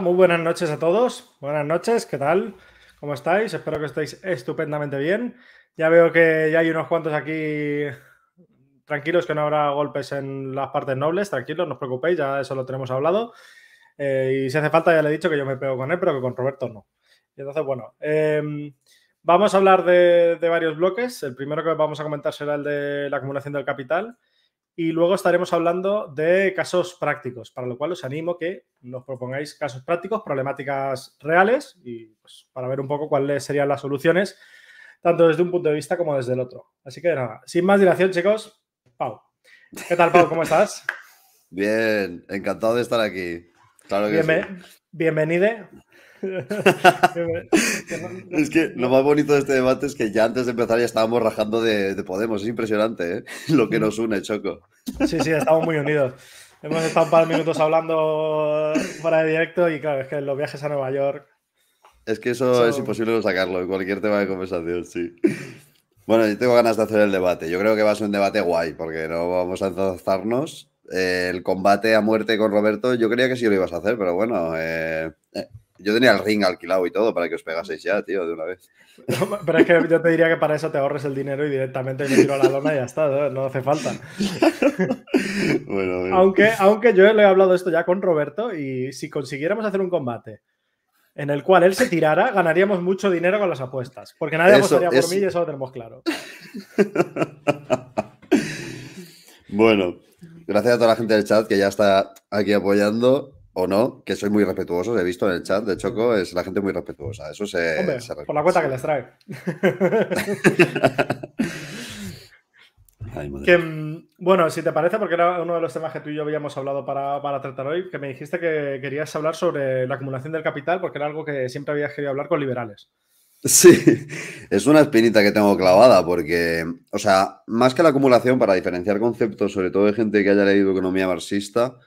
muy buenas noches a todos. Buenas noches, ¿qué tal? ¿Cómo estáis? Espero que estéis estupendamente bien. Ya veo que ya hay unos cuantos aquí tranquilos, que no habrá golpes en las partes nobles, tranquilos, no os preocupéis, ya eso lo tenemos hablado. Eh, y si hace falta, ya le he dicho que yo me pego con él, pero que con Roberto no. Y entonces, bueno, em, vamos a hablar de varios bloques. El primero que vamos a comentar será el de la acumulación del capital y luego estaremos hablando de casos prácticos, para lo cual os animo que nos propongáis casos prácticos, problemáticas reales y pues, para ver un poco cuáles serían las soluciones, tanto desde un punto de vista como desde el otro. Así que nada, sin más dilación, chicos, Pau. ¿Qué tal, Pau? ¿Cómo estás? Bien, encantado de estar aquí. Claro que es que lo más bonito de este debate es que ya antes de empezar ya estábamos rajando de, Podemos. Es impresionante ¿eh? lo que nos une, Choco. Sí, sí, estamos muy unidos. Hemos estado un par de minutos hablando fuera de directo y claro, es que los viajes a Nueva York. Es que eso es imposible no sacarlo en cualquier tema de conversación, sí. Bueno, yo tengo ganas de hacer el debate. Yo creo que va a ser un debate guay, porque no vamos a enzarzarnos. Eh, el combate a muerte con Roberto, yo creía que sí lo ibas a hacer, pero bueno, eh, yo tenía el ring alquilado y todo para que os pegaseis ya, tío, de una vez. pero es que yo te diría que para eso te ahorres el dinero y directamente me tiro a la lona y ya está, no, hace falta. Aunque, aunque yo le he hablado esto ya con Roberto y si consiguiéramos hacer un combate en el cual él se tirara, ganaríamos mucho dinero con las apuestas. Porque nadie apostaría por mí y eso lo tenemos claro. bueno, gracias a toda la gente del chat que ya está aquí apoyando o no, que soy muy respetuoso, he visto en el chat de Choco, es la gente muy respetuosa. Eso se. Hombre, por la cuenta que les trae. Mm, bueno, si te parece, porque era uno de los temas que tú y yo habíamos hablado para, para, tratar hoy, que me dijiste que querías hablar sobre la acumulación del capital, porque era algo que siempre habías querido hablar con liberales. Sí, es una espinita que tengo clavada, porque, o sea, más que la acumulación, para diferenciar conceptos, sobre todo de gente que haya leído economía marxista,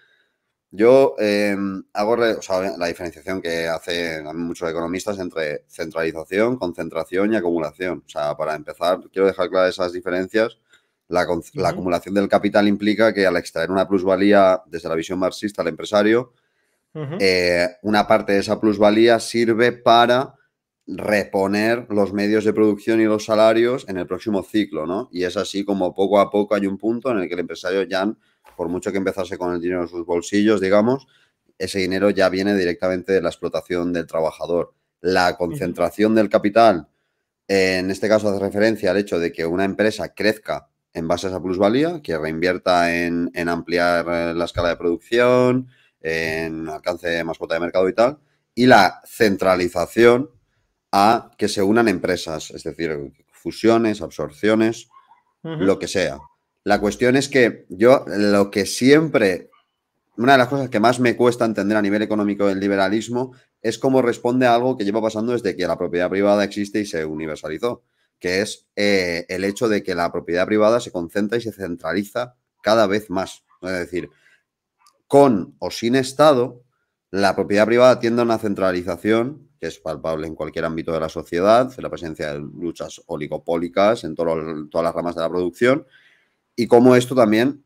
yo em, hago la diferenciación que hacen muchos economistas entre centralización, concentración y acumulación. O sea, para empezar, quiero dejar claras esas diferencias. La, acumulación del capital implica que al extraer una plusvalía desde la visión marxista al empresario, eh, una parte de esa plusvalía sirve para reponer los medios de producción y los salarios en el próximo ciclo, ¿no? Y es así como poco a poco hay un punto en el que el empresario ya por mucho que empezase con el dinero en sus bolsillos, digamos, ese dinero ya viene directamente de la explotación del trabajador. La concentración del capital, en este caso hace referencia al hecho de que una empresa crezca en base a esa plusvalía, que reinvierta en, ampliar eh, la escala de producción, en alcance de más cuota de mercado y tal, y la centralización a que se unan empresas, es decir, fusiones, absorciones, lo que sea. La cuestión es que yo lo que siempre, una de las cosas que más me cuesta entender a nivel económico del liberalismo es cómo responde a algo que lleva pasando desde que la propiedad privada existe y se universalizó, que es eh, el hecho de que la propiedad privada se concentra y se centraliza cada vez más. Es decir, con o sin Estado, la propiedad privada tiende a una centralización que es palpable en cualquier ámbito de la sociedad, en la presencia de luchas oligopólicas en todas las ramas de la producción, y cómo esto también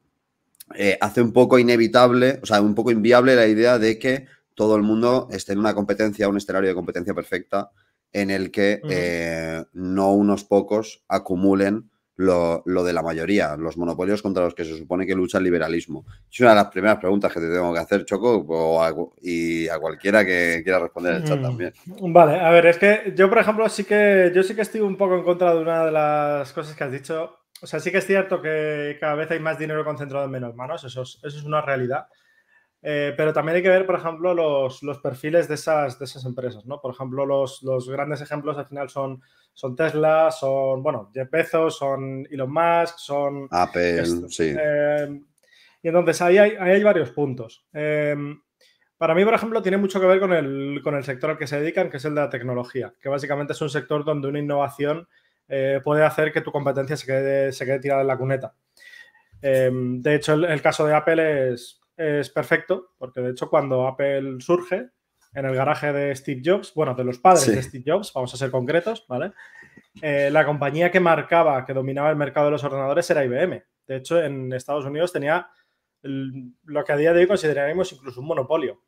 eh, hace un poco inevitable, o sea, un poco inviable la idea de que todo el mundo esté en una competencia, un escenario de competencia perfecta en el que eh, no unos pocos acumulen lo, de la mayoría, los monopolios contra los que se supone que lucha el liberalismo. Es una de las primeras preguntas que te tengo que hacer, Choco, y a cualquiera que quiera responder en el chat también. Vale, a ver, es que yo, por ejemplo, sí que yo sí que estoy un poco en contra de una de las cosas que has dicho, o sea, sí que es cierto que cada vez hay más dinero concentrado en menos manos, eso es, una realidad. Eh, pero también hay que ver, por ejemplo, los, los perfiles de esas, de esas, empresas, ¿no? Por ejemplo, los, los, grandes ejemplos al final son, son Tesla, son, bueno, Jeff Bezos, son Elon Musk, son... Apple, sí. Em, y entonces ahí hay, hay varios puntos. Em, para mí, por ejemplo, tiene mucho que ver con el, con el sector al que se dedican, que es el de la tecnología, que básicamente es un sector donde una innovación eh, puede hacer que tu competencia se quede, se quede tirada en la cuneta. Em, de hecho, el, caso de Apple es, perfecto, porque de hecho cuando Apple surge en el garaje de Steve Jobs, bueno, de los padres de Steve Jobs, vamos a ser concretos, ¿vale? Eh, la compañía que marcaba, que dominaba el mercado de los ordenadores era IBM. De hecho, en Estados Unidos tenía lo que a día de hoy consideraríamos incluso un monopolio.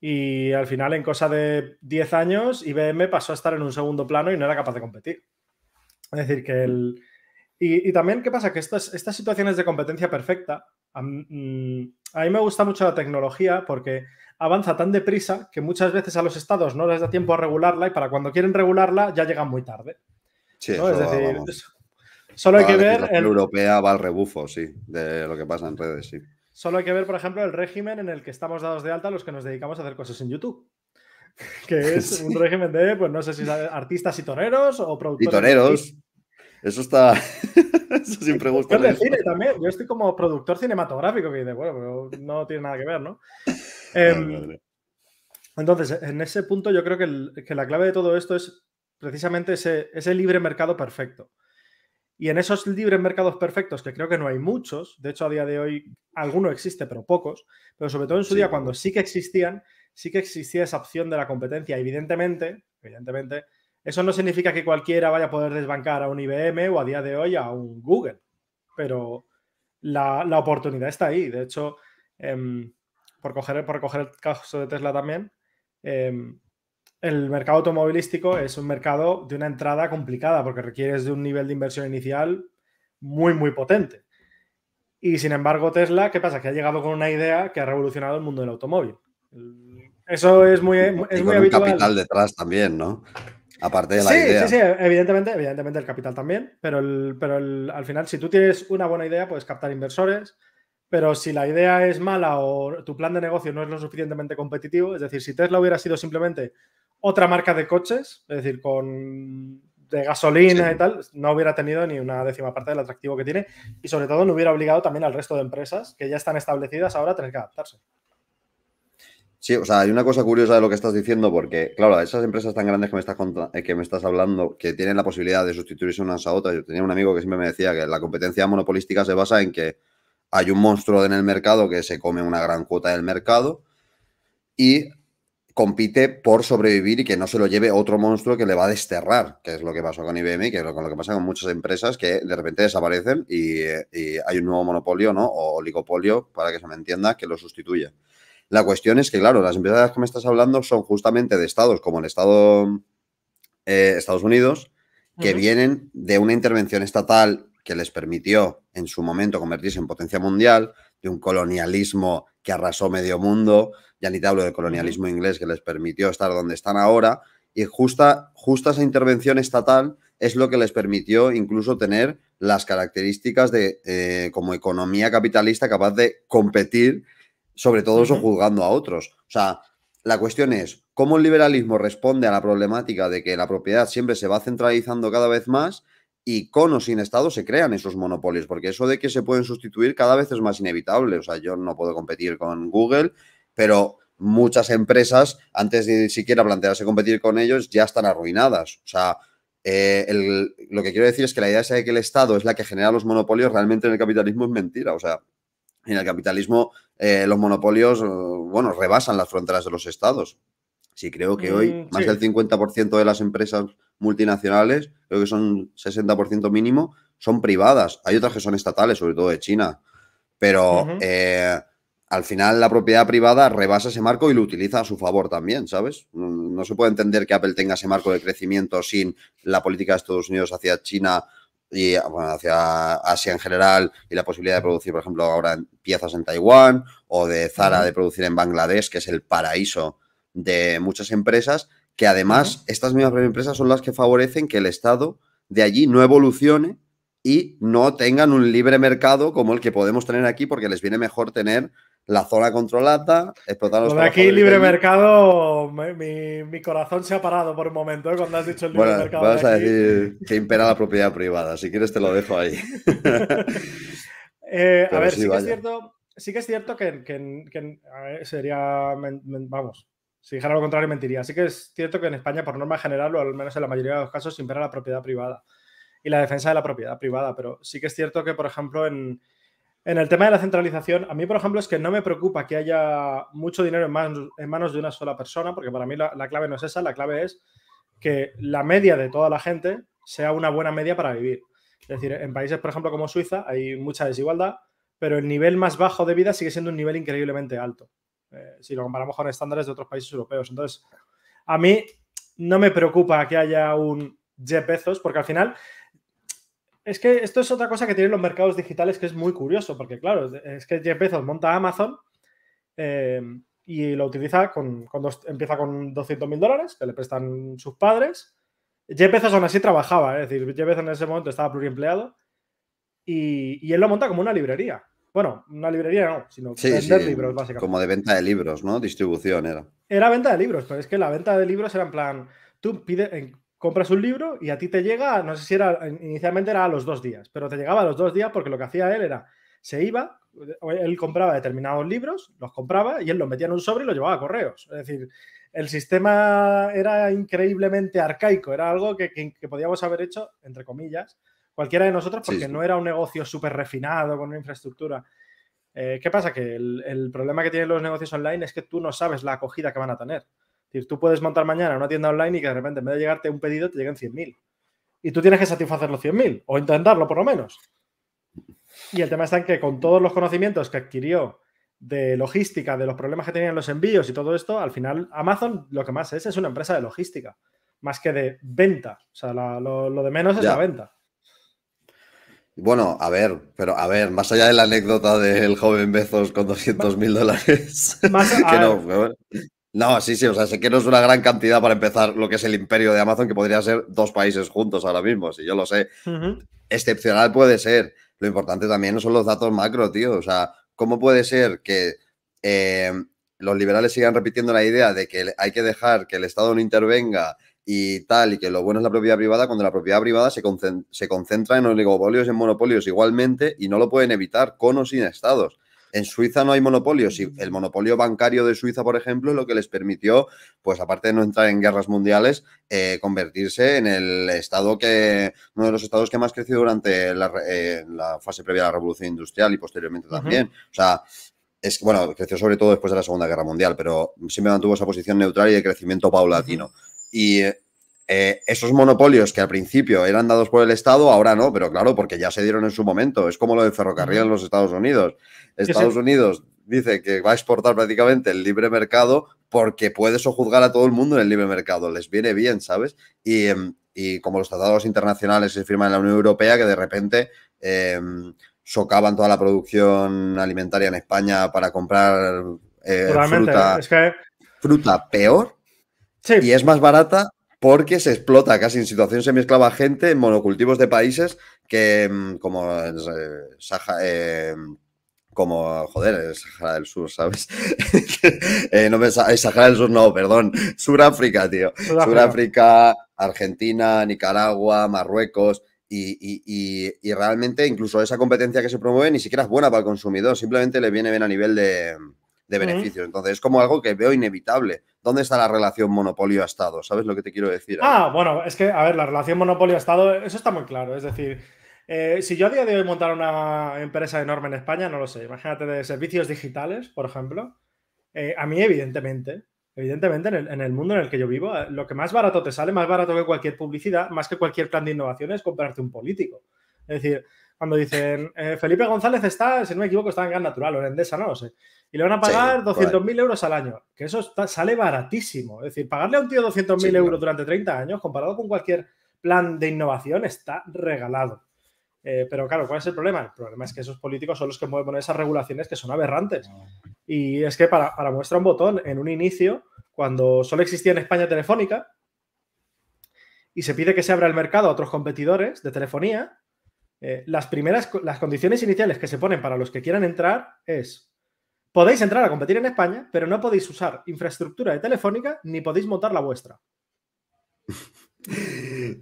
Y al final, en cosa de 10 años, IBM pasó a estar en un segundo plano y no era capaz de competir. Es decir, que el... Y, también, ¿qué pasa? Que estas, estas situaciones de competencia perfecta, mm, a, mí me gusta mucho la tecnología porque avanza tan deprisa que muchas veces a los estados no les da tiempo a regularla y para cuando quieren regularla ya llegan muy tarde. Sí, es decir, solo hay que ver... La el... europea va al rebufo, sí, de lo que pasa en redes, sí. Solo hay que ver, por ejemplo, el régimen en el que estamos dados de alta los que nos dedicamos a hacer cosas en YouTube. que es un régimen de, pues no sé si artistas y toreros o productores. Y toreros. Eso está. eso siempre gusta. Yo, cine también. Yo estoy como productor cinematográfico que dice, bueno, pero no tiene nada que ver, ¿no? Em, entonces, en ese punto yo creo que, la clave de todo esto es precisamente ese, ese libre mercado perfecto. Y en esos libres mercados perfectos, que creo que no hay muchos, de hecho a día de hoy alguno existe, pero pocos, pero sobre todo en su día cuando sí que existían, sí que existía esa opción de la competencia. Evidentemente, evidentemente, eso no significa que cualquiera vaya a poder desbancar a un IBM o a día de hoy a un Google, pero la, oportunidad está ahí. De hecho, em, por, coger, por el caso de Tesla también, em, el mercado automovilístico es un mercado de una entrada complicada porque requieres de un nivel de inversión inicial muy, muy potente. Y sin embargo, Tesla, ¿qué pasa? Que ha llegado con una idea que ha revolucionado el mundo del automóvil. Eso es muy, es capital detrás también, ¿no? Aparte de la sí, idea. Sí, sí, evidentemente, evidentemente el capital también, pero, el, pero el, al final, si tú tienes una buena idea, puedes captar inversores, pero si la idea es mala o tu plan de negocio no es lo suficientemente competitivo, es decir, si Tesla hubiera sido simplemente otra marca de coches, es decir, con de gasolina y tal, no hubiera tenido ni una décima parte del atractivo que tiene y sobre todo no hubiera obligado también al resto de empresas que ya están establecidas ahora a tener que adaptarse. Sí, o sea, hay una cosa curiosa de lo que estás diciendo, porque, claro, esas empresas tan grandes que me estás, eh, que me estás hablando, que tienen la posibilidad de sustituirse unas a otras. Yo tenía un amigo que siempre me decía que la competencia monopolística se basa en que hay un monstruo en el mercado que se come una gran cuota del mercado y compite por sobrevivir y que no se lo lleve otro monstruo que le va a desterrar, que es lo que pasó con IBM que es lo, con lo que pasa con muchas empresas que de repente desaparecen eh, y, hay un nuevo monopolio, ¿no? O oligopolio, para que se me entienda, que lo sustituye. La cuestión es que, claro, las empresas de las que me estás hablando son justamente de estados como el Estado eh, Estados Unidos, que vienen de una intervención estatal que les permitió en su momento convertirse en potencia mundial, de un colonialismo que arrasó medio mundo, ya ni te hablo del colonialismo inglés que les permitió estar donde están ahora, y justa, justa esa intervención estatal es lo que les permitió incluso tener las características de eh, como economía capitalista capaz de competir sobre todo eso juzgando a otros. O sea, la cuestión es cómo el liberalismo responde a la problemática de que la propiedad siempre se va centralizando cada vez más y con o sin Estado se crean esos monopolios, porque eso de que se pueden sustituir cada vez es más inevitable. O sea, yo no puedo competir con Google, pero muchas empresas, antes de ni siquiera plantearse competir con ellos, ya están arruinadas. O sea, eh, lo que quiero decir es que la idea es de que el Estado es la que genera los monopolios realmente en el capitalismo es mentira. O sea, en el capitalismo eh, los monopolios, eh, bueno, rebasan las fronteras de los estados. Sí, creo que hoy mm, más del 50% de las empresas multinacionales, creo que son 60% mínimo, son privadas. Hay otras que son estatales, sobre todo de China. Pero eh, al final la propiedad privada rebasa ese marco y lo utiliza a su favor también, ¿sabes? No, no se puede entender que Apple tenga ese marco de crecimiento sin la política de Estados Unidos hacia China y hacia Asia en general y la posibilidad de producir, por ejemplo, ahora piezas en Taiwán o de Zara de producir en Bangladesh, que es el paraíso de muchas empresas, que además estas mismas empresas son las que favorecen que el Estado de allí no evolucione y no tengan un libre mercado como el que podemos tener aquí, porque les viene mejor tener la zona controlada, explotar los... Por aquí, libre mercado, mi, corazón se ha parado por un momento eh, cuando has dicho el libre mercado. Vas a decir que impera la propiedad privada, si quieres te lo dejo ahí. Eh, a ver, sí, que es cierto, que sería, vamos, si dijera lo contrario mentiría. Sí que es cierto que en España, por norma general, o al menos en la mayoría de los casos, impera la propiedad privada y la defensa de la propiedad privada, pero sí que es cierto que, por ejemplo, en en el tema de la centralización, a mí, por ejemplo, es que no me preocupa que haya mucho dinero en manos, en manos de una sola persona, porque para mí la, clave no es esa, la clave es que la media de toda la gente sea una buena media para vivir. Es decir, en países, por ejemplo, como Suiza, hay mucha desigualdad, pero el nivel más bajo de vida sigue siendo un nivel increíblemente alto, eh, si lo comparamos con estándares de otros países europeos. Entonces, a mí no me preocupa que haya un jepezos, porque al final es que esto es otra cosa que tienen los mercados digitales que es muy curioso, porque claro, es que Jeff Bezos monta Amazon eh, y lo utiliza con, empieza con 200 mil dólares que le prestan sus padres. Jeff Bezos aún así trabajaba, es decir, Jeff Bezos en ese momento estaba pluriempleado y, y él lo monta como una librería. Bueno, una librería no, sino vender libros, básicamente. Como de venta de libros, ¿no? Distribución era. Era venta de libros, pero es que la venta de libros era en plan, tú pide, compras un libro y a ti te llega, no sé si era, inicialmente era a los dos días, pero te llegaba a los dos días porque lo que hacía él era, se iba, él compraba determinados libros, los compraba y él los metía en un sobre y los llevaba a correos. Es decir, el sistema era increíblemente arcaico, era algo que, podíamos haber hecho, entre comillas, cualquiera de nosotros, porque no era un negocio súper refinado, con una infraestructura. Eh, ¿Qué pasa? Que el problema que tienen los negocios online es que tú no sabes la acogida que van a tener. Tú puedes montar mañana una tienda online y que de repente en vez de llegarte un pedido te lleguen 100.000. Y tú tienes que satisfacer los 100.000 o intentarlo por lo menos. Y el tema está en que con todos los conocimientos que adquirió de logística, de los problemas que tenían los envíos y todo esto, al final Amazon lo que más es es una empresa de logística, más que de venta. O sea, lo, de menos es la venta. Bueno, a ver, pero a ver, más allá de la anécdota del joven Bezos con 200.000 mil dólares. Más, que no, no, sí, sí, o sea, sé que no es una gran cantidad para empezar lo que es el imperio de Amazon, que podría ser dos países juntos ahora mismo, si yo lo sé. Excepcional puede ser. Lo importante también son los datos macro, tío. O sea, ¿cómo puede ser que eh, los liberales sigan repitiendo la idea de que hay que dejar que el Estado no intervenga y tal, y que lo bueno es la propiedad privada, cuando la propiedad privada se, se concentra en oligopolios y en monopolios igualmente y no lo pueden evitar con o sin Estados? En Suiza no hay monopolios y el monopolio bancario de Suiza, por ejemplo, es lo que les permitió, pues aparte de no entrar en guerras mundiales, eh, convertirse en el estado que, uno de los estados que más creció durante la, eh, fase previa a la revolución industrial y posteriormente también. O sea, es bueno, creció sobre todo después de la Segunda Guerra Mundial, pero siempre mantuvo esa posición neutral y de crecimiento paulatino. Y eh, eh, esos monopolios que al principio eran dados por el Estado, ahora no, pero claro, porque ya se dieron en su momento. Es como lo del ferrocarril en los Estados Unidos. Estados Unidos dice que va a exportar prácticamente el libre mercado porque puede sojuzgar a todo el mundo en el libre mercado. Les viene bien, ¿sabes? Y, em, como los tratados internacionales se firman en la Unión Europea, que de repente... Em, socavan toda la producción alimentaria en España para comprar eh, fruta, fruta peor y es más barata porque se explota casi en situación semiesclava gente en monocultivos de países que, mm, como eh, eh, como, joder, Sahara del Sur, ¿sabes? Eh, no me, Sahara del Sur, no, perdón, Suráfrica, tío. Suráfrica, Argentina, Nicaragua, Marruecos. Y, realmente incluso esa competencia que se promueve ni siquiera es buena para el consumidor, simplemente le viene bien a nivel de, mm. beneficio. Entonces es como algo que veo inevitable. ¿Dónde está la relación monopolio-estado? ¿Sabes lo que te quiero decir? Ah, bueno, es que, a ver, la relación monopolio-estado, eso está muy claro. Es decir, eh, si yo a día de hoy montara una empresa enorme en España, no lo sé. Imagínate de servicios digitales, por ejemplo. Eh, a mí, evidentemente, evidentemente, en el, mundo en el que yo vivo, eh, lo que más barato te sale, más barato que cualquier publicidad, más que cualquier plan de innovación, es comprarte un político. Es decir, cuando dicen Felipe González está, si no me equivoco, está en Gran Natural o en Endesa, no lo sé y le van a pagar 200.000 euros al año, que eso sale baratísimo. Es decir, pagarle a un tío 200.000 euros durante 30 años, comparado con cualquier plan de innovación, está regalado. Eh, pero claro, ¿cuál es el problema? El problema es que esos políticos son los que mueven esas regulaciones que son aberrantes. Ah, y es que para, para muestra un botón, en un inicio, cuando solo existía en España Telefónica, y se pide que se abra el mercado a otros competidores de telefonía, eh, las primeras las condiciones iniciales que se ponen para los que quieran entrar es Podéis entrar a competir en España, pero no podéis usar infraestructura de Telefónica ni podéis montar la vuestra.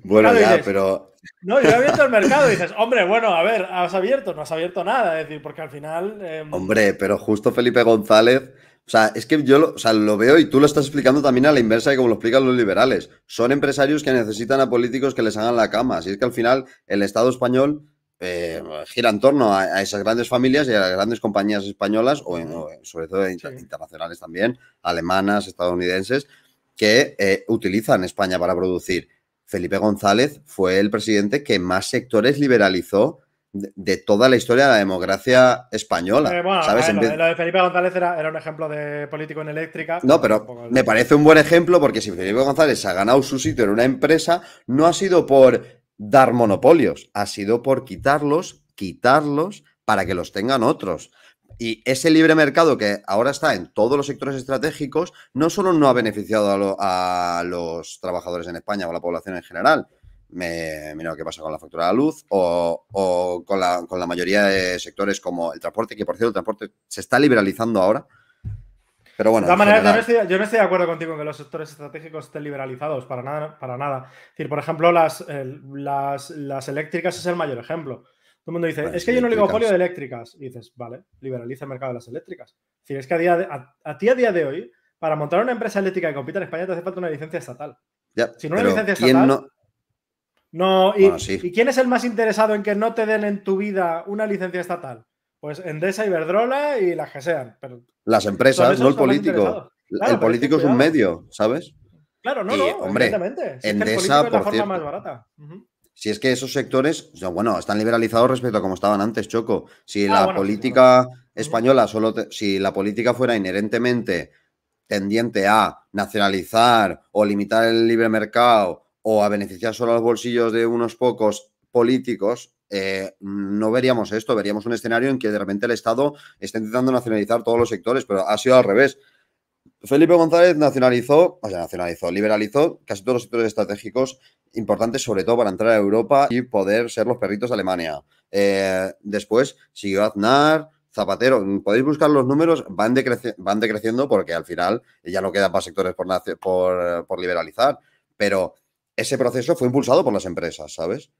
Bueno, ya, pero. No, yo he abierto el mercado y dices, hombre, bueno, a ver, has abierto, no has abierto nada. Es decir, porque al final. Em, hombre, pero justo Felipe González. O sea, es que yo lo, lo veo y tú lo estás explicando también a la inversa de como lo explican los liberales. Son empresarios que necesitan a políticos que les hagan la cama. Así es que al final el Estado español eh, gira en torno a, esas grandes familias y a las grandes compañías españolas, o, sobre todo internacionales también, alemanas, estadounidenses, que eh, utilizan España para producir. Felipe González fue el presidente que más sectores liberalizó de, toda la historia de la democracia española. Eh, lo, de, Felipe González era, un ejemplo de político en eléctrica. No, pero me parece un buen ejemplo porque si Felipe González ha ganado su sitio en una empresa, no ha sido por dar monopolios, ha sido por quitarlos, quitarlos para que los tengan otros. Y ese libre mercado que ahora está en todos los sectores estratégicos no solo no ha beneficiado a, los trabajadores en España o a la población en general, me, mira lo que pasa con la factura de la luz o, con, la, con, la, mayoría de sectores como el transporte, que por cierto el transporte se está liberalizando ahora, yo, no estoy, de acuerdo contigo en que los sectores estratégicos estén liberalizados, para nada. Para nada. decir, por ejemplo, las, las, eléctricas es el mayor ejemplo. Todo el mundo dice, es que hay un oligopolio de eléctricas. Y dices, vale, liberaliza el mercado de las eléctricas. Es es que a, día ti a día de hoy, para montar una empresa eléctrica que compita en España te hace falta una licencia estatal. si no una licencia estatal... No... y, ¿Y quién es el más interesado en que no te den en tu vida una licencia estatal? Pues Endesa, Iberdrola y las que sean. las empresas, no el político. el político es, un medio, ¿sabes? Claro, no, no, hombre, si Endesa, es por forma Si es que esos sectores, bueno, están liberalizados respecto a como estaban antes, Choco. Si ah, la política española solo, si la política fuera inherentemente tendiente a nacionalizar o limitar el libre mercado o a beneficiar solo a los bolsillos de unos pocos políticos, eh, no veríamos esto, veríamos un escenario en que de repente el Estado está intentando nacionalizar todos los sectores, pero ha sido al revés. Felipe González nacionalizó, o sea, nacionalizó, liberalizó casi todos los sectores estratégicos importantes, sobre todo para entrar a Europa y poder ser los perritos de Alemania. Eh, después siguió Aznar, Zapatero. Podéis buscar los números, van, van decreciendo porque al final ya no quedan más sectores por, por liberalizar, pero ese proceso fue impulsado por las empresas, ¿sabes?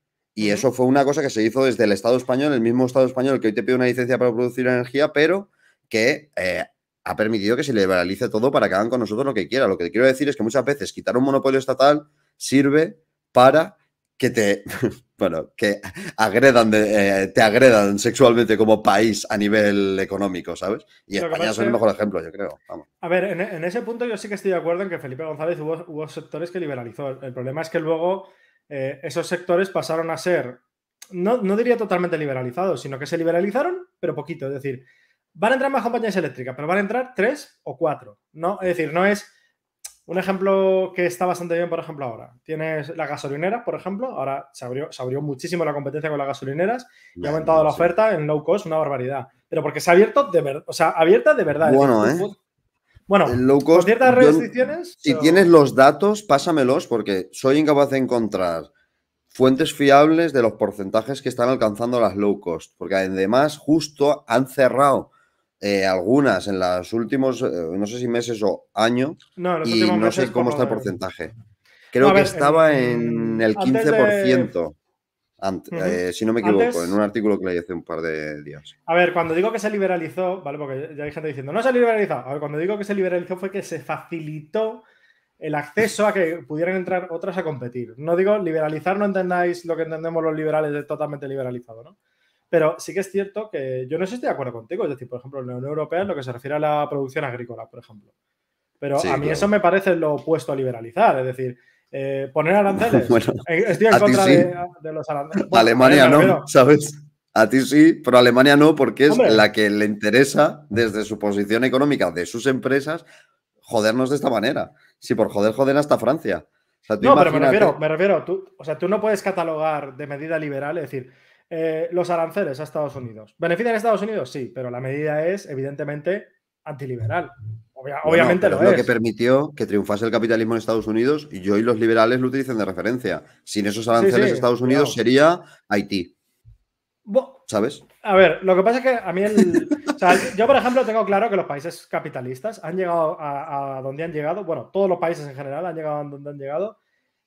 Y eso fue una cosa que se hizo desde el Estado español, el mismo Estado español que hoy te pide una licencia para producir energía, pero que eh, ha permitido que se liberalice todo para que hagan con nosotros lo que quieran. Lo que quiero decir es que muchas veces quitar un monopolio estatal sirve para que te, bueno, que agredan eh, te agredan sexualmente como país a nivel económico, ¿sabes? Y España es el mejor ejemplo, yo creo. A ver, en, ese punto yo sí que estoy de acuerdo en que Felipe González hubo sectores que liberalizó. El problema es que luego eh, esos sectores pasaron a ser, no, no, diría totalmente liberalizados, sino que se liberalizaron, pero poquito. Es decir, van a entrar más compañías eléctricas, pero van a entrar tres o cuatro. ¿no? Es decir, no es un ejemplo que está bastante bien, por ejemplo, ahora. Tienes la gasolinera, por ejemplo. Ahora se abrió, se abrió muchísimo la competencia con las gasolineras y ha aumentado la oferta en low cost, una barbaridad. Pero porque se ha abierto de verdad, o sea, abierta de verdad. Bueno, bueno, si tienes los datos, pásamelos porque soy incapaz de encontrar fuentes fiables de los porcentajes que están alcanzando las low cost, porque además justo han cerrado eh, algunas en los últimos, eh, no sé si meses o año, no, y no sé cómo está el porcentaje. Creo que estaba en, mm, el 15%. Eh, si no me equivoco, en un artículo que leí hace un par de días. A ver, cuando digo que se liberalizó, vale, porque ya hay gente diciendo, no se liberalizó. A ver, cuando digo que se liberalizó fue que se facilitó el acceso a que pudieran entrar otras a competir. No digo liberalizar, no entendáis lo que entendemos los liberales de totalmente liberalizado, ¿no? Pero sí que es cierto que yo no sé si estoy de acuerdo contigo, es decir, por ejemplo, en la Unión Europea en lo que se refiere a la producción agrícola, por ejemplo. Pero a mí eso me parece lo opuesto a liberalizar, es decir, eh, poner aranceles. Eh, estoy en contra de, los aranceles. Alemania no, ¿sabes? A ti sí, pero Alemania no, porque es la que le interesa desde su posición económica de sus empresas jodernos de esta manera. Si por joder joder hasta Francia. no, pero me refiero, me refiero, tú, o sea, tú no puedes catalogar de medida liberal, es decir, eh, los aranceles a Estados Unidos. ¿Benefician a Estados Unidos? Sí, pero la medida es evidentemente antiliberal obviamente lo es. Lo que permitió que triunfase el capitalismo en Estados Unidos y yo y los liberales lo utilicen de referencia. Sin esos aranceles, Estados Unidos sería Haití. ¿Sabes? A ver, lo que pasa es que a mí el. yo, por ejemplo, tengo claro que los países capitalistas han llegado a, donde han llegado. Bueno, todos los países en general han llegado a donde han llegado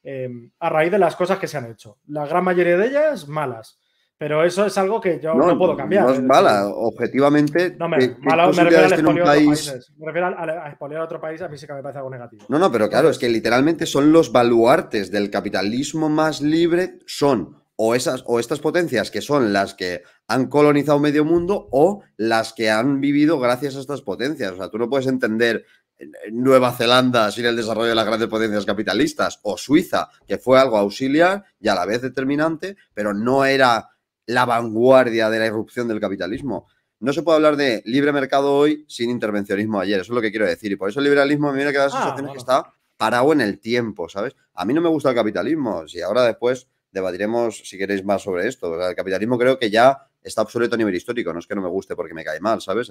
eh, a raíz de las cosas que se han hecho. La gran mayoría de ellas malas. Pero eso es algo que yo no, puedo cambiar. No es mala, objetivamente. No, me, me refiero, país... me refiero a, a a otro país, a mí sí que me parece algo negativo. No, no, pero claro, es que literalmente son los baluartes del capitalismo más libre, son o, esas, o estas potencias que son las que han colonizado medio mundo o las que han vivido gracias a estas potencias. O sea, tú no puedes entender eh, Nueva Zelanda sin el desarrollo de las grandes potencias capitalistas o Suiza, que fue algo auxiliar y a la vez determinante, pero no era la vanguardia de la irrupción del capitalismo. No se puede hablar de libre mercado hoy sin intervencionismo ayer, eso es lo que quiero decir. Y por eso el liberalismo me mí ah, que da la sensación que está parado en el tiempo, ¿sabes? A mí no me gusta el capitalismo, si ahora después debatiremos si queréis más sobre esto. el capitalismo creo que ya está obsoleto a nivel histórico. No es que no me guste porque me cae mal, ¿sabes?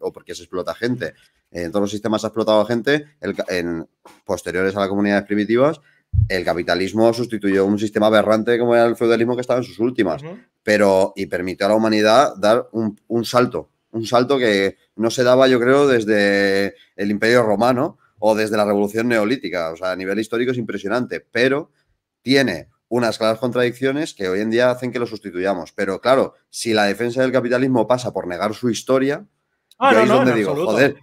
o porque se explota gente. Mm. En todos los sistemas ha explotado gente en, posteriores a las comunidades primitivas el capitalismo sustituyó un sistema aberrante como era el feudalismo que estaba en sus últimas, pero y permitió a la humanidad dar un, salto, un salto que no se daba, yo creo, desde el Imperio Romano o desde la Revolución Neolítica. O sea, a nivel histórico es impresionante, pero tiene unas claras contradicciones que hoy en día hacen que lo sustituyamos. Pero claro, si la defensa del capitalismo pasa por negar su historia, ah, ahí es donde digo, joder,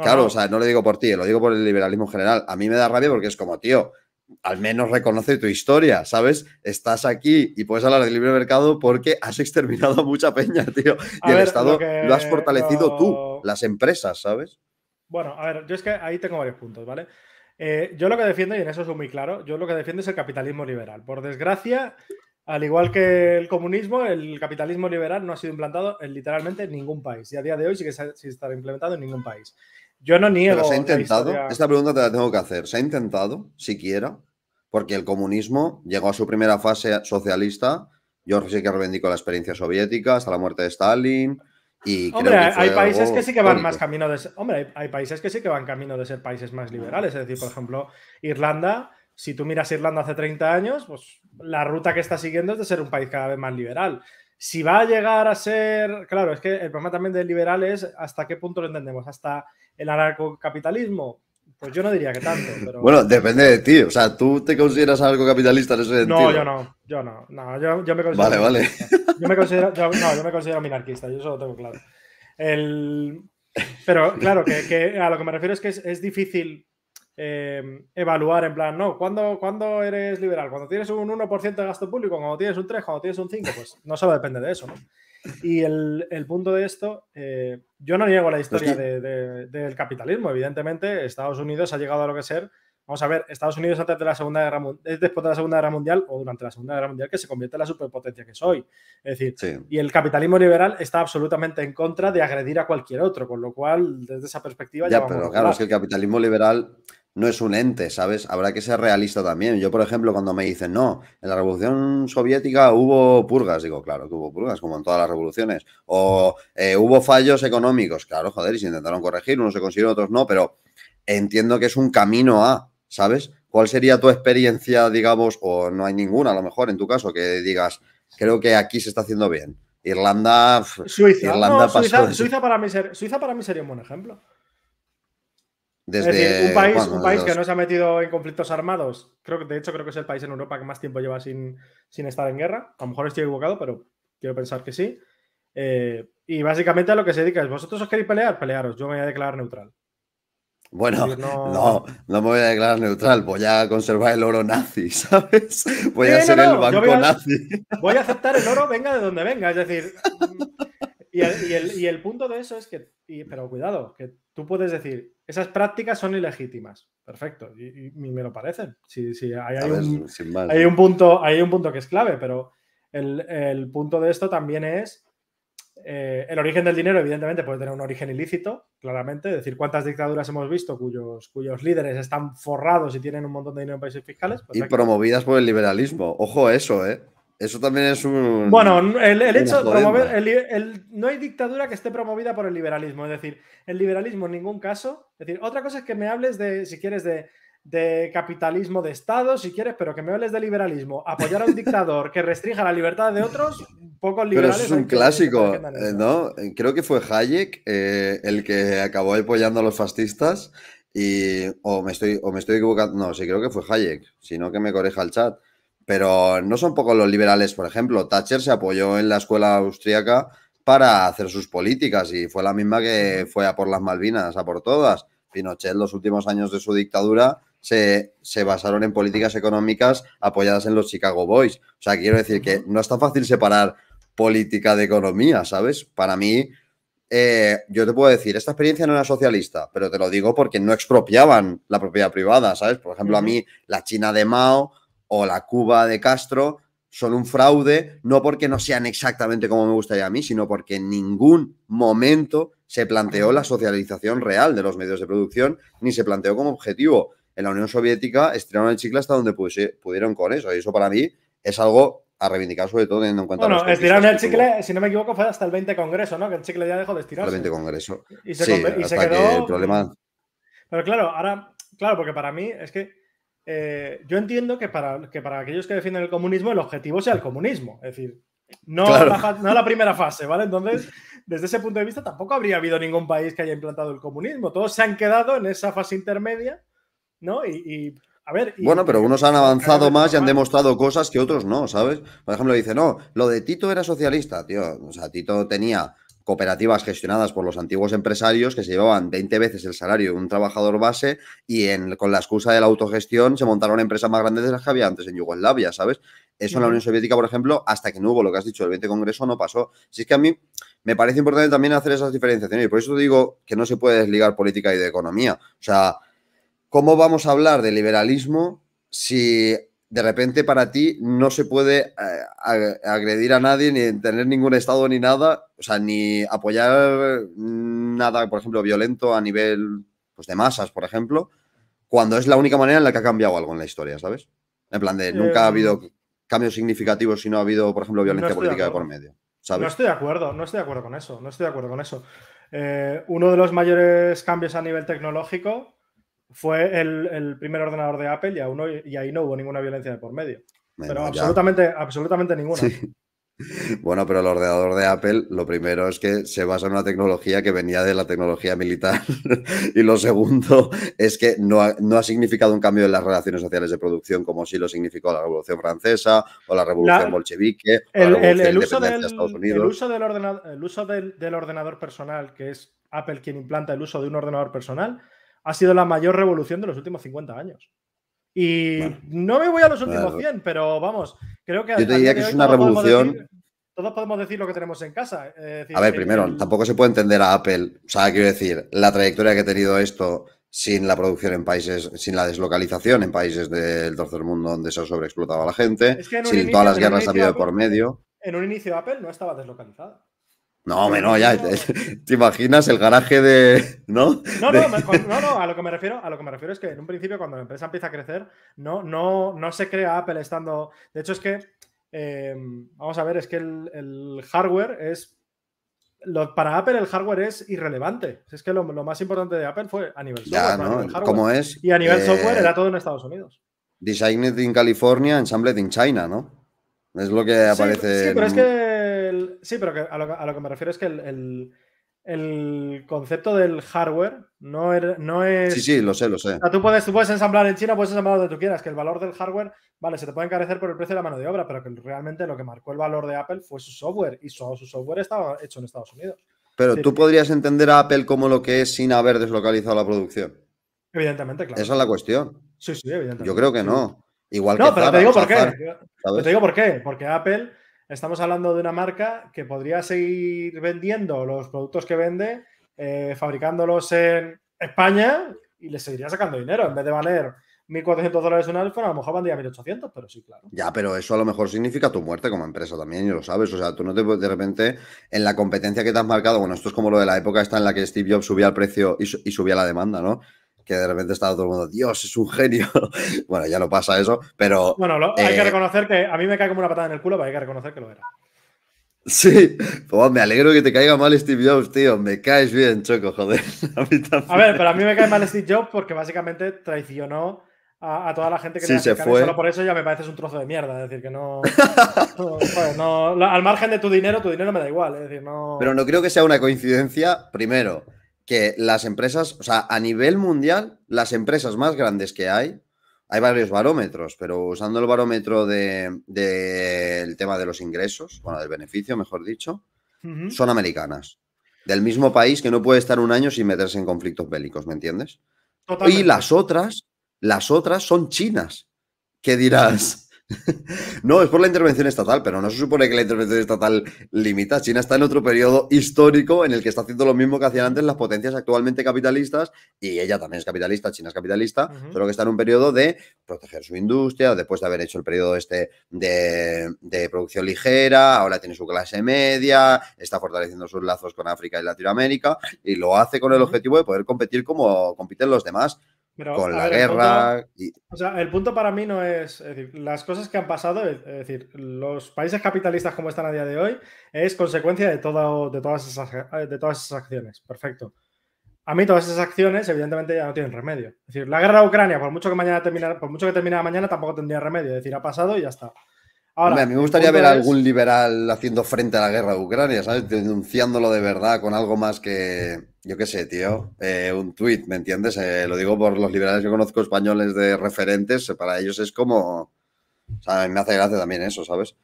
Claro, o sea, no lo digo por ti, lo digo por el liberalismo en general. A mí me da rabia porque es como, tío, al menos reconoce tu historia, ¿sabes? Estás aquí y puedes hablar del libre mercado porque has exterminado a mucha peña, tío. y el Estado lo, has fortalecido tú, las empresas, ¿sabes? Bueno, a ver, yo es que ahí tengo varios puntos, ¿vale? Eh, yo lo que defiendo, y en eso es muy claro, yo lo que defiendo es el capitalismo liberal. Por desgracia, al igual que el comunismo, el capitalismo liberal no ha sido implantado en literalmente ningún país. Y a día de hoy sí que está implementado en ningún país. Yo no niego. Pero se ha intentado, esta pregunta te la tengo que hacer. ¿Se ha intentado siquiera? Porque el comunismo llegó a su primera fase socialista. Yo sí que reivindico la experiencia soviética hasta la muerte de Stalin. Y Hombre, hay países que sí que van más camino de ser, Hombre, hay, países que sí que van camino de ser países más liberales. Es decir, por ejemplo, Irlanda, si tú miras Irlanda hace 30 años, pues la ruta que está siguiendo es de ser un país cada vez más liberal. Si va a llegar a ser. Claro, es que el problema también del liberal es hasta qué punto lo entendemos. Hasta el anarcocapitalismo. Pues yo no diría que tanto, Bueno, depende de ti. O sea, ¿tú te consideras anarcocapitalista en ese sentido? No, yo no. Yo no. no yo, me considero... Vale, vale. Yo me considero... no, yo me considero minarquista. Yo eso lo tengo claro. El... Pero claro, que, a lo que me refiero es que es, difícil eh, evaluar en plan, no, ¿cuándo, ¿cuándo, eres liberal? ¿Cuando tienes un 1% de gasto público? ¿Cuando tienes un 3? ¿Cuando tienes un 5? Pues no solo depende de eso, ¿no? Y el, punto de esto, eh, yo no niego la pues historia del capitalismo, evidentemente, Estados Unidos ha llegado a lo que ser. Vamos a ver, Estados Unidos antes de la Segunda Guerra después de la Segunda Guerra Mundial o durante la Segunda Guerra Mundial, que se convierte en la superpotencia que soy. Es decir, y el capitalismo liberal está absolutamente en contra de agredir a cualquier otro, con lo cual, desde esa perspectiva. Ya, ya pero claro, es que el capitalismo liberal no es un ente, ¿sabes? Habrá que ser realista también. Yo, por ejemplo, cuando me dicen, no, en la Revolución Soviética hubo purgas, digo, claro que hubo purgas, como en todas las revoluciones. O eh, hubo fallos económicos, claro, joder, y se intentaron corregir, unos se consiguieron, otros no, pero entiendo que es un camino a, ¿sabes? ¿Cuál sería tu experiencia, digamos, o no hay ninguna, a lo mejor en tu caso, que digas, creo que aquí se está haciendo bien? Irlanda. Suiza. Irlanda Suiza para mí sería un buen ejemplo es decir, un país, un país que no se ha metido en conflictos armados, creo que de hecho creo que es el país en Europa que más tiempo lleva sin, estar en guerra. A lo mejor estoy equivocado, pero quiero pensar que sí. Eh, y básicamente a lo que se dedica es, vosotros os queréis pelear, pelearos, yo me voy a declarar neutral. Bueno, no... no... me voy a declarar neutral, voy a conservar el oro nazi, ¿sabes? Voy a ser el banco nazi. Voy a aceptar el oro, venga de donde venga, es decir, y el, punto de eso es que, pero cuidado, que tú puedes decir, esas prácticas son ilegítimas. Perfecto, y, me lo parecen. Sí, hay, un, hay un, punto, hay un punto que es clave, pero el, punto de esto también es eh, el origen del dinero, evidentemente, puede tener un origen ilícito, claramente. Es decir, cuántas dictaduras hemos visto cuyos, cuyos líderes están forrados y tienen un montón de dinero en países fiscales. Pues y promovidas por el liberalismo. Ojo a eso, ¿eh? Eso también es un. Bueno, el, hecho no hay dictadura que esté promovida por el liberalismo. Es decir, el liberalismo en ningún caso. Es decir, otra cosa es que me hables de, si quieres, de, capitalismo de Estado, si quieres, pero que me hables de liberalismo. Apoyar a un dictador que restrinja la libertad de otros, pocos liberales. Pero eso es un clásico, eh, ¿no? Creo que fue Hayek eh, el que acabó apoyando a los fascistas. Y, o, me estoy, o me estoy equivocando, no, sí creo que fue Hayek, sino que me corrija el chat, pero no son pocos los liberales, por ejemplo, Thatcher se apoyó en la escuela austríaca para hacer sus políticas y fue la misma que fue a por las Malvinas, a por todas. Pinochet, los últimos años de su dictadura, se, basaron en políticas económicas apoyadas en los Chicago Boys. O sea, quiero decir que no es tan fácil separar política de economía, ¿sabes? Para mí, eh, yo te puedo decir, esta experiencia no era socialista, pero te lo digo porque no expropiaban la propiedad privada, ¿sabes? Por ejemplo, a mí la China de Mao o la Cuba de Castro son un fraude, no porque no sean exactamente como me gustaría a mí, sino porque en ningún momento se planteó la socialización real de los medios de producción, ni se planteó como objetivo. En la Unión Soviética estiraron el chicle hasta donde pudieron con eso, y eso para mí es algo a reivindicar, sobre todo teniendo en cuenta. Bueno, estiraron el chicle, si no me equivoco, fue hasta el 20 Congreso, ¿no? Que el chicle ya dejó de estirarse. El 20 Congreso. Y se, sí, quedó. Pero claro, ahora, claro, porque para mí es que eh, yo entiendo que para, para aquellos que defienden el comunismo, el objetivo sea el comunismo. Es decir, no, la, primera fase, ¿vale? Entonces, desde ese punto de vista, tampoco habría habido ningún país que haya implantado el comunismo. Todos se han quedado en esa fase intermedia, ¿no? Y, a ver. bueno, pero unos han avanzado más y han demostrado cosas que otros no, ¿sabes? Por ejemplo, dice, no, lo de Tito era socialista, tío. O sea, Tito tenía cooperativas gestionadas por los antiguos empresarios que se llevaban 20 veces el salario de un trabajador base y con la excusa de la autogestión se montaron empresas más grandes de las que había antes en Yugoslavia, ¿sabes? Eso en la Unión Soviética, por ejemplo, hasta que no hubo lo que has dicho, el 20 Congreso no pasó. Si es que a mí me parece importante también hacer esas diferenciaciones y por eso digo que no se puede desligar política y de economía. O sea, ¿cómo vamos a hablar de liberalismo si de repente para ti no se puede eh, agredir a nadie, ni tener ningún estado ni nada, o sea, ni apoyar nada, por ejemplo, violento a nivel pues, de masas, por ejemplo, cuando es la única manera en la que ha cambiado algo en la historia, ¿sabes? En plan de nunca ha em. habido cambios significativos si no ha habido, por ejemplo, violencia política de, por medio. ¿sabes? No estoy de acuerdo, no estoy de acuerdo con eso, no estoy de acuerdo con eso. Eh, uno de los mayores cambios a nivel tecnológico fue el, primer ordenador de Apple y, y ahí no hubo ninguna violencia de por medio. pero absolutamente, absolutamente ninguna. Bueno, pero el ordenador de Apple, lo primero es que se basa en una tecnología que venía de la tecnología militar. y lo segundo es que no ha, significado un cambio en las relaciones sociales de producción como si lo significó la Revolución Francesa o la Revolución Bolchevique. El, uso, del, El uso, ordenador, del ordenador personal, que es Apple quien implanta el uso de un ordenador personal, ha sido la mayor revolución de los últimos 50 años. Y no me voy a los últimos 100, pero vamos, creo que... Yo te diría que es una revolución... todos podemos decir lo que tenemos en casa. a ver, primero, tampoco se puede entender a Apple. O sea, quiero decir, la trayectoria que ha tenido esto sin la producción en países, sin la deslocalización en países del tercer mundo donde se ha sobreexplotado a la gente, sin todas las guerras ha habido por medio. En un inicio Apple no estaba deslocalizada. No, hombre, no, ya. Eh, ¿Te imaginas el garaje de. ¿No? No, no, a lo que me refiero, a lo que me refiero es que en un principio, cuando la empresa empieza a crecer, no, no, no se crea Apple estando. De hecho, es que. Em, vamos a ver, es que el, hardware es. para Apple el hardware es irrelevante. Es que lo, más importante de Apple fue a nivel software. ¿Cómo es? Y a nivel eh, software era todo en Estados Unidos. Designed in California, ensambled in China, ¿no? Es lo que aparece. Sí, pero es que sí, pero a, lo, que me refiero es que el, concepto del hardware no, er, no, es. Sí, sí, lo sé, lo sé. tú, puedes, puedes ensamblar en China, puedes ensamblar donde tú quieras, que el valor del hardware, vale, se te puede encarecer por el precio de la mano de obra, pero que realmente lo que marcó el valor de Apple fue su software y su, su software estaba hecho en Estados Unidos. Pero tú podrías entender a Apple como lo que es sin haber deslocalizado la producción. Evidentemente, claro. Esa es la cuestión. Sí, sí, evidentemente. Yo creo que no. Igual no, pero te digo por qué. te digo por qué. Porque Apple estamos hablando de una marca que podría seguir vendiendo los productos que vende, eh, fabricándolos en España y le seguiría sacando dinero en vez de valer 1.400 dólares un iPhone, a lo mejor vendría 1.800, pero sí, claro. Ya, pero eso a lo mejor significa tu muerte como empresa también, y lo sabes. O sea, tú no te de repente en la competencia que te has marcado, bueno, esto es como lo de la época esta en la que Steve Jobs subía el precio y, subía la demanda, ¿no? que de repente estaba todo el mundo, Dios, es un genio. bueno, ya no pasa eso, pero. Bueno, hay que eh, reconocer que a mí me cae como una patada en el culo, pero hay que reconocer que lo era. Sí, pues, me alegro que te caiga mal Steve Jobs, tío. Me caes bien, Choco, joder. A, mí ver, pero a mí me cae mal Steve Jobs porque básicamente traicionó a, toda la gente que sí, le se fue. Solo por eso ya me pareces un trozo de mierda. Es decir, que no. no al margen de tu dinero, tu dinero me da igual. Pero no creo que sea una coincidencia, primero que las empresas, o sea, a nivel mundial, las empresas más grandes que hay, hay varios barómetros, pero usando el barómetro del de, tema de los ingresos, bueno, del beneficio, mejor dicho, son americanas. Del mismo país que no puede estar un año sin meterse en conflictos bélicos, ¿me entiendes? Y las otras, las otras son chinas. ¿Qué dirás? no, es por la intervención estatal, pero no se supone que la intervención estatal limita. China está en otro periodo histórico en el que está haciendo lo mismo que hacían antes las potencias actualmente capitalistas, y ella también es capitalista, China es capitalista, solo que está en un periodo de proteger su industria, después de haber hecho el periodo este de producción ligera, ahora tiene su clase media, está fortaleciendo sus lazos con África y Latinoamérica, y lo hace con el objetivo de poder competir como compiten los demás con la guerra. O sea, el punto para mí no es, decir, las cosas que han pasado, es decir, los países capitalistas como están a día de hoy, es consecuencia de, todo, de, todas, esas, de todas esas acciones. Perfecto. A mí todas esas acciones, evidentemente, ya no tienen remedio. Es decir, la guerra de Ucrania, por mucho que mañana por mucho que mañana, tampoco tendría remedio. Es decir, ha pasado y ya está a mí me gustaría ver algún liberal haciendo frente a la guerra de Ucrania, ¿sabes? Denunciándolo de verdad con algo más que, yo qué sé, tío, eh, un tuit, ¿me entiendes? Eh, lo digo por los liberales que conozco españoles de referentes, eh, para ellos es como... O sea, a mí me hace gracia también eso, ¿sabes?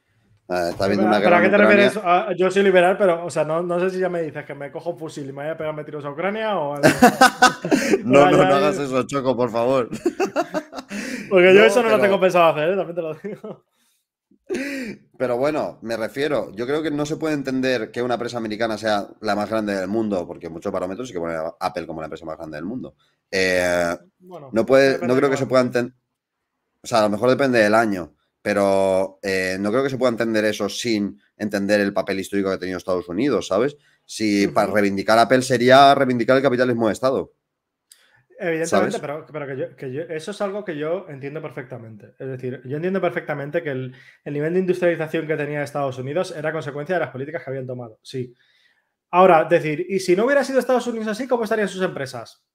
está viendo una guerra ¿Pero a qué te refieres? Ah, yo soy liberal, pero, o sea, no, sé si ya me dices que me cojo un fusil y me vaya a pegarme tiros a Ucrania o... no, no, hagas eso, Choco, por favor. Porque yo eso no lo tengo pensado hacer, también te lo digo. Pero bueno, me refiero, yo creo que no se puede entender que una empresa americana sea la más grande del mundo, porque muchos parámetros sí que ponen a Apple como la empresa más grande del mundo. Eh, no, puede, no creo que se pueda entender, o sea, a lo mejor depende del año, pero eh, no creo que se pueda entender eso sin entender el papel histórico que ha tenido Estados Unidos, ¿sabes? Si para reivindicar Apple sería reivindicar el capitalismo de Estado. Evidentemente, pero, que yo, eso es algo que yo entiendo perfectamente. Es decir, yo entiendo perfectamente que el, nivel de industrialización que tenía Estados Unidos era consecuencia de las políticas que habían tomado, sí. Ahora, decir, ¿y si no hubiera sido Estados Unidos así, cómo estarían sus empresas?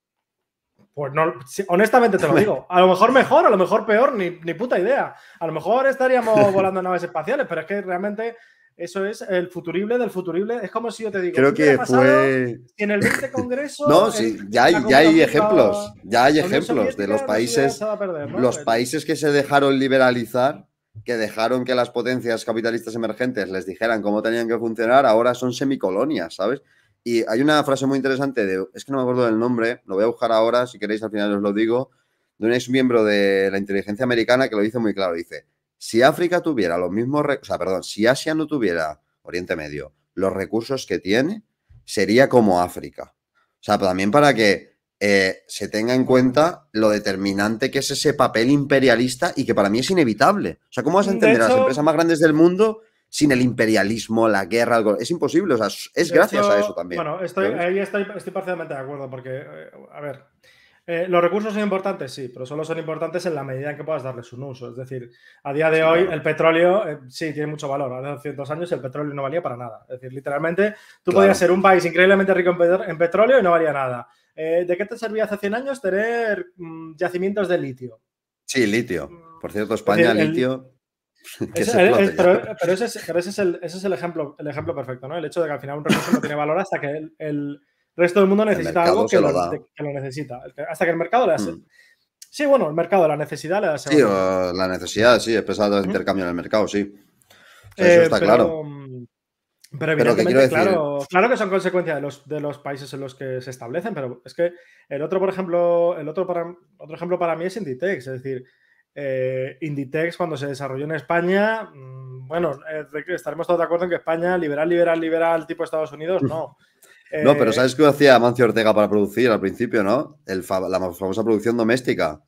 Pues no, honestamente te lo digo. A lo mejor mejor, a lo mejor peor, ni, ni puta idea. A lo mejor estaríamos volando naves espaciales, pero es que realmente eso es el futurible del futurible. Es como si yo te digo. Creo que fue. En el 20 Congreso. no, sí, ya hay, ya hay ejemplos. Ya hay ejemplos de los países. Los países que se dejaron liberalizar, que dejaron que las potencias capitalistas emergentes les dijeran cómo tenían que funcionar, ahora son semicolonias, ¿sabes? Y hay una frase muy interesante de. Es que no me acuerdo del nombre, lo voy a buscar ahora, si queréis al final os lo digo. De un ex miembro de la inteligencia americana que lo dice muy claro. Dice si África tuviera los mismos, o sea, perdón, si Asia no tuviera Oriente Medio los recursos que tiene, sería como África. O sea, también para que eh, se tenga en cuenta lo determinante que es ese papel imperialista y que para mí es inevitable. O sea, ¿cómo vas a mm, entender a las empresas más grandes del mundo sin el imperialismo, la guerra? Algo? Es imposible, o sea, es gracias a eso también. Bueno, estoy, ahí estoy, parcialmente de acuerdo porque, eh, a ver, eh, los recursos son importantes, sí, pero solo son importantes en la medida en que puedas darles un uso. Es decir, a día de hoy el petróleo eh, sí tiene mucho valor. Hace 200 años el petróleo no valía para nada. Es decir, literalmente tú podías ser un país increíblemente rico en, petróleo y no valía nada. Eh, ¿De qué te servía hace 100 años tener mm, yacimientos de litio? Sí, litio. Por cierto, España, litio. pero, ese es, el, ejemplo, el ejemplo perfecto, ¿no? El hecho de que al final un recurso no tiene valor hasta que el, el resto del mundo necesita algo que lo, necesita. Hasta que el mercado le hace. Mm. Sí, bueno, el mercado, la necesidad le hace. Sí, la necesidad, sí, es pesado el intercambio en el mercado, sí. eso eh, está claro. Mm, pero evidentemente, claro, que son consecuencias de los, de los países en los que se establecen, pero es que el otro, por ejemplo, el otro, para, otro ejemplo para mí es Inditex, es decir, eh, Inditex cuando se desarrolló en España, mm, bueno, eh, estaremos todos de acuerdo en que España, liberal, liberal, liberal, tipo Estados Unidos, no. No, pero eh, ¿sabes qué hacía Mancio Ortega para producir al principio, no? El la famosa producción doméstica.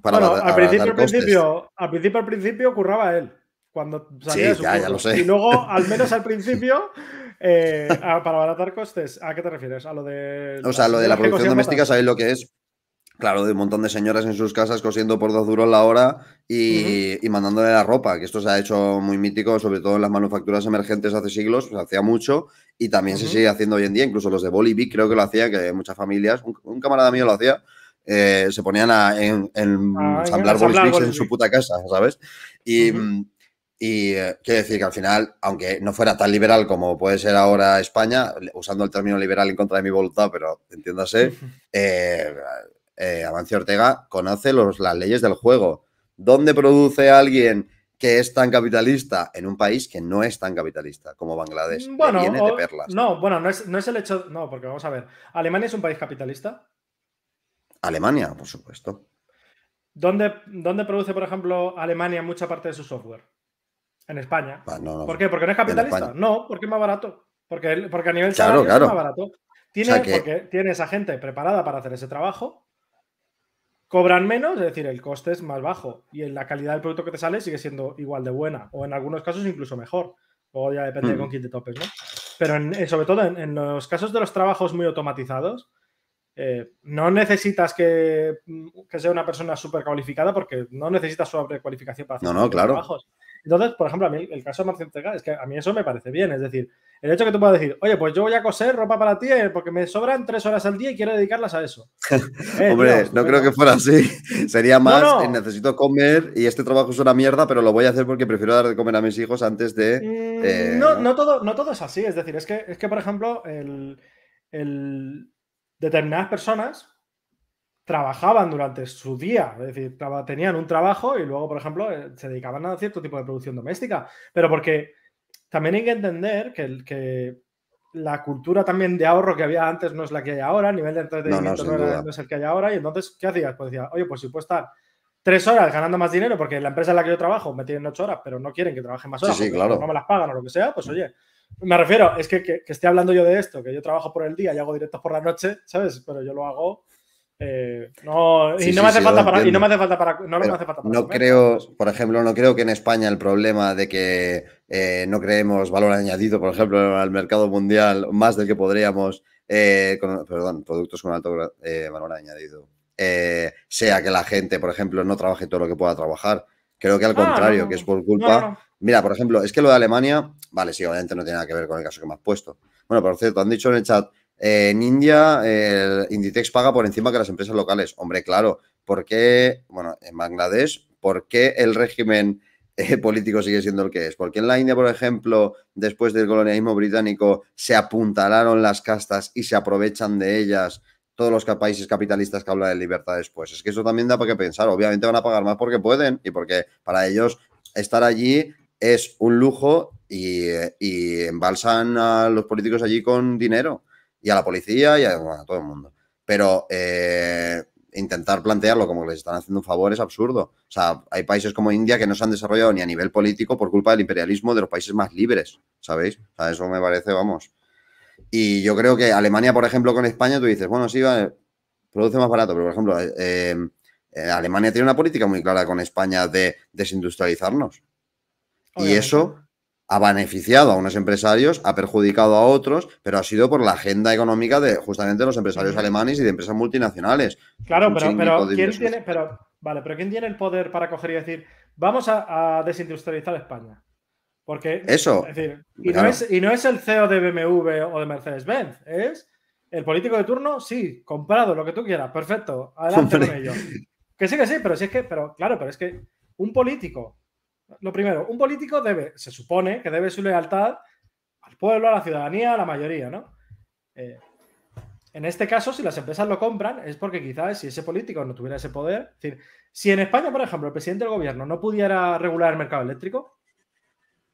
Para bueno, al, principio, al, principio, al principio, curraba él. Cuando salía sí, ya, lo sé. Y luego, al menos al principio, eh, para abaratar costes, ¿a qué te refieres? A lo de. O sea, lo de la producción doméstica, ¿sabéis lo que es? Claro, de un montón de señoras en sus casas cosiendo por dos duros la hora y, mandándole la ropa, que esto se ha hecho muy mítico, sobre todo en las manufacturas emergentes hace siglos, pues, hacía mucho y también se sigue haciendo hoy en día, incluso los de Bolivia, creo que lo hacían, que muchas familias, un, camarada mío lo hacía, eh, se ponían a ensamblar en, en, su puta casa, ¿sabes? Y, mm, eh, quiero decir que al final, aunque no fuera tan liberal como puede ser ahora España, usando el término liberal en contra de mi voluntad, pero entiéndase, eh, Avancio Ortega conoce los, las leyes del juego. ¿Dónde produce alguien que es tan capitalista en un país que no es tan capitalista como Bangladesh? Bueno, No, bueno, no es, el hecho. No, porque vamos a ver. ¿Alemania es un país capitalista? Alemania, por supuesto. ¿Dónde, ¿Dónde, produce, por ejemplo, Alemania mucha parte de su software? En España. Ah, ¿Por qué? ¿Porque no es capitalista? No, porque es más barato. Porque, porque a nivel claro, es más barato. Tiene, tiene esa gente preparada para hacer ese trabajo cobran menos, es decir, el coste es más bajo y en la calidad del producto que te sale sigue siendo igual de buena o en algunos casos incluso mejor. o ya depende de con mm. quién te topes, ¿no? Pero eh, sobre todo en, los casos de los trabajos muy automatizados, eh, no necesitas mm, que, sea una persona súper cualificada porque no necesitas cualificación para hacer no, trabajos. Entonces, por ejemplo, a mí el caso de Ortega es que a mí eso me parece bien. Es decir, el hecho que tú puedas decir, oye, pues yo voy a coser ropa para ti eh, porque me sobran tres horas al día y quiero dedicarlas a eso. Eh, Hombre, no creo que fuera así. Sería más, eh, necesito comer y este trabajo es una mierda, pero lo voy a hacer porque prefiero dar de comer a mis hijos antes de. Mm, no, todo, no todo es así. Es decir, es que, es que por ejemplo, el determinadas personas trabajaban durante su día, es decir, tenían un trabajo y luego, por ejemplo, eh, se dedicaban a cierto tipo de producción doméstica, pero porque también hay que entender que, la cultura también de ahorro que había antes no es la que hay ahora, a nivel de entretenimiento no, es el que hay ahora, y entonces, ¿qué hacías? Pues decías, oye, pues si puedo estar tres horas ganando más dinero, porque la empresa en la que yo trabajo me tienen ocho horas, pero no quieren que trabaje más horas, no me las pagan o lo que sea, pues oye, me refiero, es que, que, hablando yo de esto, que yo trabajo por el día y hago directos por la noche, ¿sabes? Pero yo lo hago eh, no, y, no no me hace falta para, no, falta no creo, por ejemplo, no creo que en España el problema de que eh, no creemos valor añadido, por ejemplo, al mercado mundial más del que podríamos, eh, perdón, productos con alto valor añadido, sea que la gente, por ejemplo, no trabaje todo lo que pueda trabajar. Creo que al ah, contrario, que es por culpa. Mira, por ejemplo, es que lo de Alemania, vale, sí, obviamente no tiene nada que ver con el caso que me has puesto. Bueno, por cierto, han dicho en el chat en India, el Inditex paga por encima que las empresas locales. Hombre, claro, ¿por qué, bueno, en Bangladesh, por qué el régimen eh, político sigue siendo el que es? ¿Porque en la India, por ejemplo, después del colonialismo británico, se apuntalaron las castas y se aprovechan de ellas? todos los países capitalistas que hablan de libertad después. Es que eso también da para que pensar. Obviamente van a pagar más porque pueden y porque para ellos estar allí es un lujo y, eh, y embalsan a los políticos allí con dinero y a la policía y a, todo el mundo. Pero eh, intentar plantearlo como que les están haciendo un favor es absurdo. O sea, hay países como India que no se han desarrollado ni a nivel político por culpa del imperialismo de los países más libres, ¿sabéis? O sea, eso me parece, vamos. Y yo creo que Alemania, por ejemplo, con España, tú dices, bueno, sí, produce más barato, pero por ejemplo, eh, eh, Alemania tiene una política muy clara con España de desindustrializarnos. Y eso ha beneficiado a unos empresarios, ha perjudicado a otros, pero ha sido por la agenda económica de justamente los empresarios alemanes y de empresas multinacionales. Claro, pero, ¿quién tiene, pero, vale, pero ¿quién tiene el poder para coger y decir, vamos a, desindustrializar España? Porque. Eso. Es decir, y, no es, el CEO de BMW o de Mercedes-Benz, es el político de turno, sí, comprado, lo que tú quieras, perfecto, adelante con ello. Que sí, que sí, pero si es que, pero claro, pero es que un político lo primero, un político debe, se supone que debe su lealtad al pueblo, a la ciudadanía, a la mayoría, ¿no? Eh, en este caso, si las empresas lo compran, es porque quizás si ese político no tuviera ese poder. decir, si en España, por ejemplo, el presidente del gobierno no pudiera regular el mercado eléctrico,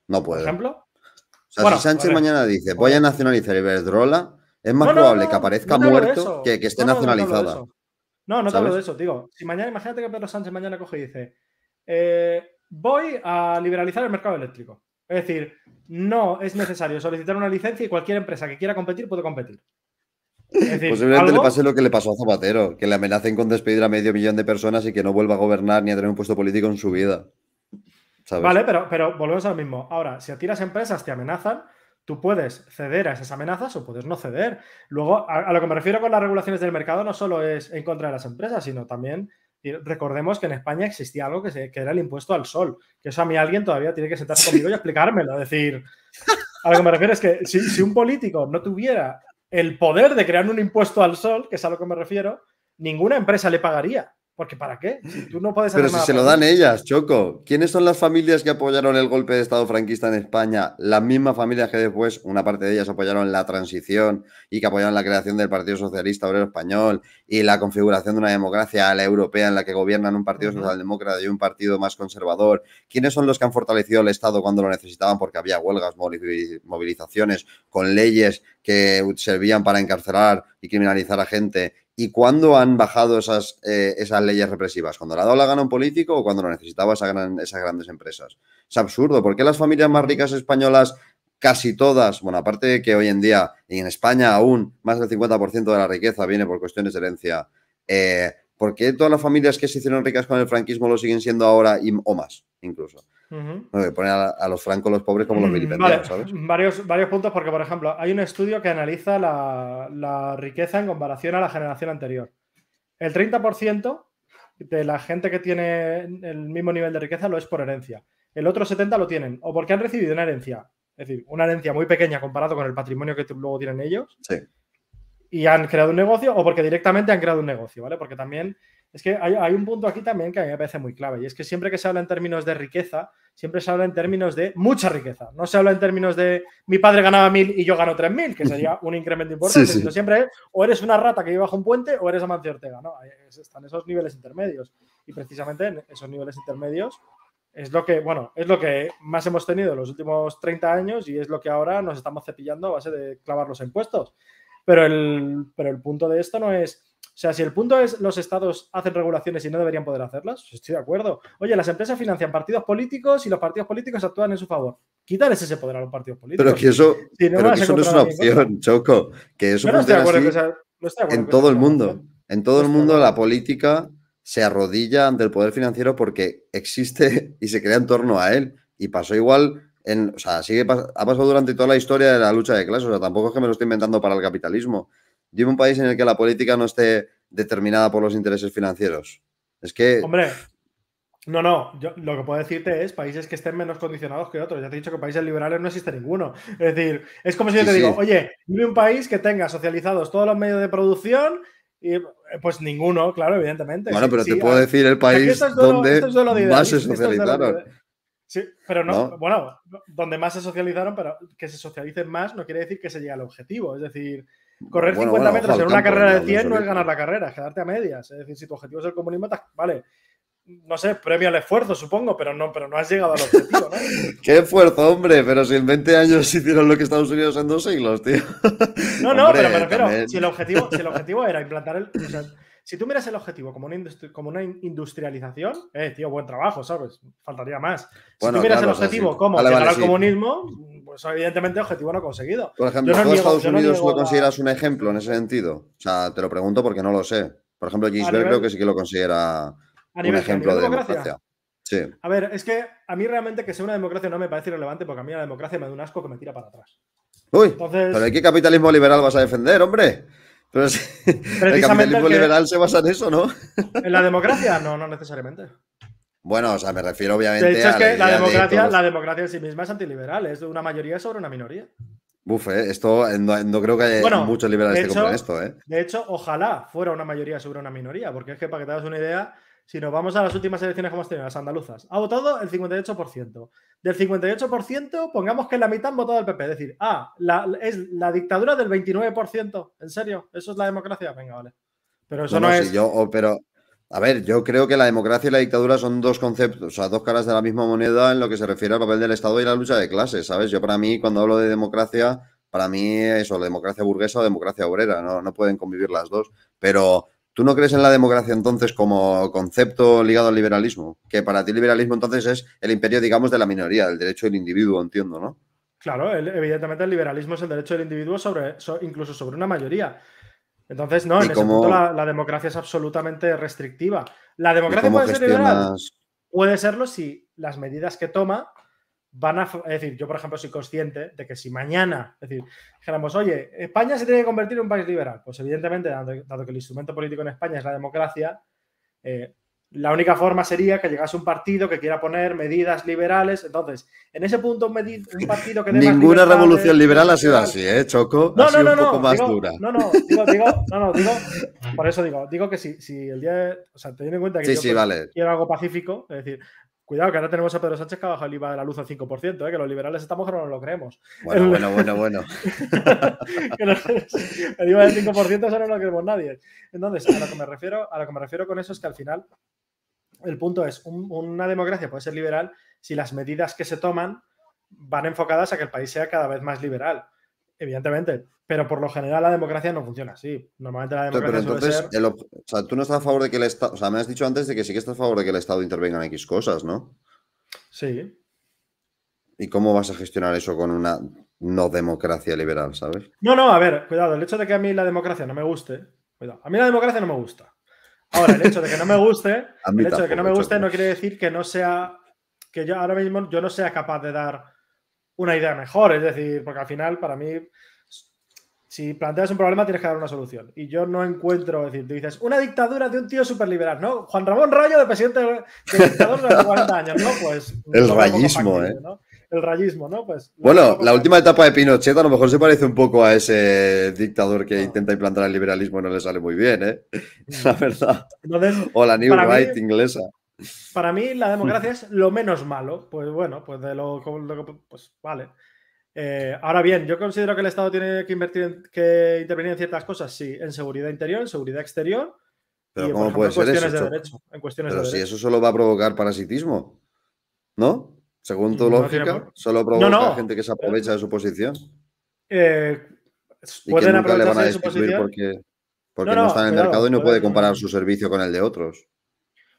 no puede. Por ejemplo. O sea, si Sánchez mañana dice voy a nacionalizar Iberdrola, es más probable que aparezca muerto que, que, esté nacionalizada. No, no te hablo de eso, digo. Si mañana, imagínate que Pedro Sánchez mañana coge y dice eh, voy a liberalizar el mercado eléctrico. Es decir, no es necesario solicitar una licencia y cualquier empresa que quiera competir puede competir. Posiblemente le pase lo que le pasó a Zapatero, que le amenacen con despedir a medio millón de personas y que no vuelva a gobernar ni a tener un puesto político en su vida. Vale, pero, pero volvemos al mismo. Ahora, si a ti las empresas te amenazan, tú puedes ceder a esas amenazas o puedes no ceder. Luego, a lo que me refiero con las regulaciones del mercado no solo es en contra de las empresas, sino también recordemos que en España existía algo que, se, era el impuesto al sol, que eso a mí alguien todavía tiene que sentarse conmigo y explicármelo. Es decir, a lo que me refiero es que si un político no tuviera el poder de crear un impuesto al sol, que es a lo que me refiero, ninguna empresa le pagaría. Porque ¿para qué? tú no puedes Pero si se lo dan ellas, Choco. ¿Quiénes son las familias que apoyaron el golpe de Estado franquista en España? Las mismas familias que después, una parte de ellas apoyaron la transición y que apoyaron la creación del Partido Socialista Obrero Español y la configuración de una democracia a la europea en la que gobiernan un partido socialdemócrata y un partido más conservador. ¿Quiénes son los que han fortalecido el Estado cuando lo necesitaban porque había huelgas, movilizaciones, con leyes que servían para encarcelar y criminalizar a gente ¿Y cuándo han bajado esas, eh, esas leyes represivas? ¿Cuando la ha dado la gana un político o cuando lo necesitaba esas grandes empresas? Es absurdo. ¿Por qué las familias más ricas españolas, casi todas, bueno, aparte de que hoy en día en España aún más del 50% de la riqueza viene por cuestiones de herencia, eh, ¿por qué todas las familias que se hicieron ricas con el franquismo lo siguen siendo ahora y, o más incluso? a, los francos los pobres como los mm, ¿sabes? Varios, varios puntos, porque, por ejemplo, hay un estudio que analiza la, riqueza en comparación a la generación anterior. El 30% de la gente que tiene el mismo nivel de riqueza lo es por herencia. El otro 70% lo tienen o porque han recibido una herencia, es decir, una herencia muy pequeña comparado con el patrimonio que luego tienen ellos. Y han creado un negocio o porque directamente han creado un negocio, ¿vale? Porque también es que hay, un punto aquí también que a mí me parece muy clave, y es que siempre que se habla en términos de riqueza, siempre se habla en términos de mucha riqueza. No se habla en términos de mi padre ganaba mil y yo gano tres mil, que sería un incremento importante. Sino siempre o eres una rata que vive bajo un puente o eres Amancio Ortega, ¿no? Están esos niveles intermedios. Y precisamente en esos niveles intermedios es lo que, bueno, es lo que más hemos tenido en los últimos 30 años y es lo que ahora nos estamos cepillando a base de clavar los impuestos. Pero pero el punto de esto no es o sea, si el punto es los estados hacen regulaciones y no deberían poder hacerlas, pues estoy de acuerdo. Oye, las empresas financian partidos políticos y los partidos políticos actúan en su favor. Quitarles ese poder a los partidos políticos. Pero que eso, no, pero eso no es una opción, Choco. Que eso no estoy de acuerdo no estoy de en todo el mundo. En todo el mundo la política se arrodilla ante el poder financiero porque existe y se crea en torno a él. Y pasó igual en, o sea, ha pasado durante toda la historia de la lucha de clases. O sea, tampoco es que me lo estoy inventando para el capitalismo. Yo un país en el que la política no esté determinada por los intereses financieros. Es que. Hombre, no, no, lo que puedo decirte es países que estén menos condicionados que otros. Ya te he dicho que países liberales no existe ninguno. Es decir, es como si yo te digo, oye, vive un país que tenga socializados todos los medios de producción y eh, pues ninguno, claro, evidentemente. Bueno, pero te puedo decir el país donde más se socializaron. Sí, pero no, bueno, donde más se socializaron, pero que se socialicen más no quiere decir que se llegue al objetivo. Es decir, Correr 50 metros en una carrera de 100 no es ganar la carrera, es quedarte a medias. Es decir, si tu objetivo es el comunismo, vale, no sé, premio al esfuerzo, supongo, pero no, pero no has llegado al objetivo, ¿no? Qué esfuerzo, hombre, pero si en 20 años hicieron lo que Estados Unidos en dos siglos, tío. No, no, pero si el, objetivo, el objetivo era implantar el. Si tú miras el objetivo como una, como una industrialización, eh, tío, buen trabajo, ¿sabes? Faltaría más. si tú miras el objetivo como llegar al comunismo, pues evidentemente objetivo no conseguido. Por ejemplo, ¿tú Estados Unidos lo consideras un ejemplo en ese sentido? O sea, te lo pregunto porque no lo sé. Por ejemplo, Gisbert creo que sí que lo considera un ejemplo de democracia. A ver, es que a mí realmente que sea una democracia no me parece relevante porque a mí la democracia me da un asco que me tira para atrás. Uy, pero ¿qué capitalismo liberal vas a defender, hombre? Entonces, el liberal se basa en eso, ¿no? ¿En la democracia? No, no necesariamente. Bueno, o sea, me refiero obviamente. De hecho, es que la, democracia, la democracia en sí misma es antiliberal, es una mayoría sobre una minoría. Buf, eh, esto eh, no, creo que haya muchos liberales que compren esto, ¿eh? De hecho, ojalá fuera una mayoría sobre una minoría, porque es que para que te hagas una idea, si nos vamos a las últimas elecciones que hemos tenido, las andaluzas, ha votado el 58%. Del 58%, pongamos que la mitad han votado al PP. Es decir, ah, la, es la dictadura del 29%. ¿En serio? ¿Eso es la democracia? Venga, vale. Pero eso no, es. yo, pero, a ver, yo creo que la democracia y la dictadura son dos conceptos, o sea, dos caras de la misma moneda en lo que se refiere al papel del Estado y la lucha de clases, ¿sabes? Yo para mí, cuando hablo de democracia, para mí eso, la democracia burguesa o democracia obrera, no, no pueden convivir las dos. Pero ¿Tú no crees en la democracia entonces como concepto ligado al liberalismo? Que para ti el liberalismo entonces es el imperio, digamos, de la minoría, del derecho del individuo, entiendo, ¿no? Claro, evidentemente el liberalismo es el derecho del individuo sobre, incluso sobre una mayoría. Entonces, no, en ese punto la, democracia es absolutamente restrictiva. La democracia puede ser liberal. Puede serlo si las medidas que toma van a, decir, yo por ejemplo soy consciente de que si mañana, es decir, dijéramos, oye, España se tiene que convertir en un país liberal, pues evidentemente, dado, que el instrumento político en España es la democracia, eh, la única forma sería que llegase un partido que quiera poner medidas liberales. Entonces, en ese punto, un, partido que... Ninguna revolución liberal ha sido así, ¿eh, Choco? No, ha no, sido no, un poco más dura. No, no, digo, digo, por eso digo, digo que si, el día... o sea, teniendo en cuenta que pues, quiero algo pacífico, es decir, Cuidado, que ahora tenemos a Pedro Sánchez que ha bajado el IVA de la luz al 5%, ¿eh? que los liberales estamos pero no lo creemos. Bueno, bueno, bueno, bueno. el IVA del 5% eso no lo creemos nadie. Entonces, a lo, que me refiero, a lo que me refiero con eso es que al final el punto es, una democracia puede ser liberal si las medidas que se toman van enfocadas a que el país sea cada vez más liberal. Evidentemente, pero por lo general la democracia no funciona así. Normalmente la democracia. entonces, o sea, tú no estás a favor de que el Estado. O sea, me has dicho antes de que sí que estás a favor de que el Estado intervenga en X cosas, ¿no? Sí. ¿Y cómo vas a gestionar eso con una no democracia liberal, sabes? No, no, a ver, cuidado, el hecho de que a mí la democracia no me guste, cuidado, a mí la democracia no me gusta. Ahora, el hecho de que no me guste, el hecho de que no me guste no quiere decir que no sea, que yo ahora mismo yo no sea capaz de dar una idea mejor. Es decir, porque al final, para mí, si planteas un problema, tienes que dar una solución. Y yo no encuentro, es decir, tú dices, una dictadura de un tío superliberal, ¿no? Juan Ramón Rayo de presidente de dictador de 40 años, ¿no? Pues. El rayismo, ¿eh? El rayismo, ¿no? Pues. Bueno, la pues, última etapa de Pinochet a lo mejor se parece un poco a ese dictador que ah. intenta implantar el liberalismo y no le sale muy bien, ¿eh? La verdad. o la New Right inglesa. Para mí la democracia mm. es lo menos malo. Pues bueno, pues de lo, pues vale. Eh, ahora bien, yo considero que el Estado tiene que invertir intervenir en ciertas cosas, sí, en seguridad interior, en seguridad exterior. Pero y, ¿cómo en cuestiones De derecho, Pero si eso solo va a provocar parasitismo, ¿no? Según tu lógica, solo provoca a gente que se aprovecha de su posición. pueden de Porque, porque no, está en el mercado y no puede comparar su servicio con el de otros.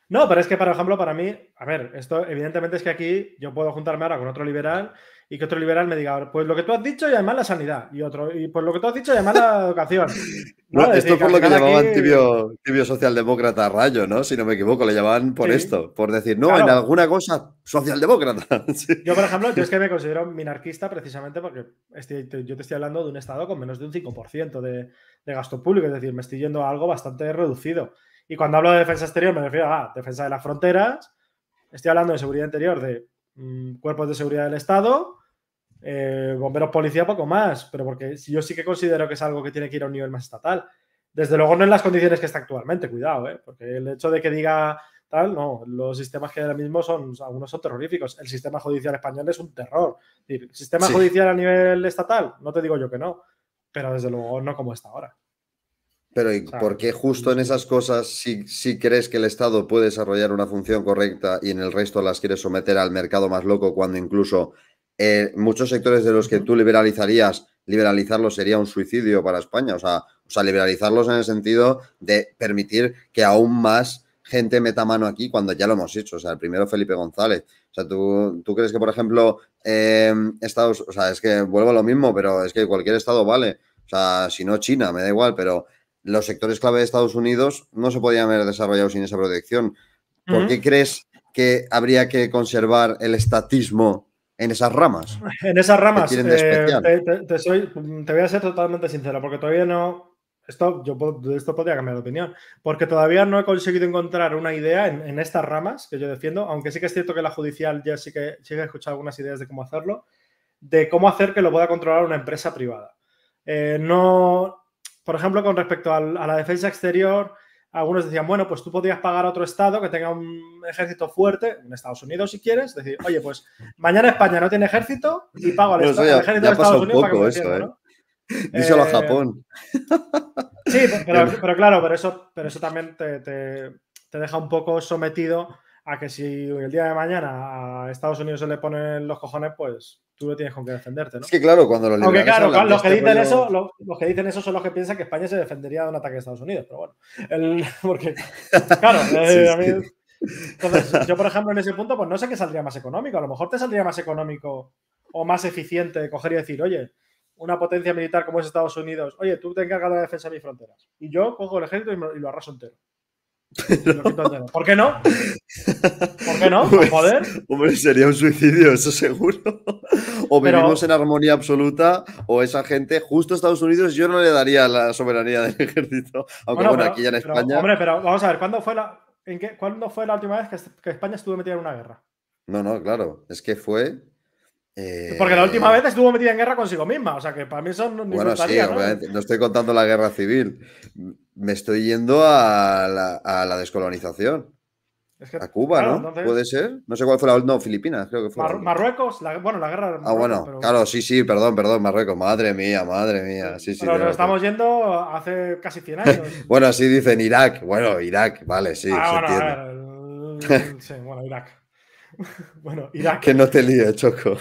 No, pero es que, por ejemplo, para mí, a ver, esto evidentemente es que aquí yo puedo juntarme ahora con otro liberal y que otro liberal me diga, pues lo que tú has dicho y además la sanidad, y otro, y pues lo que tú has dicho y además la educación. esto es por lo que llamaban tibio, tibio, socialdemócrata rayo, ¿no? Si no me equivoco, le llamaban por esto, por decir, no, en alguna cosa socialdemócrata. Yo, por ejemplo, yo es que me considero minarquista precisamente porque yo te estoy hablando de un Estado con menos de un 5% de, de gasto público, es decir, me estoy yendo a algo bastante reducido. Y cuando hablo de defensa exterior me refiero a defensa de las fronteras, estoy hablando de seguridad interior, de mm, cuerpos de seguridad del Estado, eh, bomberos, policía, poco más, pero porque yo sí que considero que es algo que tiene que ir a un nivel más estatal. Desde luego no en las condiciones que está actualmente, cuidado, ¿eh? porque el hecho de que diga tal, no, los sistemas que ahora mismo son, algunos son terroríficos. El sistema judicial español es un terror. El sistema judicial a nivel estatal, no te digo yo que no, pero desde luego no como está ahora. Pero ¿y por qué justo en esas cosas si, crees que el Estado puede desarrollar una función correcta y en el resto las quieres someter al mercado más loco cuando incluso eh, muchos sectores de los que tú liberalizarías, liberalizarlos sería un suicidio para España? O sea, o sea, liberalizarlos en el sentido de permitir que aún más gente meta mano aquí cuando ya lo hemos hecho. O sea, el primero Felipe González. O sea, ¿tú, tú crees que, por ejemplo, eh, Estados... O sea, es que vuelvo a lo mismo, pero es que cualquier Estado vale. O sea, si no China, me da igual, pero los sectores clave de Estados Unidos no se podían haber desarrollado sin esa protección. ¿Por qué crees que habría que conservar el estatismo en esas ramas? En esas ramas. Eh, te, voy a ser totalmente sincero, porque todavía no, esto, yo podría cambiar de opinión, porque todavía no he conseguido encontrar una idea en, estas ramas que yo defiendo, aunque sí que es cierto que la judicial ya sí que, ha escuchado algunas ideas de cómo hacerlo, de cómo hacer que lo pueda controlar una empresa privada. Eh, no, por ejemplo, con respecto a la defensa exterior, algunos decían, bueno, pues tú podrías pagar a otro estado que tenga un ejército fuerte, en Estados Unidos si quieres, decir, oye, pues mañana España no tiene ejército y pago al, ejército de Estados Unidos para que eh. a eh, Japón. Sí, pero, claro, pero eso, pero eso también te, te deja un poco sometido a que si el día de mañana a Estados Unidos se le ponen los cojones, pues tú no tienes con qué defenderte, ¿no? Es que claro, cuando los Aunque que dicen eso, son los que piensan que España se defendería de un ataque de Estados Unidos, pero bueno, porque claro, eh, entonces yo por ejemplo en ese punto pues no sé qué saldría más económico, a lo mejor te saldría más económico o más eficiente coger y decir, oye, una potencia militar como es Estados Unidos, oye, tú te encargas de la defensa de mis fronteras y yo cojo el ejército y lo arraso entero. ¿Por qué no? ¿Por qué no? Hombre, sería un suicidio, eso seguro. O venimos en armonía absoluta, o esa gente, justo a Estados Unidos, yo no le daría la soberanía del ejército. Aunque bueno, aquí ya en España. hombre, pero vamos a ver, ¿cuándo fue la, en qué, fue la última vez que España estuvo metida en una guerra? No, no, claro. Es que fue eh, Porque la última vez estuvo metida en guerra consigo misma, o sea que para mí son no Bueno, sí, ¿no? estoy contando la guerra civil, me estoy yendo a la, descolonización. a Cuba, ¿no? Puede ser. No sé cuál fue la. No, Filipinas, creo que fue. Marruecos, bueno, la guerra. De Marruecos, ah, bueno, claro, sí, sí, perdón, perdón, Marruecos. Madre mía, madre mía. Sí, sí, pero nos estamos yendo hace casi 100 años. bueno, así dicen Irak. Bueno, Irak, vale, sí, ah, se entiende. sí, bueno, Irak. bueno, Irak. Que no te líe, Choco.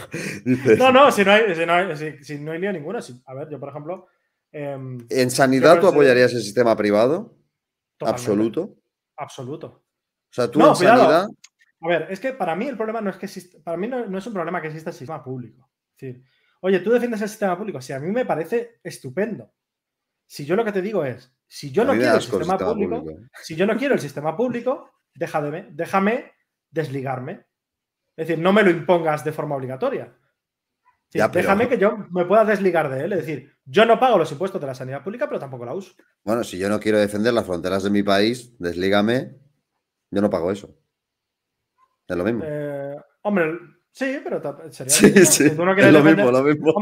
No, no, si no hay, si no hay, si, no hay lío ninguno. a ver, yo, por ejemplo. Em, ¿En sanidad tú apoyarías el sistema privado? Absoluto. Absoluto. O sea, tú en sanidad. A ver, es que para mí el problema no es que exista, para mí no, es un problema que exista el sistema público. oye, tú defiendes el sistema público, si a mí me parece estupendo. Si yo lo que te digo es, si yo no quiero el sistema público, si yo no quiero el sistema público, déjame, déjame desligarme. Es decir, no me lo impongas de forma obligatoria. Déjame que yo me pueda desligar de él. Es decir, yo no pago los impuestos de la sanidad pública, pero tampoco la uso. Bueno, si yo no quiero defender las fronteras de mi país, deslígame. Yo no pago eso. Es lo mismo. Eh, hombre, Sí, pero sería. no es lo mismo, lo mismo.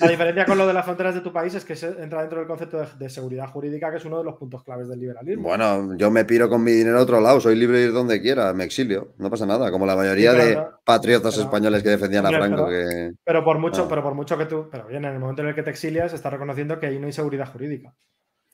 la diferencia con lo de las fronteras de tu país es que entra dentro del concepto de, seguridad jurídica, que es uno de los puntos claves del liberalismo. Bueno, yo me piro con mi dinero a otro lado, soy libre de ir donde quiera, me exilio, no pasa nada, como la mayoría de patriotas españoles que defendían a Franco. Pero, por mucho, ah. pero por mucho que tú. Pero bien, en el momento en el que te exilias, estás reconociendo que ahí no hay seguridad jurídica.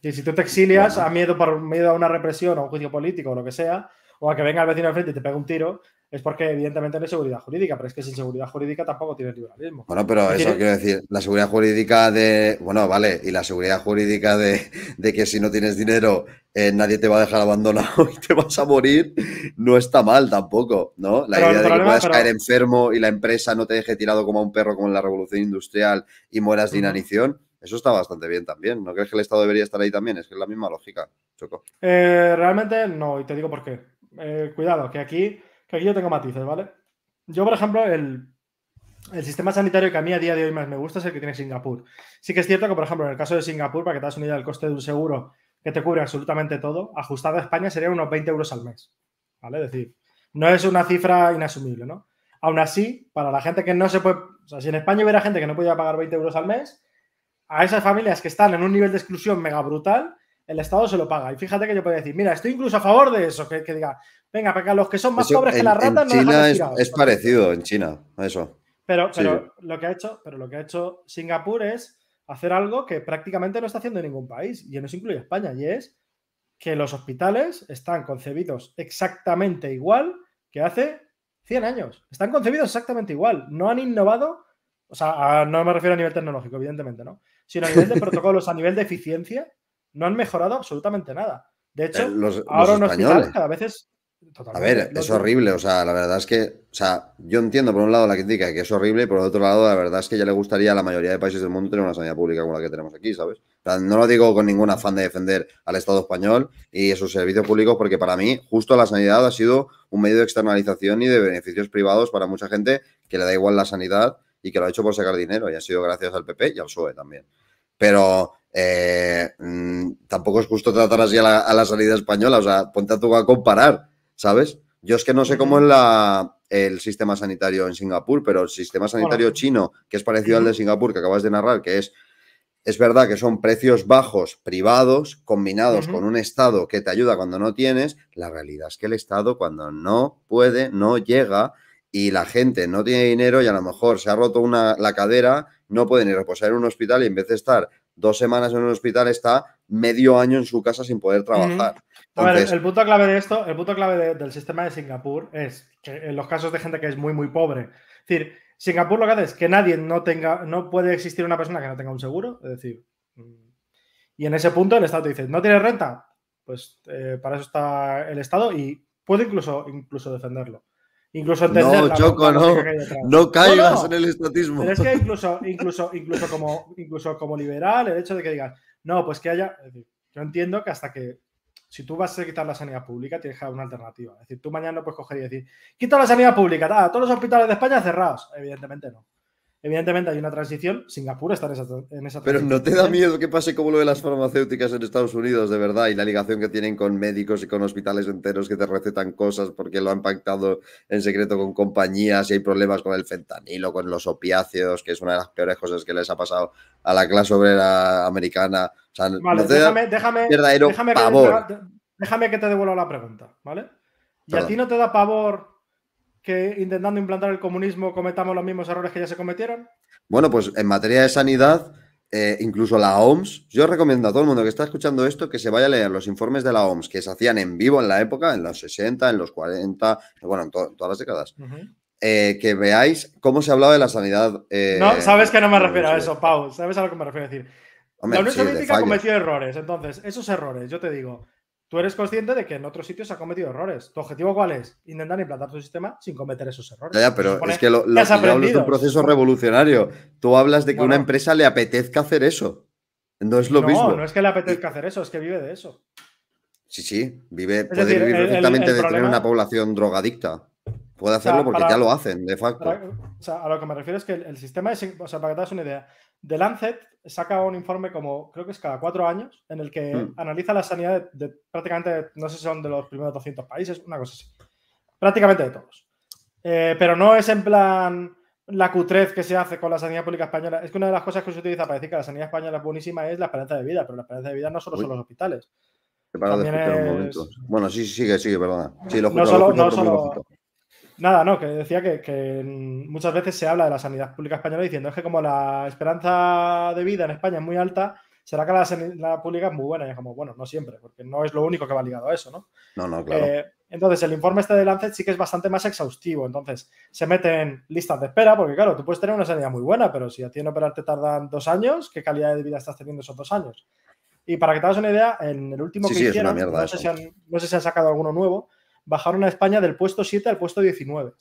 Y si tú te exilias a miedo por miedo a una represión o un juicio político o lo que sea, o a que venga el vecino al frente y te pegue un tiro, es porque evidentemente no hay seguridad jurídica, pero es que sin seguridad jurídica tampoco tienes liberalismo. Bueno, pero eso quiero decir, la seguridad jurídica de, bueno, vale, y la seguridad jurídica de, que si no tienes dinero eh, nadie te va a dejar abandonado y te vas a morir, no está mal tampoco, ¿no? La idea de que puedas caer enfermo y la empresa no te deje tirado como a un perro como en la revolución industrial y mueras de inanición. Eso está bastante bien también. ¿No crees que el Estado debería estar ahí también? Es que es la misma lógica, Choco. Eh, realmente no, y te digo por qué. Eh, cuidado, que aquí aquí yo tengo matices, ¿vale? Yo, por ejemplo, el, sistema sanitario que a mí a día de hoy más me gusta es el que tiene Singapur. Sí que es cierto que, por ejemplo, en el caso de Singapur, para que te hagas una idea del coste de un seguro que te cubre absolutamente todo, ajustado a España sería unos 20 euros al mes. ¿Vale? Es decir, no es una cifra inasumible, ¿no? Aún así, para la gente que no se puede. O sea, si en España hubiera gente que no pudiera pagar 20 euros al mes, a esas familias que están en un nivel de exclusión mega brutal, el Estado se lo paga. Y fíjate que yo puedo decir, mira, estoy incluso a favor de eso, que, diga, venga, porque los que son más pobres que la ratas no China es, es, parecido en China eso. Pero, lo que ha hecho, pero lo que ha hecho Singapur es hacer algo que prácticamente no está haciendo ningún país, y no se incluye España, y es que los hospitales están concebidos exactamente igual que hace 100 años. Están concebidos exactamente igual. No han innovado, o sea, no me refiero a nivel tecnológico, evidentemente, ¿no? Sino a nivel de protocolos, a nivel de eficiencia no han mejorado absolutamente nada. De hecho, eh, los, ahora españoles. cada vez es A ver, es horrible, o sea, la verdad es que, o sea, yo entiendo por un lado la crítica que es horrible, y por otro lado la verdad es que ya le gustaría a la mayoría de países del mundo tener una sanidad pública como la que tenemos aquí, ¿sabes? no lo digo con ningún afán de defender al Estado español y sus servicios públicos, porque para mí justo la sanidad ha sido un medio de externalización y de beneficios privados para mucha gente que le da igual la sanidad y que lo ha hecho por sacar dinero y ha sido gracias al PP y al PSOE también. Pero eh, mm, tampoco es justo tratar así a la, salida española. O sea, ponte a tu a comparar, ¿sabes? Yo es que no sé cómo es la, el sistema sanitario en Singapur, pero el sistema sanitario chino, que es parecido al de Singapur que acabas de narrar, que es, es verdad que son precios bajos, privados, combinados con un Estado que te ayuda cuando no tienes, la realidad es que el Estado cuando no puede, no llega y la gente no tiene dinero y a lo mejor se ha roto una, la cadera, no pueden ir a reposar en un hospital y en vez de estar dos semanas en un hospital está medio año en su casa sin poder trabajar. el punto clave de esto, el punto clave del sistema de Singapur es que en eh, los casos de gente que es muy, muy pobre, es decir, Singapur lo que hace es que nadie no tenga, no puede existir una persona que no tenga un seguro, es decir, mm, y en ese punto el Estado dice, ¿no tienes renta? Pues eh, para eso está el Estado y puede incluso, incluso defenderlo. Incluso No, Choco, no. No caigas en el estatismo. Pero es que incluso, incluso, incluso, como, incluso como liberal, el hecho de que digas, no, pues que haya. yo entiendo que hasta que. Si tú vas a quitar la sanidad pública, tienes que dar una alternativa. Es decir, tú mañana puedes coger y decir, quita la sanidad pública, todos los hospitales de España cerrados. Evidentemente no. Evidentemente hay una transición, Singapur está en esa, transición. Pero ¿no te da miedo que pase como lo de las farmacéuticas en Estados Unidos, de verdad, y la ligación que tienen con médicos y con hospitales enteros que te recetan cosas porque lo han pactado en secreto con compañías y hay problemas con el fentanilo, con los opiáceos, que es una de las peores cosas que les ha pasado a la clase obrera americana? O sea, vale, déjame, que, te devuelva la pregunta, ¿vale? ¿Y a ti no te da pavor que intentando implantar el comunismo cometamos los mismos errores que ya se cometieron? Bueno, pues en materia de sanidad, eh, incluso la OMS, yo recomiendo a todo el mundo que está escuchando esto que se vaya a leer los informes de la OMS que se hacían en vivo en la época, en los 60, en los 40, bueno, en todas las décadas. Eh, que veáis cómo se hablaba de la sanidad. Eh, no, sabes que no me refiero a eso, Pau. Sabes a lo que me refiero a decir. la Unión Soviética cometió errores, entonces, esos errores, yo te digo, tú eres consciente de que en otros sitios se cometido errores. ¿Tu objetivo cuál es? Intentar implantar tu sistema sin cometer esos errores. Ya, pero es que lo, lo es un proceso revolucionario. Tú hablas de que a una empresa le apetezca hacer eso. No es lo mismo. No, no es que le apetezca hacer eso, es que vive de eso. Sí, sí, vive, puede vivir perfectamente de tener una población drogadicta. Puede hacerlo porque ya lo hacen, de facto. o sea, a lo que me refiero es que el, sistema es, o sea, para que te das una idea, The Lancet saca un informe como creo que es cada cuatro años en el que mm. analiza la sanidad de, prácticamente, no sé si son de los primeros 200 países, una cosa así. Prácticamente de todos. Eh, pero no es en plan la cutrez que se hace con la sanidad pública española. Es que una de las cosas que se utiliza para decir que la sanidad española es buenísima es la esperanza de vida, pero la esperanza de vida no solo son los hospitales. Bueno, sí, sigue, sigue, perdona. no solo Nada, no, que decía que, muchas veces se habla de la sanidad pública española diciendo es que como la esperanza de vida en España es muy alta, será que la sanidad pública es muy buena. Y es como, bueno, no siempre, porque no es lo único que va ligado a eso, ¿no? No, no, claro. Eh, entonces, el informe este de Lancet sí que es bastante más exhaustivo. Entonces, se meten listas de espera, porque claro, tú puedes tener una sanidad muy buena, pero si a ti en operarte tardan dos años, ¿qué calidad de vida estás teniendo esos dos años? Y para que te hagas una idea, en el último que hicieron, no, sé si no sé si han sacado alguno nuevo, bajaron a España del puesto 7 al puesto 19,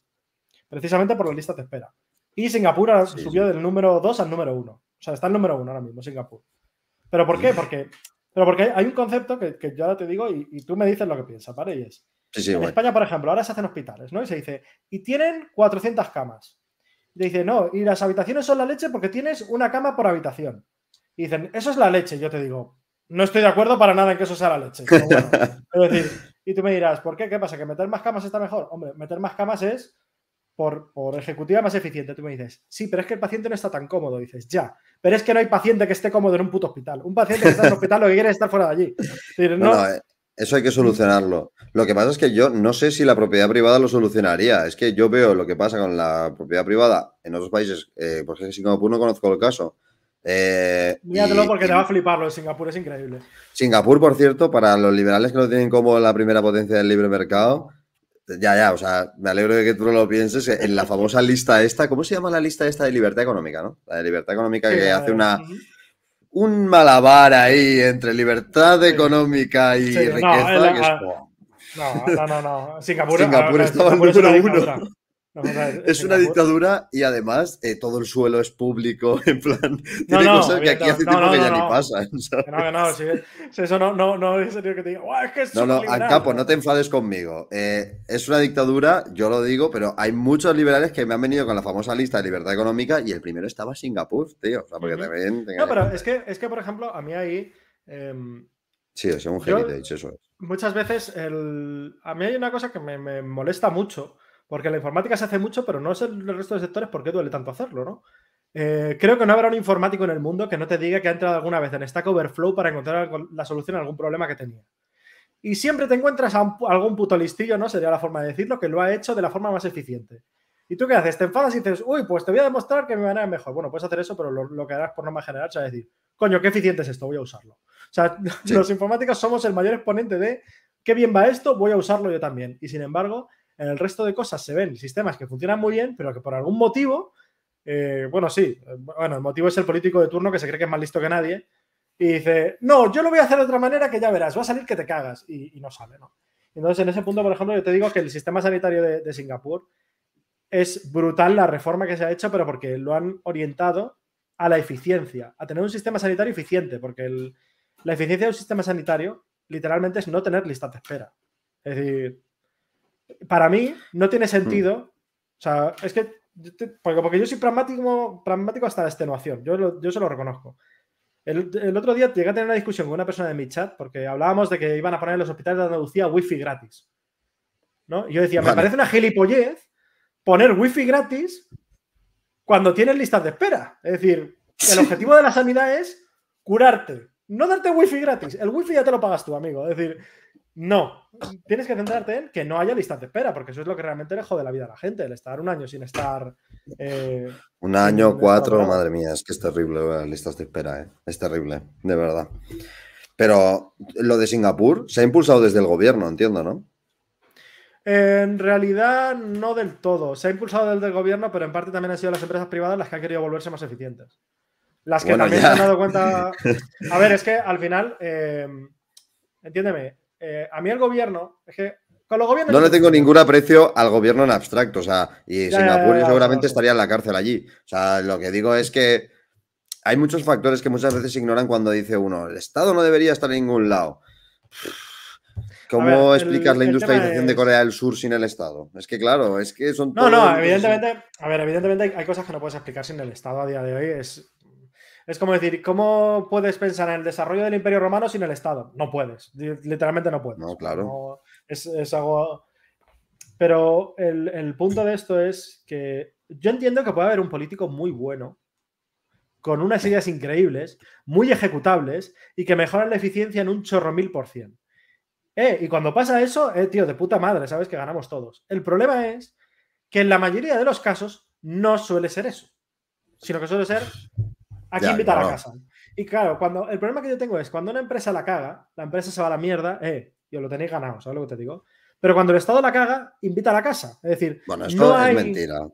precisamente por la lista de espera. Y Singapur subió del número 2 al número 1. O sea, está el número 1 ahora mismo, Singapur. ¿Pero por qué? Mm. Porque, pero porque hay un concepto que, que yo ahora te digo y, tú me dices lo que piensas, ¿vale? es. en España, por ejemplo, ahora se hacen hospitales, ¿no? Y se dice, y tienen 400 camas. Y dice, no, y las habitaciones son la leche porque tienes una cama por habitación. Y dicen, eso es la leche. Yo te digo, no estoy de acuerdo para nada en que eso sea la leche. es decir, y tú me dirás, ¿por qué? ¿Qué pasa? ¿Que meter más camas está mejor? Hombre, meter más camas es por, ejecutiva más eficiente. Tú me dices, sí, pero es que el paciente no está tan cómodo. Dices, ya. Pero es que no hay paciente que esté cómodo en un puto hospital. Un paciente que está en el hospital lo que quiere es estar fuera de allí. no, eh, Eso hay que solucionarlo. Lo que pasa es que yo no sé si la propiedad privada lo solucionaría. Es que yo veo lo que pasa con la propiedad privada en otros países, porque si como no conozco el caso, eh, porque te va a fliparlo. Singapur es increíble. Singapur, por cierto, para los liberales que no tienen como la primera potencia del libre mercado, ya, ya, o sea, me alegro de que tú no lo pienses. En la famosa lista esta, ¿cómo se llama la lista esta de libertad económica, no? La de libertad económica que hace una. Un malabar ahí entre libertad económica y riqueza. Eh, ah, no, no, no, no, Singapur, Singapur ah, estaba el número es, una dictadura y además eh, todo el suelo es público, en plan, tiene no, cosas que aquí hace tiempo que ya ni pasan. no, no, eso no, no, es que te diga, es que No, no, Capo, no te enfades conmigo. Eh, es una dictadura, yo lo digo, pero hay muchos liberales que me han venido con la famosa lista de libertad económica y el primero estaba Singapur, tío. O sea, porque también. No, pero es que, es que, por ejemplo, a mí ahí. Eh, sí, es un dicho eso Muchas veces, el... a mí hay una cosa que me, me molesta mucho porque la informática se hace mucho, pero no es el resto de sectores porque duele tanto hacerlo, ¿no? Eh, creo que no habrá un informático en el mundo que no te diga que ha entrado alguna vez en Stack Overflow para encontrar la solución a algún problema que tenía. Y siempre te encuentras a, algún puto listillo, ¿no? Sería la forma de decirlo, que lo ha hecho de la forma más eficiente. ¿Y tú qué haces? Te enfadas y dices, uy, pues te voy a demostrar que mi manera es mejor. Bueno, puedes hacer eso, pero lo, que harás por más general es decir, coño, qué eficiente es esto, voy a usarlo. O sea, los informáticos somos el mayor exponente de qué bien va esto, voy a usarlo yo también. Y sin embargo, en el resto de cosas se ven sistemas que funcionan muy bien, pero que por algún motivo, eh, bueno, sí, eh, bueno, el motivo es el político de turno que se cree que es más listo que nadie y dice, no, yo lo voy a hacer de otra manera que ya verás, va a salir que te cagas y, no sale, ¿no? Entonces, en ese punto, por ejemplo, yo te digo que el sistema sanitario de, Singapur es brutal la reforma que se ha hecho, pero porque lo han orientado a la eficiencia, a tener un sistema sanitario eficiente, porque la eficiencia de un sistema sanitario literalmente es no tener listas de espera. Es decir, para mí no tiene hmm. sentido. O sea, es que. Porque, yo soy pragmático, pragmático hasta la extenuación. Yo, se lo reconozco. El, otro día llegué a tener una discusión con una persona de mi chat porque hablábamos de que iban a poner en los hospitales de Andalucía wifi gratis. ¿no? Y yo decía, me parece una gilipollez poner wifi gratis cuando tienes listas de espera. Es decir, el objetivo de la sanidad es curarte, no darte wifi gratis. El wifi ya te lo pagas tú, amigo. Es decir, no, tienes que centrarte en que no haya listas de espera, porque eso es lo que realmente le jode la vida a la gente, el estar un año sin estar... Eh, un año, cuatro, madre mía, es que es terrible las eh, listas de espera, eh, es terrible, de verdad. Pero lo de Singapur se ha impulsado desde el gobierno, entiendo, ¿no? En realidad, no del todo. Se ha impulsado desde el gobierno, pero en parte también han sido las empresas privadas las que han querido volverse más eficientes. Las que también se han dado cuenta. A ver, es que al final, entiéndeme, eh, a mí el gobierno, con los gobiernos... No le tengo ningún aprecio al gobierno en abstracto, o sea, y Singapur seguramente estaría en la cárcel allí. O sea, lo que digo es que hay muchos factores que muchas veces ignoran cuando dice uno, el Estado no debería estar en ningún lado. ¿Cómo explicar explicas la industrialización de Corea del Sur sin el Estado? Es que claro, es que son... No, no, evidentemente, a ver, evidentemente hay cosas que no puedes explicar sin el Estado a día de hoy. Es, es como decir, ¿cómo puedes pensar en el desarrollo del Imperio Romano sin el Estado? No puedes, literalmente no puedes. No, claro. es, algo... Pero el, punto de esto es que yo entiendo que puede haber un político muy bueno, con unas ideas increíbles, muy ejecutables y que mejoran la eficiencia en un chorro mil por cien. Eh, y cuando pasa eso, eh, tío, de puta madre, sabes que ganamos todos. El problema es que en la mayoría de los casos no suele ser eso, sino que suele ser Aquí invita invitar la casa. Y claro, cuando el problema que yo tengo es cuando una empresa la caga, la empresa se va a la mierda, eh, yo lo tenéis ganado, ¿sabes lo que te digo? Pero cuando el Estado la caga, invita a la casa. Es decir, bueno, esto es mentira.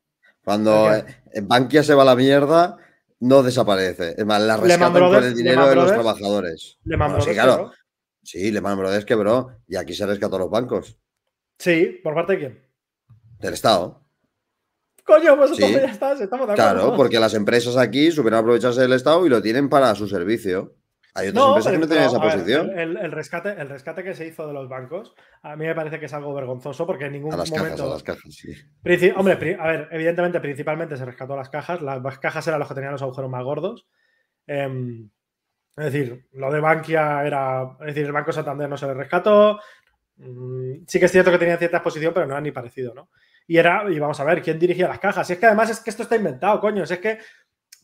Cuando eh, Bankia se va a la mierda, no desaparece. Es más, la rescatan el dinero de los trabajadores. Le bueno, sí, claro. Quebró. Sí, Lehman Brothers quebró y aquí se rescató los bancos. Sí, ¿por parte de quién? Del Estado. Coño, pues ya estamos Claro, porque las empresas aquí supieron aprovecharse del Estado y lo tienen para su servicio. Hay otras empresas que no tienen esa posición. El, rescate, el rescate que se hizo de los bancos, a mí me parece que es algo vergonzoso porque en ningún a las Cajas, a las cajas, sí. Hombre, a ver, evidentemente, principalmente se rescató a las cajas. Las cajas eran los que tenían los agujeros más gordos. Em, es decir, lo de Bankia era. Es decir, el Banco Santander no se le rescató. Mm, sí que es cierto que tenía cierta exposición, pero no era ni parecido, ¿no? Y era, vamos a ver, ¿quién dirigía las cajas? Y es que además es que esto está inventado, coño. es que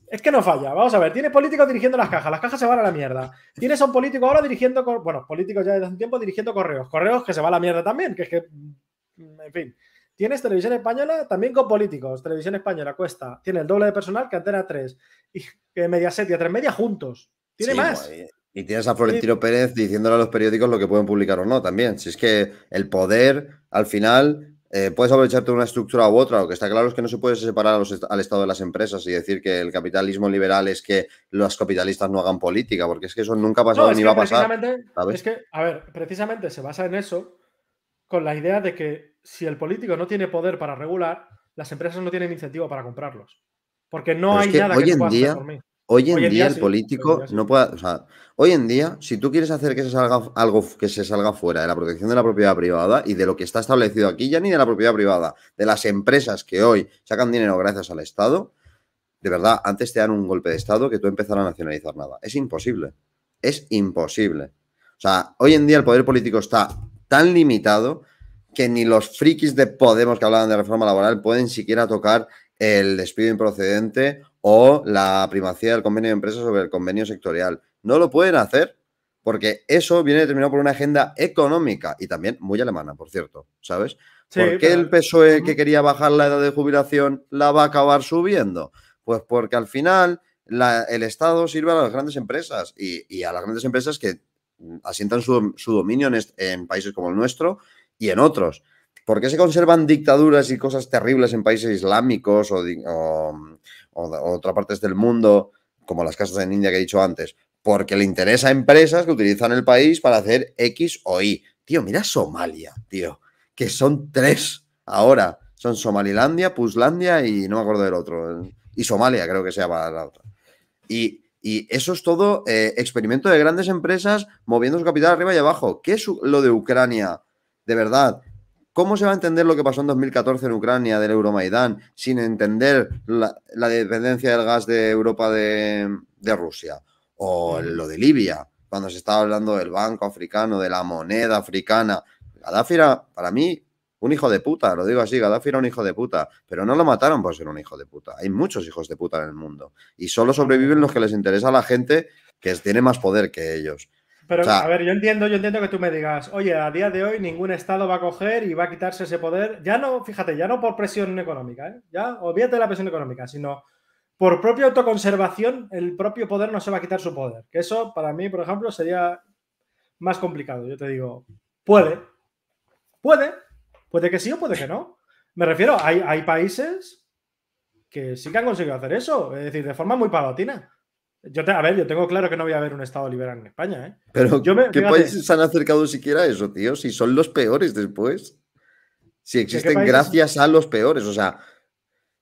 es que no falla. Vamos a ver, tiene políticos dirigiendo las cajas, las cajas se van a la mierda. Tienes a un político ahora dirigiendo, bueno, políticos ya desde hace un tiempo dirigiendo correos, correos que se va a la mierda también, que es que, mm, en fin. Tienes televisión española también con políticos, televisión española cuesta, tiene el doble de personal que Antena 3 y que Mediaset y a tres media juntos. Tiene más. Y tienes a Florentino Pérez diciéndole a los periódicos lo que pueden publicar o no también. Si es que el poder al final eh, puedes aprovecharte de una estructura u otra. Lo que está claro es que no se puede separar al Estado de las empresas y decir que el capitalismo liberal es que los capitalistas no hagan política, porque es que eso nunca ha pasado ni va a pasar. Es que, a ver, precisamente se basa en eso, con la idea de que si el político no tiene poder para regular, las empresas no tienen incentivo para comprarlos. Porque no hay nada que en día, por mí. Hoy en día, el político no puede. O sea, hoy en día, si tú quieres hacer que se salga algo que se salga fuera de la protección de la propiedad privada y de lo que está establecido aquí, ya ni de la propiedad privada, de las empresas que hoy sacan dinero gracias al Estado, de verdad, antes te dan un golpe de Estado que tú empezar a nacionalizar nada. Es imposible. Es imposible. O sea, hoy en día el poder político está tan limitado que ni los frikis de Podemos que hablaban de reforma laboral pueden siquiera tocar el despido improcedente o la primacía del convenio de empresas sobre el convenio sectorial. No lo pueden hacer porque eso viene determinado por una agenda económica y también muy alemana, por cierto, ¿sabes? porque ¿Por qué el PSOE que quería bajar la edad de jubilación la va a acabar subiendo? Pues porque al final el Estado sirve a las grandes empresas y, a las grandes empresas que mm, asientan su, dominio en, países como el nuestro y en otros. ¿Por qué se conservan dictaduras y cosas terribles en países islámicos o, mm, o, otras partes del mundo, como las casas en India que he dicho antes, porque le interesa a empresas que utilizan el país para hacer X o Y. Tío, mira Somalia, tío, que son tres ahora. Son Somalilandia, Puslandia y no me acuerdo del otro. Y Somalia, creo que sea para la otra. Y, eso es todo eh, experimento de grandes empresas moviendo su capital arriba y abajo. ¿Qué es lo de Ucrania? De verdad, ¿Cómo se va a entender lo que pasó en 2014 en Ucrania del Euromaidán sin entender la, dependencia del gas de Europa de, de Rusia? O lo de Libia, cuando se estaba hablando del banco africano, de la moneda africana. Gaddafi era, para mí, un hijo de puta, lo digo así, Gaddafi era un hijo de puta, pero no lo mataron por ser un hijo de puta. Hay muchos hijos de puta en el mundo y solo sobreviven los que les interesa a la gente que tiene más poder que ellos. Pero, a ver, yo entiendo, yo entiendo que tú me digas, oye, a día de hoy ningún Estado va a coger y va a quitarse ese poder. Ya no, fíjate, ya no por presión económica, ¿eh? ya, olvídate de la presión económica, sino por propia autoconservación, el propio poder no se va a quitar su poder. Que eso, para mí, por ejemplo, sería más complicado. Yo te digo, puede, puede, puede que sí o puede que no. Me refiero, hay, hay países que sí que han conseguido hacer eso, es decir, de forma muy palatina. Yo a ver, yo tengo claro que no voy a haber un Estado liberal en España. ¿eh? Pero, yo me, ¿qué han acercado siquiera a eso, tío? Si son los peores después. Si existen gracias a los peores. O sea,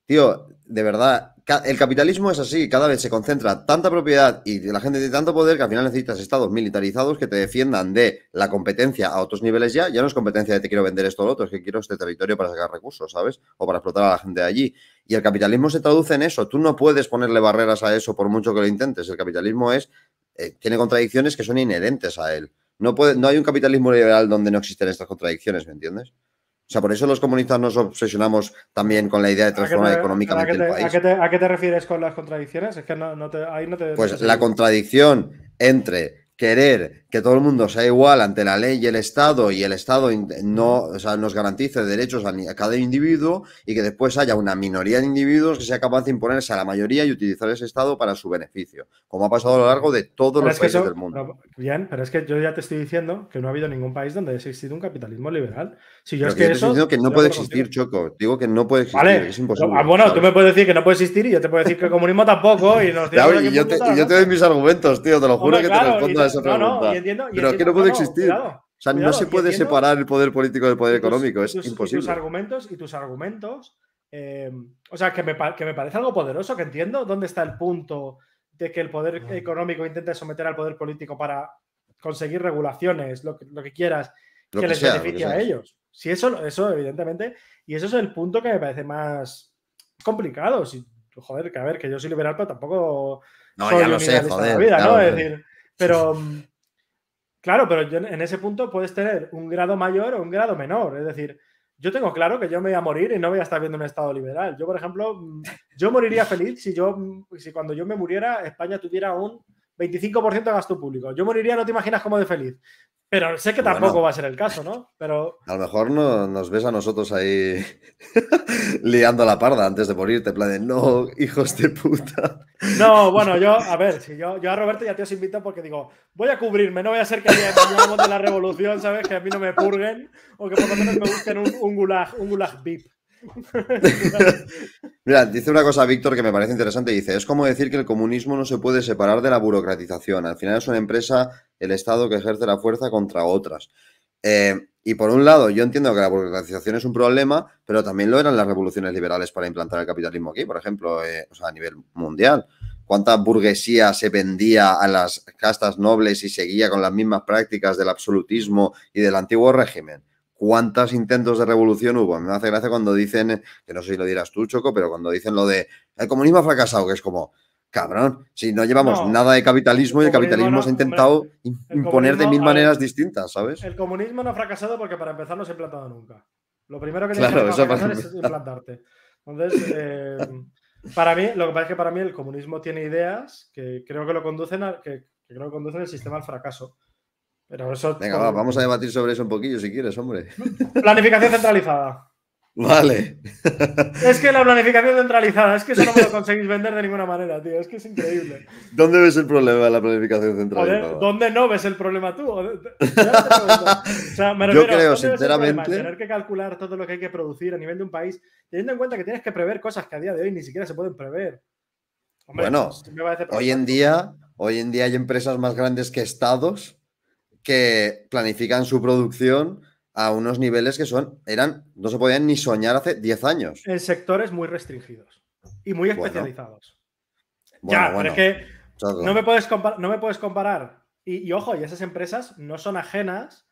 tío, de verdad, el capitalismo es así, cada vez se concentra tanta propiedad y la gente tiene tanto poder que al final necesitas estados militarizados que te defiendan de la competencia a otros niveles ya. Ya no es competencia de te quiero vender esto o lo otro, es que quiero este territorio para sacar recursos, ¿sabes? O para explotar a la gente de allí. Y el capitalismo se traduce en eso. Tú no puedes ponerle barreras a eso por mucho que lo intentes. El capitalismo es, eh, tiene contradicciones que son inherentes a él. No, puede, no hay un capitalismo liberal donde no existen estas contradicciones, ¿me entiendes? O sea, por eso los comunistas nos obsesionamos también con la idea de transformar económicamente el país. ¿a qué, te, refieres con las contradicciones? Es que no ahí no te... Pues la contradicción entre querer que todo el mundo sea igual ante la ley y el Estado y el Estado no o sea, nos garantice derechos a, cada individuo y que después haya una minoría de individuos que sea capaz de imponerse a la mayoría y utilizar ese Estado para su beneficio, como ha pasado a lo largo de todos los países del mundo. bien, pero es que yo ya te estoy diciendo que no ha habido ningún país donde haya existido un capitalismo liberal. Si yo que, eso, estoy diciendo que no puede existir, Choco. Digo que no puede existir, es imposible. Ah, bueno, tú me puedes decir que no puede existir y yo te puedo decir que el comunismo tampoco. Y, nos yo, te, yo, doy mis argumentos, tío, te lo juro que te respondo no, no, pero que no puede existir. o sea, no se puede separar el poder político del poder económico, es imposible. Y tus argumentos, y tus argumentos eh, o sea, que me, parece algo poderoso, que entiendo dónde está el punto de que el poder económico intente someter al poder político para conseguir regulaciones, lo que, quieras, que, les beneficie a ellos. Sí, eso, eso, evidentemente. Y eso es el punto que me parece más complicado. Si, joder, que a ver, que yo soy liberal, pero tampoco. No, ya lo sé, joder. Es decir, pero, mm, claro, pero en ese punto puedes tener un grado mayor o un grado menor. Es decir, yo tengo claro que yo me voy a morir y no voy a estar viendo un Estado liberal. Yo, por ejemplo, mm, yo moriría feliz si, yo, mm, si cuando yo me muriera España tuviera un 25% de gasto público. Yo moriría, no te imaginas cómo de feliz. Pero sé que tampoco va a ser el caso, ¿no? Pero... A lo mejor no, nos ves a nosotros ahí liando la parda antes de morirte, plan de no, hijos de puta. No, bueno, yo, a ver, si yo, yo a Roberto ya te os invito porque digo, voy a cubrirme, no voy a ser que haya de la revolución, ¿sabes? Que a mí no me purguen o que por lo menos me busquen un, un gulag, un gulag VIP. Mira, dice una cosa Víctor que me parece interesante. Dice, es como decir que el comunismo no se puede separar de la burocratización. Al final es una empresa, el Estado, que ejerce la fuerza contra otras. Eh, y por un lado, yo entiendo que la burocratización es un problema, pero también lo eran las revoluciones liberales para implantar el capitalismo aquí, por ejemplo, eh, a nivel mundial. ¿Cuánta burguesía se vendía a las castas nobles y seguía con las mismas prácticas del absolutismo y del antiguo régimen? ¿Cuántos intentos de revolución hubo? Me hace gracia cuando dicen, que no sé si lo dirás tú, Choco, pero cuando dicen lo de el comunismo ha fracasado, que es como, cabrón, si no llevamos nada de capitalismo y el capitalismo se ha intentado imponer de mil maneras distintas, ¿sabes? El comunismo no ha fracasado porque para empezar no se ha implantado nunca. Lo primero que tienes que hacer es implantarte. Entonces, eh, para mí, lo que pasa es que para mí el comunismo tiene ideas que creo que lo conducen, al que, creo que conducen el sistema al fracaso. Pero eso Venga, vamos a debatir sobre eso un poquillo si quieres, hombre. Planificación centralizada. Vale. Es que la planificación centralizada, es que eso no me lo conseguís vender de ninguna manera, tío. Es que es increíble. ¿Dónde ves el problema de la planificación centralizada? ¿dónde no ves el problema tú? Yo creo, sinceramente. Tener que calcular todo lo que hay que producir a nivel de un país, teniendo en cuenta que tienes que prever cosas que a día de hoy ni siquiera se pueden prever. Hombre, bueno, hoy en día, hoy en día hay empresas más grandes que estados que planifican su producción a unos niveles que son, eran, no se podían ni soñar hace 10 años. En sectores muy restringidos y muy especializados. es que no me puedes, comparar, no me puedes comparar. Y, ojo, y esas empresas no son ajenas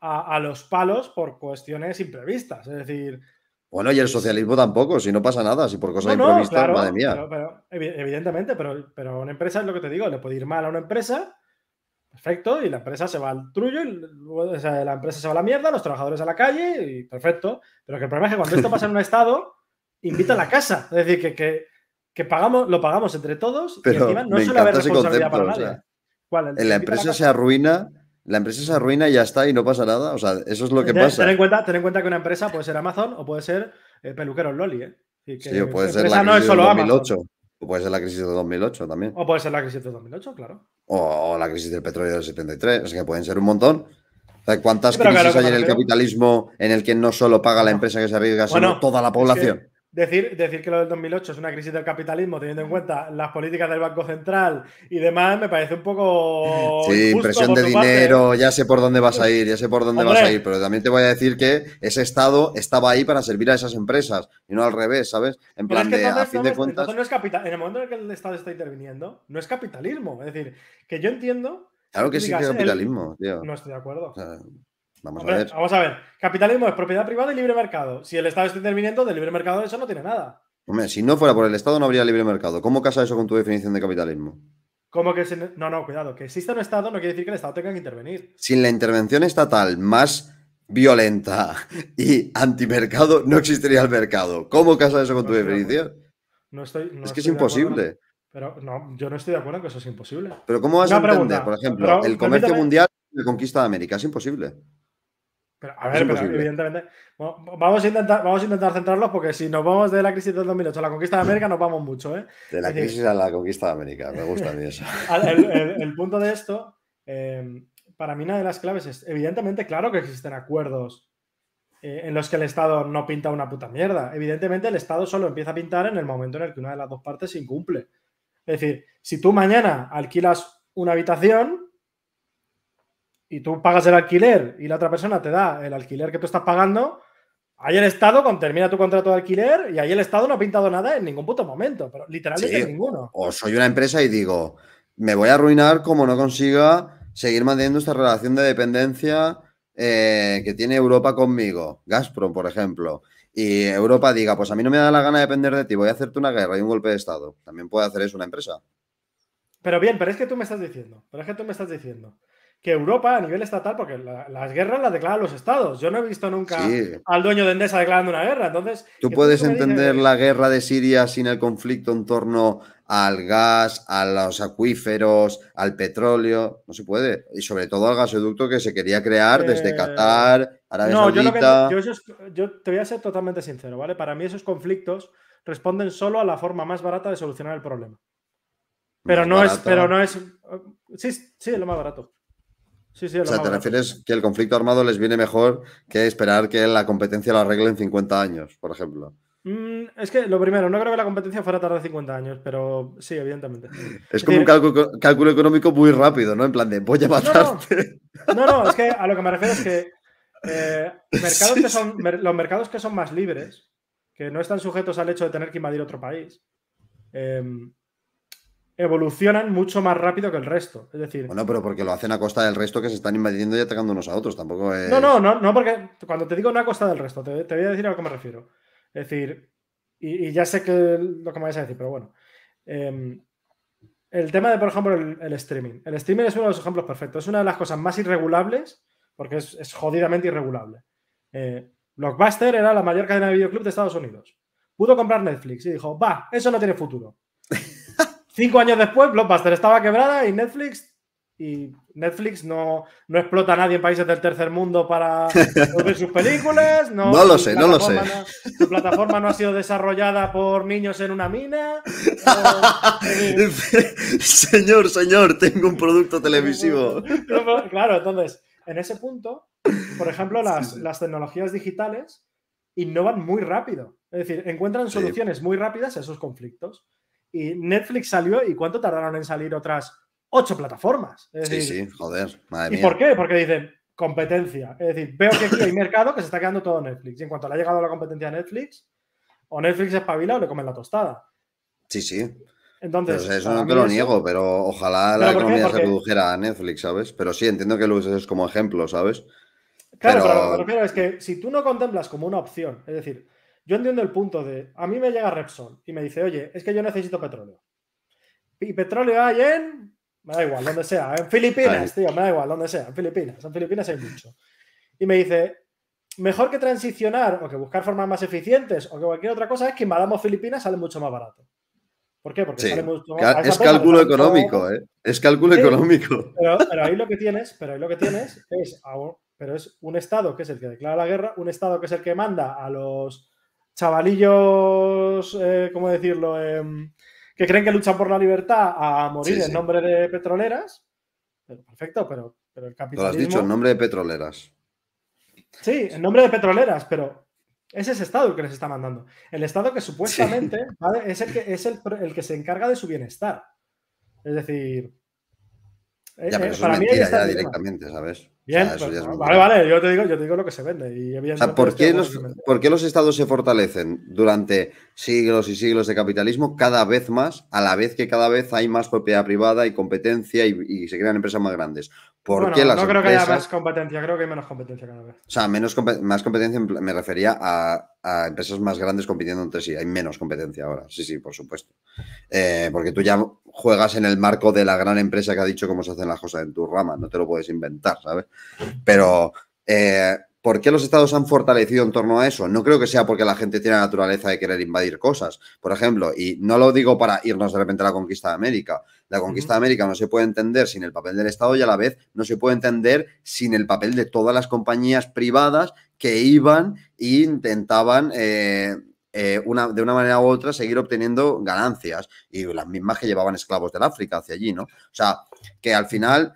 a, los palos por cuestiones imprevistas. Es decir. Bueno, y el socialismo tampoco, si no pasa nada, si por cosas imprevistas, madre mía. evidentemente, pero, pero una empresa es lo que te digo, le puede ir mal a una empresa perfecto, y la empresa se va al trullo, y, la empresa se va a la mierda, los trabajadores a la calle, y perfecto. Pero que el problema es que cuando esto pasa en un estado, invita a la casa. Es decir, que, pagamos, lo pagamos entre todos y encima no suele haber responsabilidad para nadie. en la empresa se arruina. La empresa se arruina y ya está y no pasa nada. O sea, eso es lo que pasa. Tener en, cuenta, ten en cuenta que una empresa puede ser Amazon o puede ser eh, Peluquero Loli. ¿eh? sí, o puede ser la crisis de 2008. O puede ser la crisis de 2008 también. O puede ser la crisis de 2008, claro o, la crisis del petróleo del 73, o sea que pueden ser un montón. ¿Cuántas crisis hay en el capitalismo en el que no solo paga la empresa que se arriesga, sino toda la población? Decir, decir que lo del 2008 es una crisis del capitalismo, teniendo en cuenta las políticas del Banco Central y demás, me parece un poco. Sí, presión de dinero, ya sé por dónde vas a ir, ya sé por dónde vas a ir, pero también te voy a decir que ese Estado estaba ahí para servir a esas empresas y no al revés, ¿sabes? En plan de, a fin de cuentas. en el momento en el que el Estado está interviniendo, no es capitalismo. Es decir, que yo entiendo. Claro que sí que es eh, capitalismo, tío. No estoy de acuerdo. Vamos a ver. Capitalismo es propiedad privada y libre mercado. Si el Estado está interviniendo, del libre mercado eso no tiene nada. Hombre, si no fuera por el Estado no habría libre mercado. ¿Cómo casa eso con tu definición de capitalismo? cómo que se... No, no, cuidado. Que exista un Estado no quiere decir que el Estado tenga que intervenir. Sin la intervención estatal más violenta y antimercado, no existiría el mercado. ¿Cómo casa eso con tu definición? es que es imposible. Pero no, yo no estoy de acuerdo en que eso es imposible. Pero ¿cómo vas a entender, por ejemplo, el comercio mundial de conquista de América? Es imposible a ver, evidentemente, vamos a, intentar, vamos a intentar centrarlos porque si nos vamos de la crisis del 2008 a la conquista de América, nos vamos mucho. ¿eh? De la crisis a la conquista de América, me gusta a eso. El, punto de esto, em, para mí una de las claves es, evidentemente, claro que existen acuerdos eh, en los que el Estado no pinta una puta mierda. Evidentemente, el Estado solo empieza a pintar en el momento en el que una de las dos partes incumple. Es decir, si tú mañana alquilas una habitación y tú pagas el alquiler y la otra persona te da el alquiler que tú estás pagando, ahí el Estado, termina tu contrato de alquiler, y ahí el Estado no ha pintado nada en ningún puto momento, pero literalmente ninguno. O soy una empresa y digo, me voy a arruinar como no consiga seguir manteniendo esta relación de dependencia eh, que tiene Europa conmigo, Gazprom, por ejemplo. Y Europa diga, pues a mí no me da la gana de depender de ti, voy a hacerte una guerra y un golpe de Estado. También puede hacer eso una empresa. Pero bien, pero es que tú me estás diciendo, pero es que tú me estás diciendo que Europa a nivel estatal, porque las guerras las declaran los estados. Yo no he visto nunca al dueño de Endesa declarando una guerra. Entonces, tú puedes entender la guerra de Siria sin el conflicto en torno al gas, a los acuíferos, al petróleo, no se puede. Y sobre todo al gasoducto que se quería crear desde eh, Qatar, Arabia Saudita. Yo, yo, te voy a ser totalmente sincero, ¿vale? Para mí esos conflictos responden solo a la forma más barata de solucionar el problema. Pero no es, pero no es. Sí, sí, es lo más barato o sea, te refieres que el conflicto armado les viene mejor que esperar que la competencia lo arregle en 50 años, por ejemplo. Mm, es que lo primero, no creo que la competencia fuera tarde tardar 50 años, pero sí, evidentemente. Es, como un cálculo, económico muy rápido, ¿no? En plan de voy a matarte. No, no, es que a lo que me refiero es que, eh, los mercados que son más libres, que no están sujetos al hecho de tener que invadir otro país, em, evolucionan mucho más rápido que el resto. Es decir. Bueno, pero porque lo hacen a costa del resto que se están invadiendo y atacando unos a otros. Tampoco es. No, no, no, no, porque cuando te digo no a costa del resto, te, voy a decir a lo que me refiero. Es decir, y, ya sé que lo que me vais a decir, pero bueno. Em, el tema de, por ejemplo, el, streaming. El streaming es uno de los ejemplos perfectos. Es una de las cosas más irregulables, porque es, jodidamente irregulable. Eh, Blockbuster era la mayor cadena de videoclub de Estados Unidos. Pudo comprar Netflix y dijo, va, eso no tiene futuro. Cinco años después, Blockbuster estaba quebrada y Netflix y Netflix no, no explota a nadie en países del tercer mundo para ver sus películas. No, lo sé, no lo sé. su plataforma no ha sido desarrollada por niños en una mina. Eh, señor, señor, tengo un producto televisivo. claro, entonces, en ese punto, por ejemplo, las, las tecnologías digitales innovan muy rápido. Es decir, encuentran soluciones muy rápidas a esos conflictos. Y Netflix salió y cuánto tardaron en salir otras ocho plataformas. sí, sí, joder, madre mía. ¿Y por qué? Porque dicen competencia. Es decir, veo que aquí hay mercado que se está quedando todo Netflix. Y en cuanto le ha llegado la competencia a Netflix, o Netflix espabila o le comen la tostada. Sí, sí. Entonces, eso no te lo niego, pero ojalá la economía se produjera a Netflix, ¿sabes? Pero sí, entiendo que lo uses como ejemplo, ¿sabes? Claro, pero... pero... lo que es que si tú no contemplas como una opción, es decir, yo entiendo el punto de, a mí me llega Repsol y me dice, oye, es que yo necesito petróleo. Y petróleo hay en, me da igual, donde sea, en Filipinas, tío, me da igual, donde sea, en Filipinas, en Filipinas hay mucho. Y me dice, mejor que transicionar o que buscar formas más eficientes o que cualquier otra cosa es que invadamos Filipinas sale mucho más barato. ¿Por qué? Porque sale mucho más, Es cálculo económico, ¿eh? Es cálculo económico. Pero, pero, ahí lo que tienes, pero ahí lo que tienes es, pero es un Estado que es el que declara la guerra, un Estado que es el que manda a los chavalillos, eh, ¿cómo decirlo? Eh, que creen que luchan por la libertad a morir en nombre de petroleras. perfecto, pero, el capitalismo. Lo has dicho, en nombre de petroleras. Sí, en nombre de petroleras, pero es ese Estado el que les está mandando. El Estado que supuestamente es, el que, es el, que se encarga de su bienestar. Es decir, directamente, ¿sabes? Bien, pues, vale, vale, yo te, digo, yo te digo lo que se vende. ¿por, qué los, estados se fortalecen durante siglos y siglos de capitalismo, cada vez más, a la vez que cada vez hay más propiedad privada y competencia y, se crean empresas más grandes. ¿Por qué las no creo que haya más competencia, creo que hay menos competencia cada vez. O sea, menos, más competencia me refería a, empresas más grandes compitiendo entre sí. Hay menos competencia ahora, sí, sí, por supuesto. Eh, porque tú ya juegas en el marco de la gran empresa que ha dicho cómo se hacen las cosas en tu rama, no te lo puedes inventar, ¿sabes? Pero... Eh, ¿Por qué los estados han fortalecido en torno a eso? No creo que sea porque la gente tiene la naturaleza de querer invadir cosas, por ejemplo, y no lo digo para irnos de repente a la conquista de América. La conquista de América no se puede entender sin el papel del Estado y a la vez no se puede entender sin el papel de todas las compañías privadas que iban e intentaban eh, eh, una, de una manera u otra seguir obteniendo ganancias y las mismas que llevaban esclavos del África hacia allí, ¿no? O sea, que al final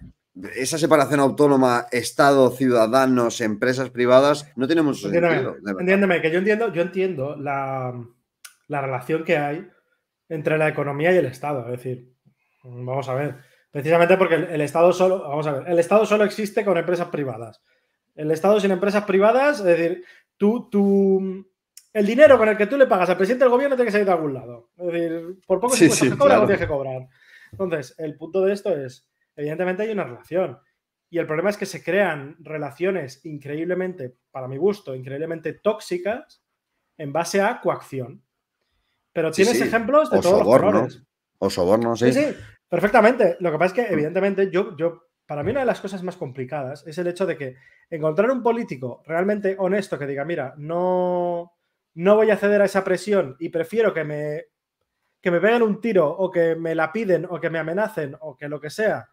esa separación autónoma, Estado, ciudadanos, empresas privadas, no tiene mucho sentido. Entiéndeme, que yo entiendo, yo entiendo la, relación que hay entre la economía y el Estado. Es decir, vamos a ver, precisamente porque el, Estado solo, vamos a ver, el Estado solo existe con empresas privadas. El Estado sin empresas privadas, es decir, tú, tú, el dinero con el que tú le pagas al presidente del gobierno tiene que salir de algún lado. Es decir, por poco si cobra, lo tienes que cobrar. Entonces, el punto de esto es, Evidentemente hay una relación. Y el problema es que se crean relaciones increíblemente, para mi gusto, increíblemente tóxicas en base a coacción. Pero tienes ejemplos de o todos los colores. O sobornos sí. sí. sí. perfectamente. Lo que pasa es que, mm. evidentemente, yo, yo, para mí una de las cosas más complicadas es el hecho de que encontrar un político realmente honesto que diga, mira, no, no voy a ceder a esa presión y prefiero que me, que me peguen un tiro o que me la piden o que me amenacen o que lo que sea,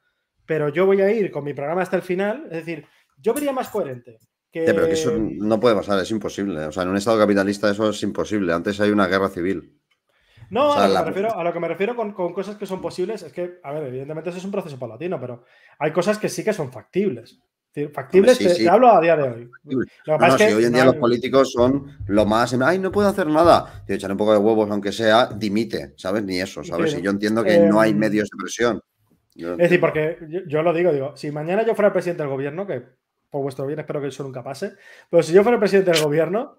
pero yo voy a ir con mi programa hasta el final. Es decir, yo vería más coherente. pero que eso no puede pasar, es imposible. O sea, en un Estado capitalista eso es imposible. Antes hay una guerra civil. No, a, lo que me refiero con, cosas que son posibles es que, a ver, evidentemente eso es un proceso palatino, pero hay cosas que sí que son factibles. Factibles, sí, te, hablo a día de hoy. Lo no, que si hoy en día los políticos son lo más. Ay, no puedo hacer nada. Te echar un poco de huevos, aunque sea, dimite, ¿sabes? Ni eso, ¿sabes? Y yo entiendo que eh, no hay mm. medios de presión es decir, porque yo, lo digo, digo, si mañana yo fuera presidente del gobierno, que por vuestro bien espero que eso nunca pase, pero si yo fuera presidente del gobierno,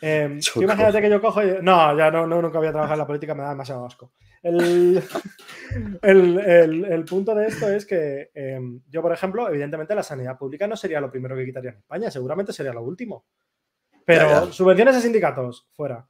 em, imagínate que yo cojo No, ya no, nunca voy a trabajar en la política, me da demasiado asco. El, punto de esto es que em, yo, por ejemplo, evidentemente la sanidad pública no sería lo primero que quitaría en España, seguramente sería lo último. Pero subvenciones a sindicatos, fuera.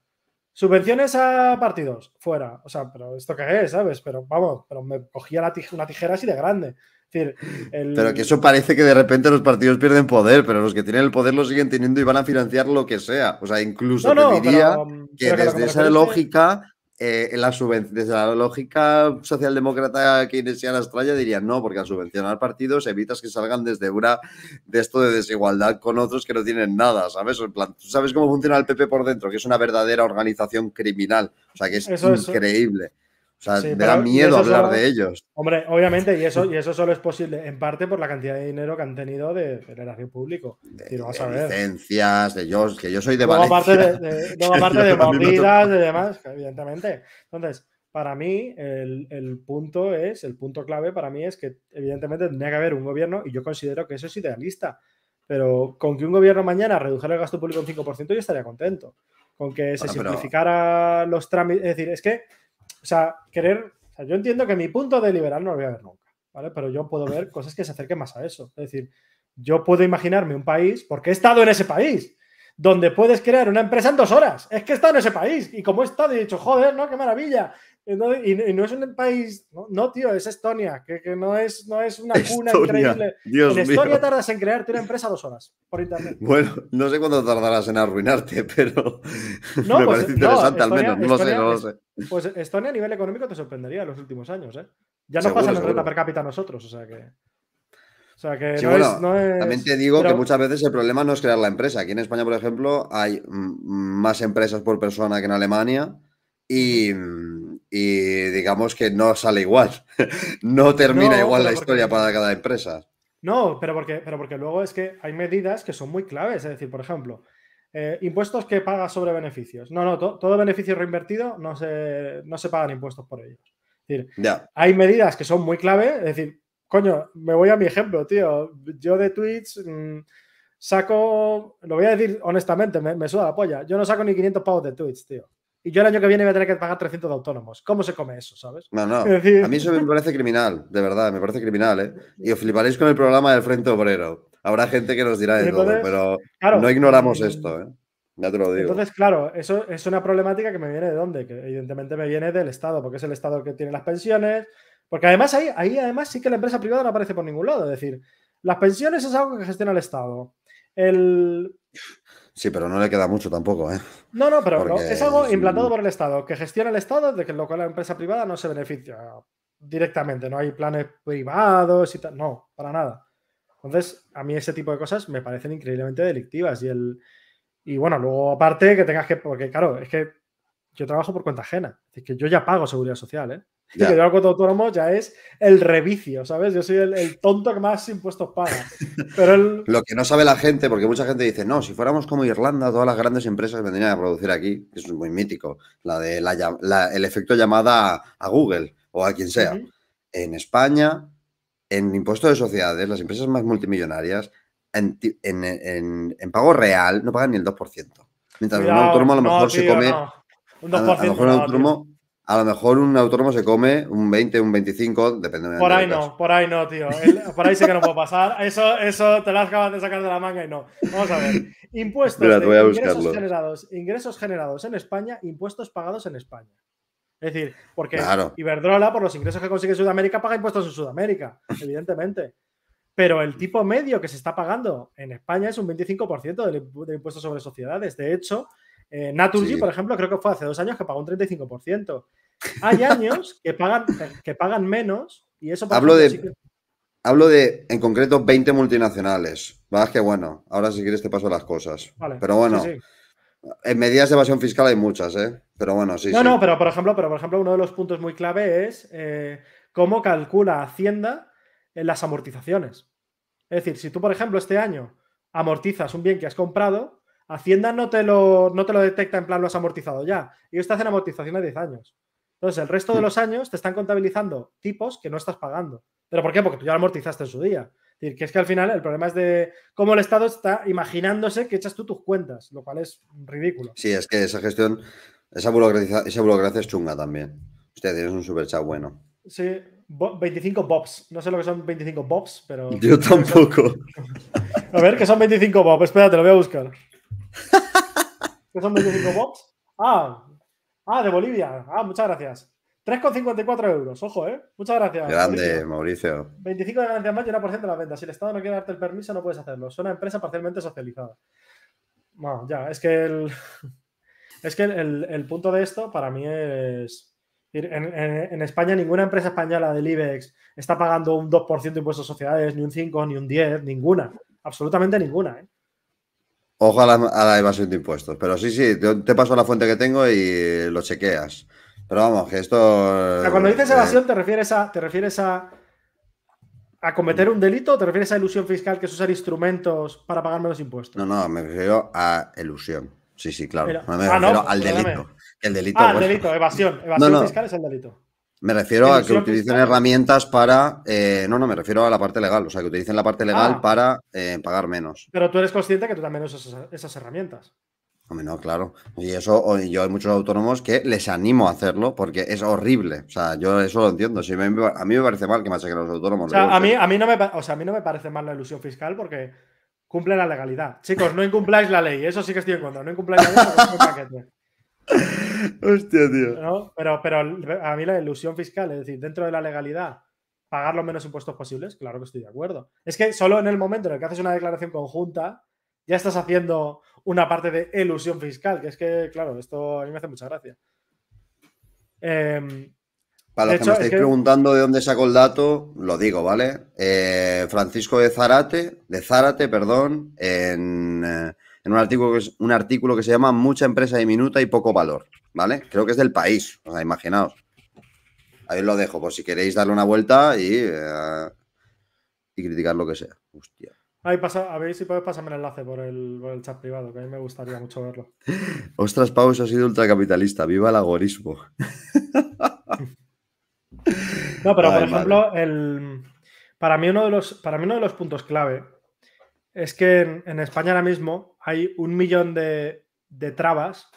Subvenciones a partidos, fuera. O sea, pero esto que es, ¿sabes? Pero vamos, pero me cogía la tijera, una tijera así de grande. Pero que eso parece que de repente los partidos pierden poder, pero los que tienen el poder lo siguen teniendo y van a financiar lo que sea. O sea, incluso diría que desde esa lógica eh, en la desde la lógica socialdemócrata la extraña dirían no, porque al subvencionar partidos evitas que salgan desde una de esto de desigualdad con otros que no tienen nada, ¿sabes? En plan, sabes cómo funciona el PP por dentro, que es una verdadera organización criminal, o sea que es increíble. O sea, me da miedo hablar de ellos. Hombre, obviamente, y eso, y eso solo es posible en parte por la cantidad de dinero que han tenido de Federación Público. De, licencias, de yo, que yo soy de Valencia. Aparte de, de demás, evidentemente. Entonces, para mí, el, punto es, el punto clave para mí es que evidentemente tendría que haber un gobierno, y yo considero que eso es idealista, pero con que un gobierno mañana redujera el gasto público un 5%, yo estaría contento. Con que se simplificara los trámites, es decir, es que o sea, querer. yo entiendo que mi punto de liberal no lo voy a ver nunca, ¿vale? Pero yo puedo ver cosas que se acerquen más a eso. Es decir, yo puedo imaginarme un país, porque he estado en ese país, donde puedes crear una empresa en dos horas. Es que he estado en ese país. Y como he estado, he dicho, joder, ¿no? ¡Qué maravilla! y, no es un país, no, tío, es Estonia, que, no, es, una cuna increíble. en Estonia tardas en crearte una empresa dos horas por internet. Bueno, no sé cuándo tardarás en arruinarte, pero no, me pues, parece interesante al menos. No sé, no sé. Pues Estonia a nivel económico te sorprendería en los últimos años, ¿eh? Ya nos pasa la renta per cápita a nosotros, o sea que. O sea que no es, También te digo que muchas veces el problema no es crear la empresa. Aquí en España, por ejemplo, hay más empresas por persona que en Alemania y, y digamos que no sale igual. no termina igual la historia para cada empresa. No, pero porque, pero porque luego es que hay medidas que son muy claves. Es decir, por ejemplo, eh, impuestos que pagas sobre beneficios. No, no, todo beneficio reinvertido no se, pagan impuestos por ellos. Es decir, hay medidas que son muy clave. Es decir, coño, me voy a mi ejemplo, tío. Yo de Twitch mm, saco, lo voy a decir honestamente, me, me, suda la polla. Yo no saco ni 500 pavos de Twitch, tío y yo el año que viene voy a tener que pagar 300 de autónomos. ¿Cómo se come eso, sabes? No, no. A mí eso me parece criminal, de verdad, me parece criminal, ¿eh? Y os fliparéis con el programa del Frente Obrero. Habrá gente que nos dirá de pero no ignoramos eh, esto, ¿eh? Ya te lo digo. Entonces, claro, eso es una problemática que me viene de dónde? Que evidentemente me viene del Estado, porque es el Estado el que tiene las pensiones. Porque además ahí, ahí además sí que la empresa privada no aparece por ningún lado. Es decir, las pensiones es algo que gestiona el Estado. El, Sí, pero no le queda mucho tampoco, ¿eh? No, no, pero es algo implantado por el Estado, que gestiona el Estado, de que lo cual la empresa privada no se beneficia directamente, no hay planes privados y tal, no, para nada. Entonces, a mí ese tipo de cosas me parecen increíblemente delictivas y el y bueno, luego aparte que tengas que porque claro, es que yo trabajo por cuenta ajena, es que yo ya pago seguridad social, ¿eh? que yo hago autónomo ya es el revicio, ¿sabes? Yo soy el, tonto que más impuestos paga. Pero Lo que no sabe la gente, porque mucha gente dice, no, si fuéramos como Irlanda, todas las grandes empresas vendrían a producir aquí. que es muy mítico, la de el efecto llamada a Google o a quien sea. En España, en impuestos de sociedades, las empresas más multimillonarias, en, pago real, no pagan ni el 2%. Mientras un autónomo a lo mejor se come... Un 2%, a, lo mejor un autónomo... A lo mejor un autónomo se come un 20, un 25, depende de Por ahí no, por ahí no, tío. por ahí sí que no puede pasar. Eso, eso te lo acabas de sacar de la manga y no. Vamos a ver. Impuestos ingresos generados, ingresos generados en España, impuestos pagados en España. Es decir, porque Iberdrola, por los ingresos que consigue Sudamérica, paga impuestos en Sudamérica, evidentemente. Pero el tipo medio que se está pagando en España es un 25% de impuestos sobre sociedades. De hecho, eh, Naturgy, por ejemplo, creo que fue hace dos años que pagó un 35%. Hay años que pagan, que pagan menos y eso... Hablo de... Hablo de, en concreto, 20 multinacionales. Más que bueno, ahora si quieres te paso las cosas. pero bueno, en medidas de evasión fiscal hay muchas, ¿eh? Pero bueno, sí. No, no, pero por, ejemplo, pero por ejemplo, uno de los puntos muy clave es eh, cómo calcula Hacienda en eh, las amortizaciones. Es decir, si tú, por ejemplo, este año amortizas un bien que has comprado, Hacienda no te lo, no te lo detecta en plan lo has amortizado ya. y hace hacen amortización de 10 años. Entonces, el resto de hmm. los años te están contabilizando tipos que no estás pagando. ¿Pero por qué? Porque tú ya lo amortizaste en su día. Es decir, que es que al final el problema es de cómo el Estado está imaginándose que echas tú tus cuentas, lo cual es ridículo. Sí, es que esa gestión, esa burocracia, esa burocracia es chunga también. Usted es un super chat bueno. Sí, 25 bobs. No sé lo que son 25 bobs, pero. Yo tampoco. A ver, que son 25 bobs? Espérate, lo voy a buscar. ¿Qué son 25 bots? Ah, ah, de Bolivia. Ah, muchas gracias. 3,54 euros, ojo, ¿eh? Muchas gracias. Grande, Mauricio. 25 de ganancias más y 1% de las ventas. Si el Estado no quiere darte el permiso, no puedes hacerlo. Es una empresa parcialmente socializada. Bueno, ya, es que el. Es que el, punto de esto para mí es. En, en, España ninguna empresa española del IBEX está pagando un 2% de impuestos a sociedades, ni un 5, ni un 10, ninguna. Absolutamente ninguna. ¿eh? Ojo a la, evasión de impuestos. Pero sí, sí, te, paso la fuente que tengo y lo chequeas. Pero vamos, que esto. cuando dices eh, evasión, te refieres a. Te refieres a... ¿A cometer un delito o te refieres a ilusión fiscal, que es usar instrumentos para pagar menos impuestos? No, no, me refiero a ilusión. Sí, sí, claro. no me ah, refiero al delito. El ah, delito. Ah, el pues, delito, evasión. Evasión fiscal es el delito. Me refiero a que utilicen herramientas para. Eh, no, no, me refiero a la parte legal. O sea, que utilicen la parte legal ah. para eh, pagar menos. Pero tú eres consciente que tú también usas esas, herramientas. Hombre, no, claro. Y eso, yo hay muchos autónomos que les animo a hacerlo porque es horrible. O sea, yo eso lo entiendo. Si a mí me parece mal que más que los autónomos. O sea, a mí, a mí no me, o sea, a mí no me parece mal la ilusión fiscal porque cumple la legalidad. Chicos, no incumpláis la ley. Eso sí que estoy en contra. No incumpláis la ley. Hostia, tío. Pero, pero a mí la ilusión fiscal, es decir, dentro de la legalidad, pagar los menos impuestos posibles, claro que estoy de acuerdo. Es que solo en el momento en el que haces una declaración conjunta, ya estás haciendo una parte de ilusión fiscal, que es que, claro, esto a mí me hace mucha gracia. Em, Para los que me estáis preguntando de dónde saco el dato, lo digo, ¿vale? Eh, Francisco de Zárate, de Zárate, perdón, en eh, en un artículo que, es, un artículo que se llama Mucha empresa diminuta y poco valor, ¿vale? Creo que es del país, os ha imaginaos. Ahí os lo dejo, por si queréis darle una vuelta y, eh, criticar lo que sea. Hostia. a ver si puedes pasarme el enlace por el, chat privado, que a mí me gustaría mucho verlo. Ostras, Pau, ha sido ultracapitalista. Viva el agorismo. no, pero por ejemplo, para, mí uno de los, para mí uno de los puntos clave es que en, España ahora mismo hay un millón de, trabas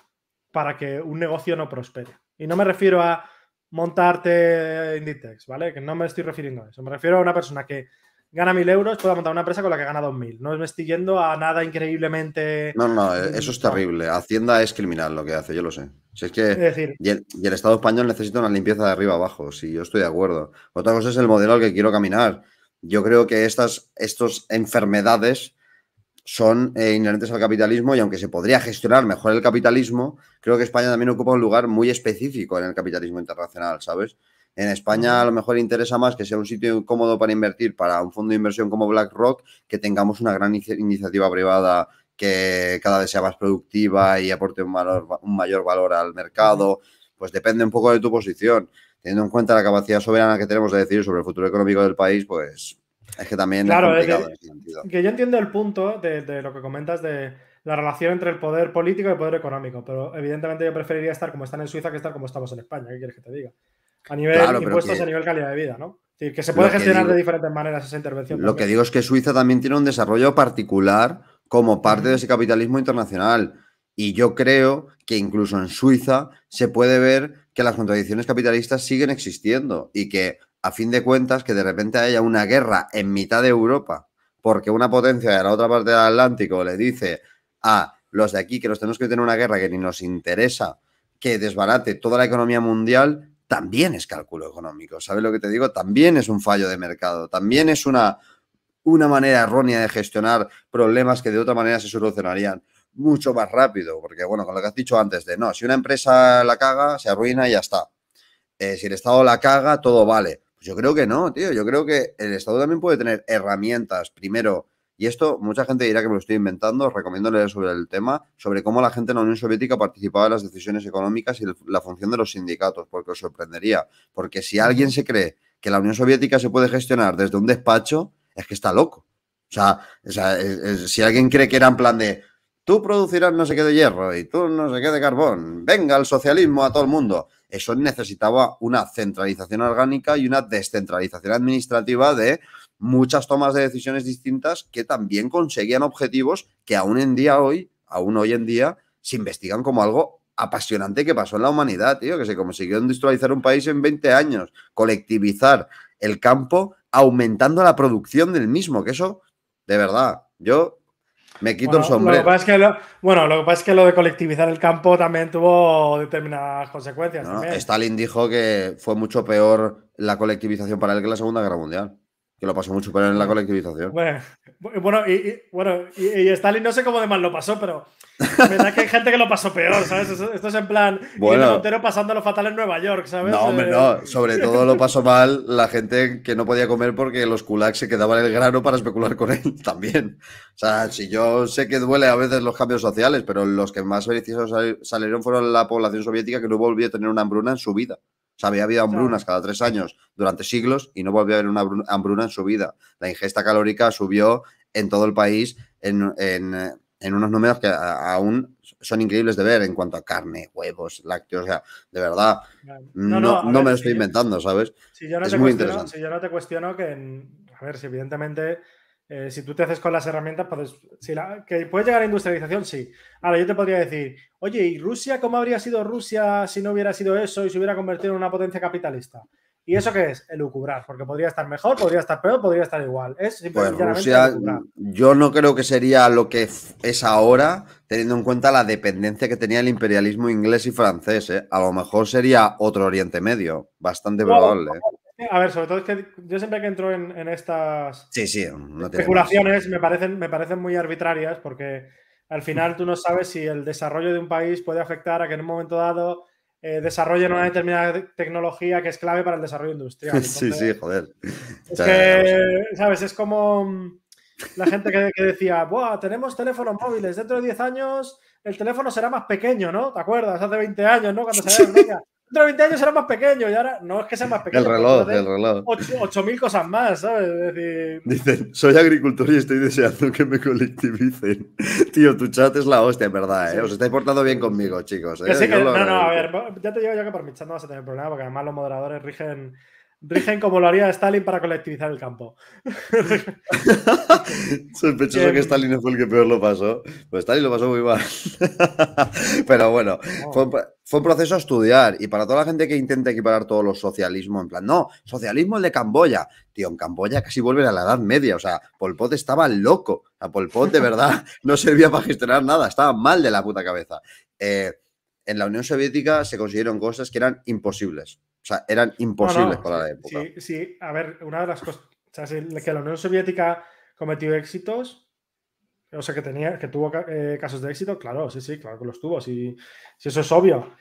para que un negocio no prospere. Y no me refiero a montarte Inditex, ¿vale? Que no me estoy refiriendo a eso. Me refiero a una persona que gana mil euros, pueda montar una empresa con la que gana dos mil. No me estoy yendo a nada increíblemente. No, no, eh, eso es terrible. Hacienda es criminal lo que hace, yo lo sé. Si es que. y, el, Estado español necesita una limpieza de arriba abajo, si yo estoy de acuerdo. Otra cosa es el modelo al que quiero caminar. Yo creo que estas, estos enfermedades son eh, inherentes al capitalismo y aunque se podría gestionar mejor el capitalismo, creo que España también ocupa un lugar muy específico en el capitalismo internacional, ¿sabes? En España mm. a lo mejor interesa más que sea un sitio cómodo para invertir para un fondo de inversión como BlackRock que tengamos una gran iniciativa privada que cada vez sea más productiva y aporte un mayor valor al mercado, pues depende un poco de tu posición. Teniendo en cuenta la capacidad soberana que tenemos de decidir sobre el futuro económico del país, pues es que también claro, es que, yo entiendo el punto de, lo que comentas de la relación entre el poder político y el poder económico, pero evidentemente yo preferiría estar como están en Suiza que estar como estamos en España, ¿qué quieres que te diga? A nivel impuestos, a nivel calidad de vida, ¿no? que se puede gestionar de diferentes maneras esa intervención. Lo que digo es que Suiza también tiene un desarrollo particular como parte de ese capitalismo internacional. Y yo creo que incluso en Suiza se puede ver que las contradicciones capitalistas siguen existiendo y que, a fin de cuentas, que de repente haya una guerra en mitad de Europa, porque una potencia de la otra parte del Atlántico le dice a los de aquí que los tenemos que tener una guerra que ni nos interesa, que desbarate toda la economía mundial, también es cálculo económico. ¿Sabes lo que te digo? También es un fallo de mercado, también es una, una manera errónea de gestionar problemas que de otra manera se solucionarían mucho más rápido, porque bueno, con lo que has dicho antes de no, si una empresa la caga, se arruina y ya está. Eh, si el Estado la caga, todo vale. Pues yo creo que no, tío. Yo creo que el Estado también puede tener herramientas. Primero, y esto mucha gente dirá que me lo estoy inventando, os recomiendo leer sobre el tema, sobre cómo la gente en la Unión Soviética participaba en las decisiones económicas y la función de los sindicatos, porque os sorprendería. Porque si alguien se cree que la Unión Soviética se puede gestionar desde un despacho, es que está loco. O sea, si alguien cree que era en plan de, Tú producirás no sé qué de hierro y tú no sé qué de carbón. Venga el socialismo a todo el mundo. Eso necesitaba una centralización orgánica y una descentralización administrativa de muchas tomas de decisiones distintas que también conseguían objetivos que aún en día hoy, aún hoy en día, se investigan como algo apasionante que pasó en la humanidad, tío, que se consiguió industrializar un país en 20 años, colectivizar el campo, aumentando la producción del mismo, que eso, de verdad, yo me quito el sombrero. que bueno, lo que pasa es que lo de colectivizar el campo también tuvo determinadas consecuencias. Stalin dijo que fue mucho peor la colectivización para él que la Segunda Guerra Mundial. Que lo pasó mucho peor en la colectivización. Bueno, y, bueno y, Stalin no sé cómo de mal lo pasó, pero verdad que hay gente que lo pasó peor, ¿sabes? Esto es en plan bueno, Montero pasando lo fatal en Nueva York, ¿sabes? No, hombre, no. Eh, sobre todo lo pasó mal la gente que no podía comer porque los kulaks se quedaban el grano para especular con él también. O sea, si yo sé que duele a veces los cambios sociales, pero los que más beneficiosos salieron fueron la población soviética que no volvió a tener una hambruna en su vida había habido hambrunas cada tres años durante siglos y no volvió a haber una hambruna en su vida. La ingesta calórica subió en todo el país en, en, unos números que aún son increíbles de ver en cuanto a carne, huevos, lácteos. O de verdad, no, no, me lo estoy inventando, ¿sabes? Si yo no es te muy cuestiono, interesante. que, a ver, si evidentemente eh, si tú te haces con las herramientas, puedes, que puede llegar a industrialización, sí. Ahora, yo te podría decir, oye, ¿y Rusia cómo habría sido Rusia si no hubiera sido eso y se hubiera convertido en una potencia capitalista? ¿Y eso qué es? Elucubrar, porque podría estar mejor, podría estar peor, podría estar igual. Pues yo no creo que sería lo que es ahora, teniendo en cuenta la dependencia que tenía el imperialismo inglés y francés. ¿eh? A lo mejor sería otro Oriente Medio, bastante probable. ¿eh? a ver, sobre todo es que yo siempre que entro en, estas especulaciones me parecen, me parecen muy arbitrarias porque al final mm. tú no sabes si el desarrollo de un país puede afectar a que en un momento dado eh, desarrollen una determinada tecnología que es clave para el desarrollo industrial. sí, sí, joder. Es ¿sabes? Es como mm, la gente que, decía, Buah, tenemos teléfonos móviles, dentro de 10 años el teléfono será más pequeño, ¿no? ¿Te acuerdas? Hace 20 años, ¿no? Cuando se había... 20 años era más pequeño y ahora no es que sea más pequeño. El reloj, el reloj. 8.000 cosas más, ¿sabes? Es decir... Dicen, soy agricultor y estoy deseando que me colectivicen. Tío, tu chat es la hostia, en verdad, ¿eh? Os estáis portando bien conmigo, chicos. ¿eh? no, no, a ver, ya te digo yo que por mi chat no vas a tener problema porque además los moderadores rigen rigen como lo haría Stalin para colectivizar el campo. Sospechoso que em. Stalin no fue el que peor lo pasó. Pues Stalin lo pasó muy mal. Pero bueno, oh. fue, un proceso a estudiar. Y para toda la gente que intenta equiparar todos los socialismos, en plan, no, socialismo el de Camboya. Tío, en Camboya casi vuelve a la Edad Media. O sea, Pol Pot estaba loco. A Pol Pot de verdad no servía para gestionar nada. Estaba mal de la puta cabeza. Eh, en la Unión Soviética se consiguieron cosas que eran imposibles. O sea, eran imposibles para la época. Sí, a ver, una de las cosas que la Unión Soviética cometió éxitos, o sea, que tenía, que tuvo eh, casos de éxito, claro, sí, sí, claro que los tuvo, sí, sí, eso es obvio.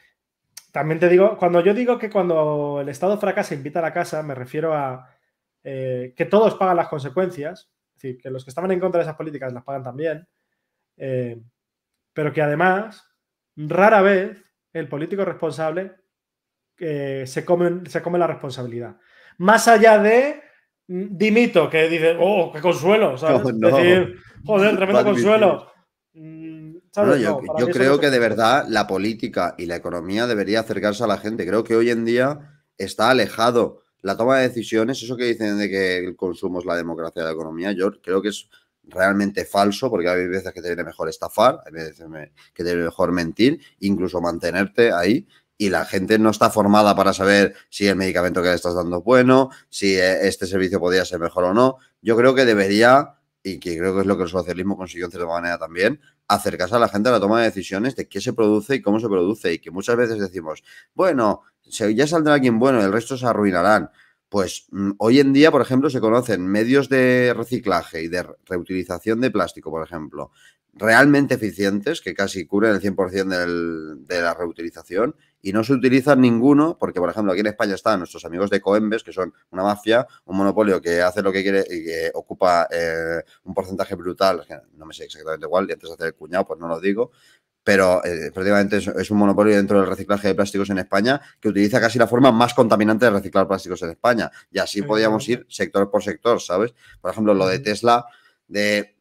También te digo, cuando yo digo que cuando el Estado fracasa e invita a la casa, me refiero a eh, que todos pagan las consecuencias, es decir, que los que estaban en contra de esas políticas las pagan también, eh, pero que además, rara vez el político responsable se, se come la responsabilidad. Más allá de mm, Dimito, que dice, oh, qué consuelo, joder, tremendo consuelo. Mm, yo, creo que de verdad la política y la economía debería acercarse a la gente. Creo que hoy en día está alejado la toma de decisiones, eso que dicen de que el consumo es la democracia de la economía, yo creo que es realmente falso, porque hay veces que te viene mejor estafar, hay veces que te viene mejor mentir, incluso mantenerte ahí y la gente no está formada para saber si el medicamento que le estás dando es bueno, si eh, este servicio podría ser mejor o no. Yo creo que debería, y que creo que es lo que el socialismo consiguió en cierta manera también, acercarse a la gente a la toma de decisiones de qué se produce y cómo se produce. Y que muchas veces decimos, bueno, ya saldrá alguien bueno, y el resto se arruinarán. Pues mm, hoy en día, por ejemplo, se conocen medios de reciclaje y de reutilización de plástico, por ejemplo, realmente eficientes, que casi cubren el 100% de la reutilización y no se utiliza ninguno, porque por ejemplo aquí en España están nuestros amigos de Coembes, que son una mafia, un monopolio que hace lo que quiere y que ocupa eh, un porcentaje brutal, no me sé exactamente cuál, y antes de hacer el cuñado, pues no lo digo, pero prácticamente eh, es, es, un monopolio dentro del reciclaje de plásticos en España que utiliza casi la forma más contaminante de reciclar plásticos en España. Y así podíamos ir sector por sector, ¿sabes? Por ejemplo, lo de Tesla, de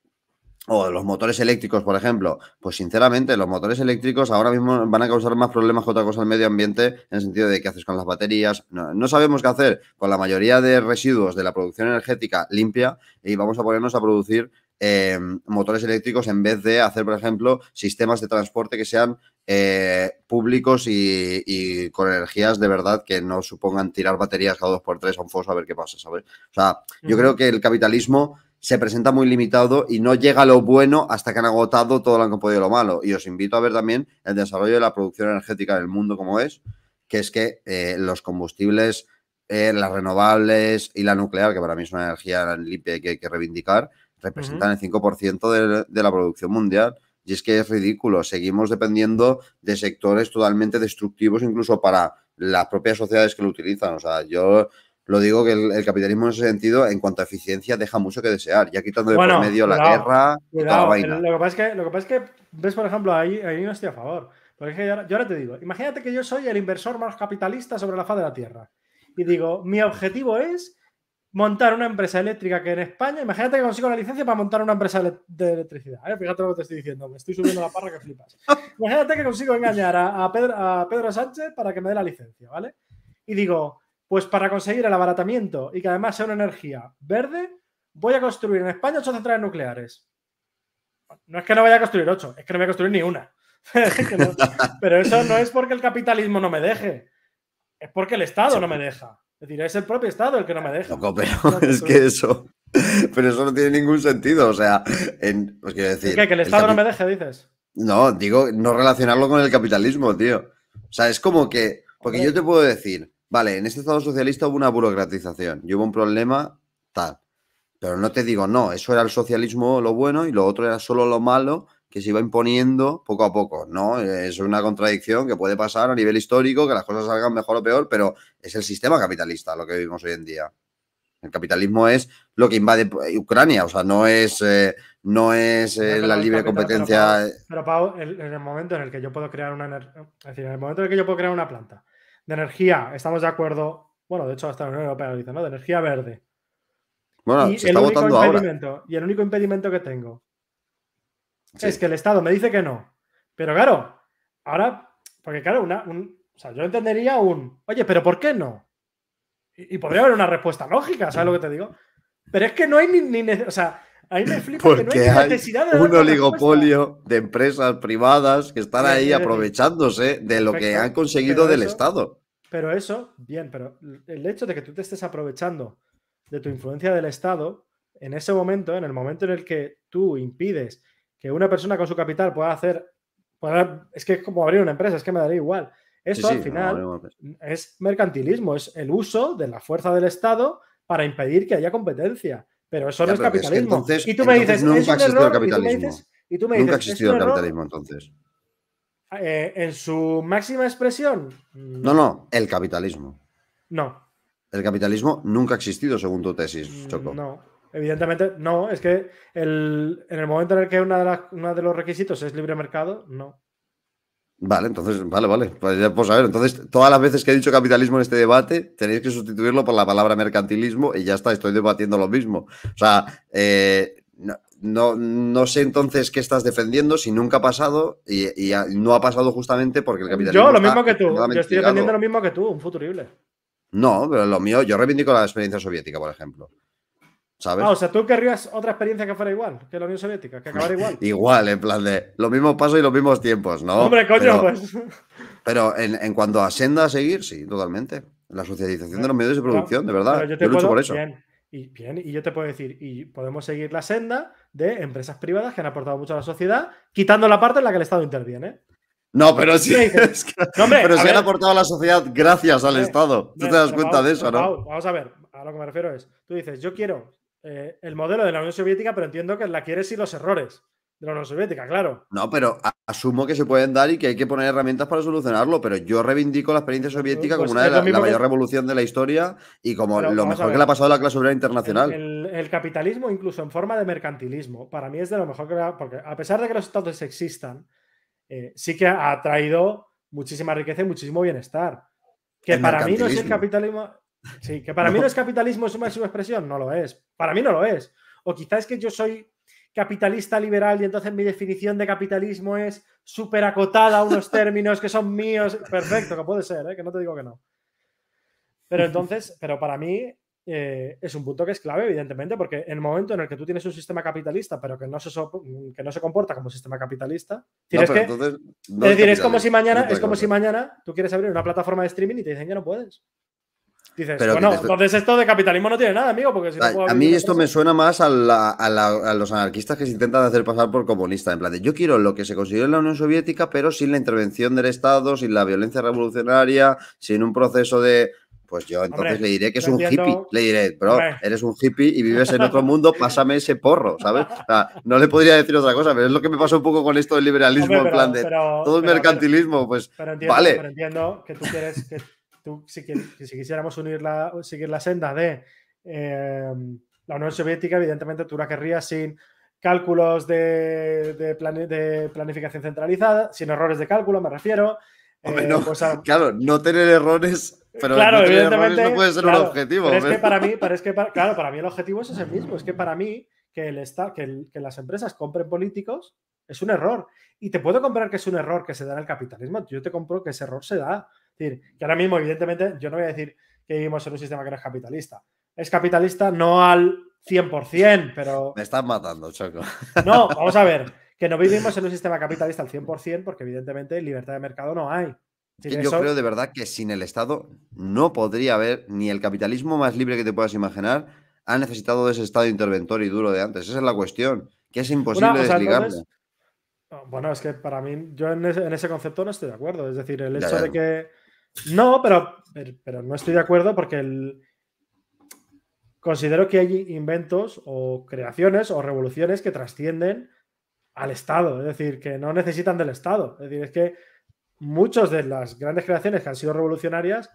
o los motores eléctricos, por ejemplo, pues sinceramente los motores eléctricos ahora mismo van a causar más problemas que otra cosa al medio ambiente en el sentido de qué haces con las baterías. No, sabemos qué hacer con la mayoría de residuos de la producción energética limpia y vamos a ponernos a producir eh, motores eléctricos en vez de hacer, por ejemplo, sistemas de transporte que sean eh, públicos y, con energías de verdad que no supongan tirar baterías cada dos por tres a un foso a ver qué pasa, ¿sabes? O sea, yo creo que el capitalismo se presenta muy limitado y no llega lo bueno hasta que han agotado todo lo que han podido lo malo. Y os invito a ver también el desarrollo de la producción energética del mundo como es, que es que eh, los combustibles, eh, las renovables y la nuclear, que para mí es una energía limpia que hay que reivindicar, representan el 5% de, de la producción mundial. Y es que es ridículo, seguimos dependiendo de sectores totalmente destructivos incluso para las propias sociedades que lo utilizan. O sea, yo lo digo que el, capitalismo en ese sentido, en cuanto a eficiencia, deja mucho que desear, ya quitando de por medio la guerra, toda la vaina. Lo que, pasa es que, ves, por ejemplo, ahí, ahí no estoy a favor. Porque yo, ahora te digo, imagínate que yo soy el inversor más capitalista sobre la faz de la Tierra. Y digo, mi objetivo es montar una empresa eléctrica que en España, imagínate que consigo la licencia para montar una empresa de electricidad. Eh, fíjate lo que te estoy diciendo, me estoy subiendo la parra que flipas. Imagínate que consigo engañar a, a, Pedro, a Pedro Sánchez para que me dé la licencia, ¿vale? Y digo, pues para conseguir el abaratamiento y que además sea una energía verde, voy a construir en España ocho centrales nucleares. No es que no vaya a construir ocho, es que no voy a construir ni una. pero eso no es porque el capitalismo no me deje, es porque el Estado no me deja. Es decir, es el propio Estado el que no me deja. Loco, pero es que eso. Pero eso no tiene ningún sentido. O sea, en, pues quiero decir. que el Estado no me deje, dices. No, digo, no relacionarlo con el capitalismo, tío. O sea, es como que. Porque yo te puedo decir, vale, en este Estado socialista hubo una burocratización y hubo un problema tal. Pero no te digo, no, eso era el socialismo lo bueno y lo otro era solo lo malo que se iba imponiendo poco a poco, ¿no? Es una contradicción que puede pasar a nivel histórico, que las cosas salgan mejor o peor, pero es el sistema capitalista lo que vivimos hoy en día. El capitalismo es lo que invade Ucrania, o sea, no es, eh, no es eh, la libre competencia. Pero, Pau, en el momento en el que yo puedo crear una, en el momento en el que yo puedo crear una planta, de energía, estamos de acuerdo. Bueno, de hecho, hasta la Unión Europea lo dice, ¿no? De energía verde. Bueno, y está el único votando impedimento, ahora. Y el único impedimento que tengo es que el Estado me dice que no. Pero claro, ahora, porque claro, una, o sea, yo entendería un, oye, pero ¿por qué no? Y, podría haber una respuesta lógica, ¿sabes lo que te digo? Pero es que no hay ni, ni o sea, me Porque hay, un oligopolio de empresas privadas que están ahí aprovechándose de lo que han conseguido del Estado. Pero eso, bien, pero el hecho de que tú te estés aprovechando de tu influencia del Estado, en ese momento, en el momento en el que tú impides que una persona con su capital pueda hacer, es que es como abrir una empresa, es que me daría igual. Eso al final es mercantilismo, es el uso de la fuerza del Estado para impedir que haya competencia. Pero eso no es capitalismo. y tú me dices, nunca es un el capitalismo. Y tú me dices, nunca ha existido el capitalismo entonces. Ah, eh, en su máxima expresión. No, no, el capitalismo. No. El capitalismo nunca ha existido, según tu tesis, mm, Choco. No, evidentemente no. Es que el, en el momento en el que una de las, uno de los requisitos es libre mercado, no. Vale, entonces, vale, vale. Pues ya, pues a ver, entonces, todas las veces que he dicho capitalismo en este debate, tenéis que sustituirlo por la palabra mercantilismo y ya está, estoy debatiendo lo mismo. O sea, eh, no, no, sé entonces qué estás defendiendo si nunca ha pasado y, no ha pasado justamente porque el capitalismo. Yo, lo mismo que tú. Yo estoy defendiendo lo mismo que tú, un futurible. No, pero lo mío, yo reivindico la experiencia soviética, por ejemplo. Ah, o sea, tú querrías otra experiencia que fuera igual, que la Unión Soviética, que acabara igual. igual, en plan de los mismos pasos y los mismos tiempos, ¿no? Hombre, coño, pues. pero en, cuanto a senda a seguir, sí, totalmente. La socialización de los medios de producción, de verdad. Yo, te lucho por eso. Bien, y, yo te puedo decir, y podemos seguir la senda de empresas privadas que han aportado mucho a la sociedad, quitando la parte en la que el Estado interviene. No, pero sí. pero se han aportado a la sociedad gracias al Estado. Tú te das cuenta de eso, ¿no? vamos a ver, a lo que me refiero es, tú dices, yo quiero eh, el modelo de la Unión Soviética, pero entiendo que la quieres y los errores de la Unión Soviética, claro. No, pero asumo que se pueden dar y que hay que poner herramientas para solucionarlo, pero yo reivindico la experiencia pues soviética como una de las mayores revoluciones de la historia y como lo mejor que le ha pasado a la clase obrera internacional. El, capitalismo, incluso en forma de mercantilismo, para mí es de lo mejor que... porque a pesar de que los estados existan, eh, sí que ha traído muchísima riqueza y muchísimo bienestar. Que para mí no es el capitalismo, Sí, que para mí no es capitalismo es su máxima expresión, no lo es. Para mí no lo es. O quizás es que yo soy capitalista liberal y entonces mi definición de capitalismo es súper acotada a unos términos que son míos. Perfecto, que puede ser, ¿eh? que no te digo que no. Pero entonces, pero para mí eh, es un punto que es clave, evidentemente, porque en el momento en el que tú tienes un sistema capitalista, pero que no se, que no se comporta como sistema capitalista, tienes que. es, decir, es como si mañana, es como si mañana tú quieres abrir una plataforma de streaming y te dicen que no puedes. Pero entonces esto de capitalismo no tiene nada, amigo, porque a, mí esto me suena más a, los anarquistas que se intentan hacer pasar por comunista. en plan yo quiero lo que se consiguió en la Unión Soviética, pero sin la intervención del Estado, sin la violencia revolucionaria, sin un proceso de... Pues yo entonces le diré que es un hippie, le diré, bro, eres un hippie y vives en otro mundo, pásame ese porro, ¿sabes? no le podría decir otra cosa, pero es lo que me pasó un poco con esto del liberalismo, en plan de todo el mercantilismo, pues vale. Pero entiendo que tú quieres... Que si, quisiéramos unir seguir la senda de em, la Unión Soviética, evidentemente tú la querrías sin cálculos de, planificación centralizada, sin errores de cálculo, me refiero. Eh, pues claro, no tener errores, pero claro, evidentemente, no puede ser un objetivo. es que para mí, que claro, para mí el objetivo es ese mismo. Es que para mí que, que las empresas compren políticos es un error. Y te puedo comprar que es un error que se da en el capitalismo. Yo te compro que ese error se da. Es decir, que ahora mismo, evidentemente, yo no voy a decir que vivimos en un sistema que no es capitalista. Es capitalista no al 100%, pero... Me estás matando, Choco. No, vamos a ver, que no vivimos en un sistema capitalista al 100% porque evidentemente libertad de mercado no hay. yo creo de verdad que sin el Estado no podría haber ni el capitalismo más libre que te puedas imaginar ha necesitado de ese Estado interventor y duro de antes. Esa es la cuestión, que es imposible Una, ah, Bueno, es que para mí, yo en ese, concepto no estoy de acuerdo. Es decir, el hecho de que no, pero, pero no estoy de acuerdo porque considero que hay inventos o creaciones o revoluciones que trascienden al Estado, es decir, que no necesitan del Estado. Es decir, es que muchas de las grandes creaciones que han sido revolucionarias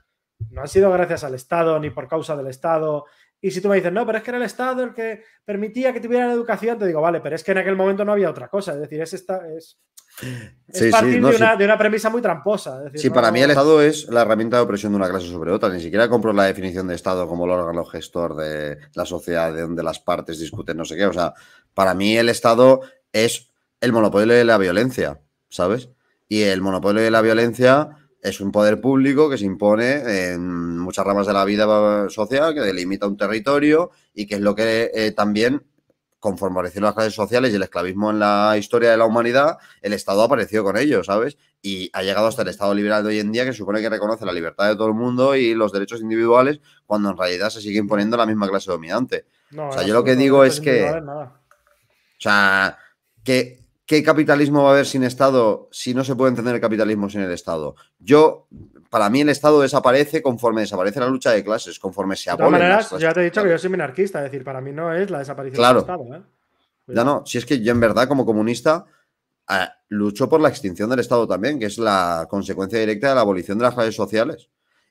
no han sido gracias al Estado ni por causa del Estado. Y si tú me dices, no, pero es que era el Estado el que permitía que tuvieran educación, te digo, vale, pero es que en aquel momento no había otra cosa. Es decir, es, esta, es es sí, partir de, una, premisa muy tramposa. sí, para mí el Estado es la herramienta de opresión de una clase sobre otra. Ni siquiera compro la definición de Estado como el órgano gestor de la sociedad, donde las partes discuten no sé qué. O sea, para mí el Estado es el monopolio de la violencia, ¿sabes? Y el monopolio de la violencia es un poder público que se impone en muchas ramas de la vida social, que delimita un territorio y que es lo que eh, también conforme las clases sociales y el esclavismo en la historia de la humanidad, el Estado apareció con ellos, ¿sabes? Y ha llegado hasta el Estado liberal de hoy en día que supone que reconoce la libertad de todo el mundo y los derechos individuales cuando en realidad se sigue imponiendo la misma clase dominante. o sea, yo lo que digo es que... O sea, ¿Qué capitalismo va a haber sin Estado si no se puede entender el capitalismo sin el Estado? Yo para mí el Estado desaparece conforme desaparece la lucha de clases, conforme se abolen De todas maneras, ya te he dicho que yo soy minarquista, es decir, para mí no es la desaparición del Estado. ¿eh? Ya no, si es que yo en verdad como comunista eh, lucho por la extinción del Estado también, que es la consecuencia directa de la abolición de las redes sociales.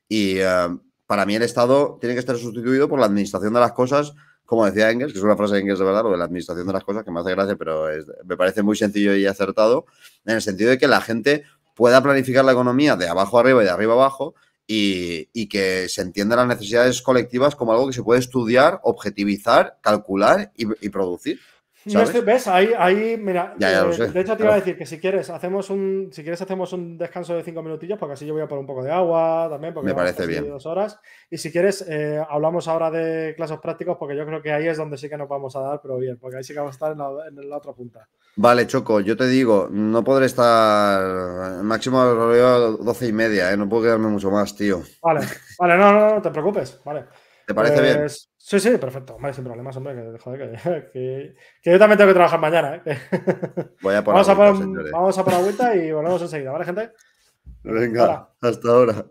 Y eh, para mí el Estado tiene que estar sustituido por la administración de las cosas, como decía Engels, que es una frase de Engels de verdad, o de la administración de las cosas, que me hace gracia, pero me parece muy sencillo y acertado, en el sentido de que la gente pueda planificar la economía de abajo arriba y de arriba abajo y, que se entiendan las necesidades colectivas como algo que se puede estudiar, objetivizar, calcular y producir. No estoy, ¿Ves? Ahí, ahí mira, eh, de hecho te iba a decir que si quieres, hacemos un, si quieres hacemos un descanso de cinco minutillos, porque así yo voy a poner un poco de agua también, porque me parece bien. dos horas. Y si quieres, eh, hablamos ahora de clases prácticos, porque yo creo que ahí es donde sí que nos vamos a dar, pero bien, porque ahí sí que vamos a estar en la, otra punta. Vale, Choco, yo te digo, no podré estar máximo alrededor doce y media, ¿eh? no puedo quedarme mucho más, tío. Vale, vale, no, no, no, no te preocupes, vale. ¿Te parece bien? Pues, Sí, sí, perfecto. Vale, sin problemas, hombre. Que, joder, que, yo también tengo que trabajar mañana. ¿eh? Voy a poner vamos, a por, vamos a vuelta y volvemos enseguida, ¿vale, gente? Venga, hasta ahora.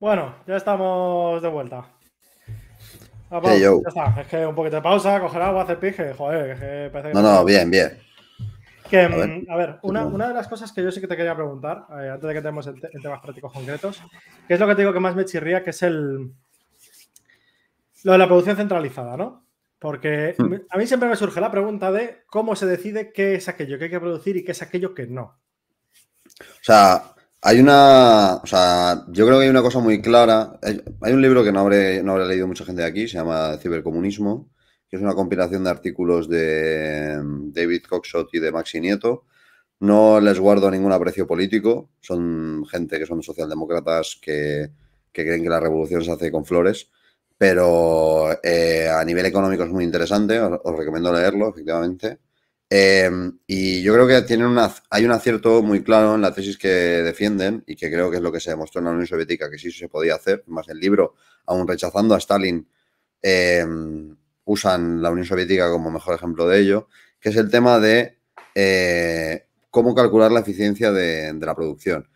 Bueno, ya estamos de vuelta. Es que un poquito de pausa, coger agua, hacer pije, joder, No, no, bien, bien. a ver, mm, una, de las cosas que yo sí que te quería preguntar, eh, antes de que tenemos en, temas prácticos concretos, que es lo que te digo que más me chirría, que es el lo de la producción centralizada, ¿no? Porque hmm. a mí siempre me surge la pregunta de cómo se decide qué es aquello que hay que producir y qué es aquello que no. O sea, hay una, o sea, yo creo que hay una cosa muy clara. Hay, un libro que no habré, no leído mucha gente de aquí, se llama Cibercomunismo, que es una compilación de artículos de mm, David Coxot y de Maxi Nieto. No les guardo ningún aprecio político, son gente que son socialdemócratas que, creen que la revolución se hace con flores, pero eh, a nivel económico es muy interesante, os recomiendo leerlo, efectivamente. Em, y yo creo que tienen una, hay un acierto muy claro en la tesis que defienden y que creo que es lo que se demostró en la Unión Soviética, que sí se podía hacer. Más el libro, aún rechazando a Stalin, em, usan la Unión Soviética como mejor ejemplo de ello, que es el tema de eh, cómo calcular la eficiencia de, de la producción,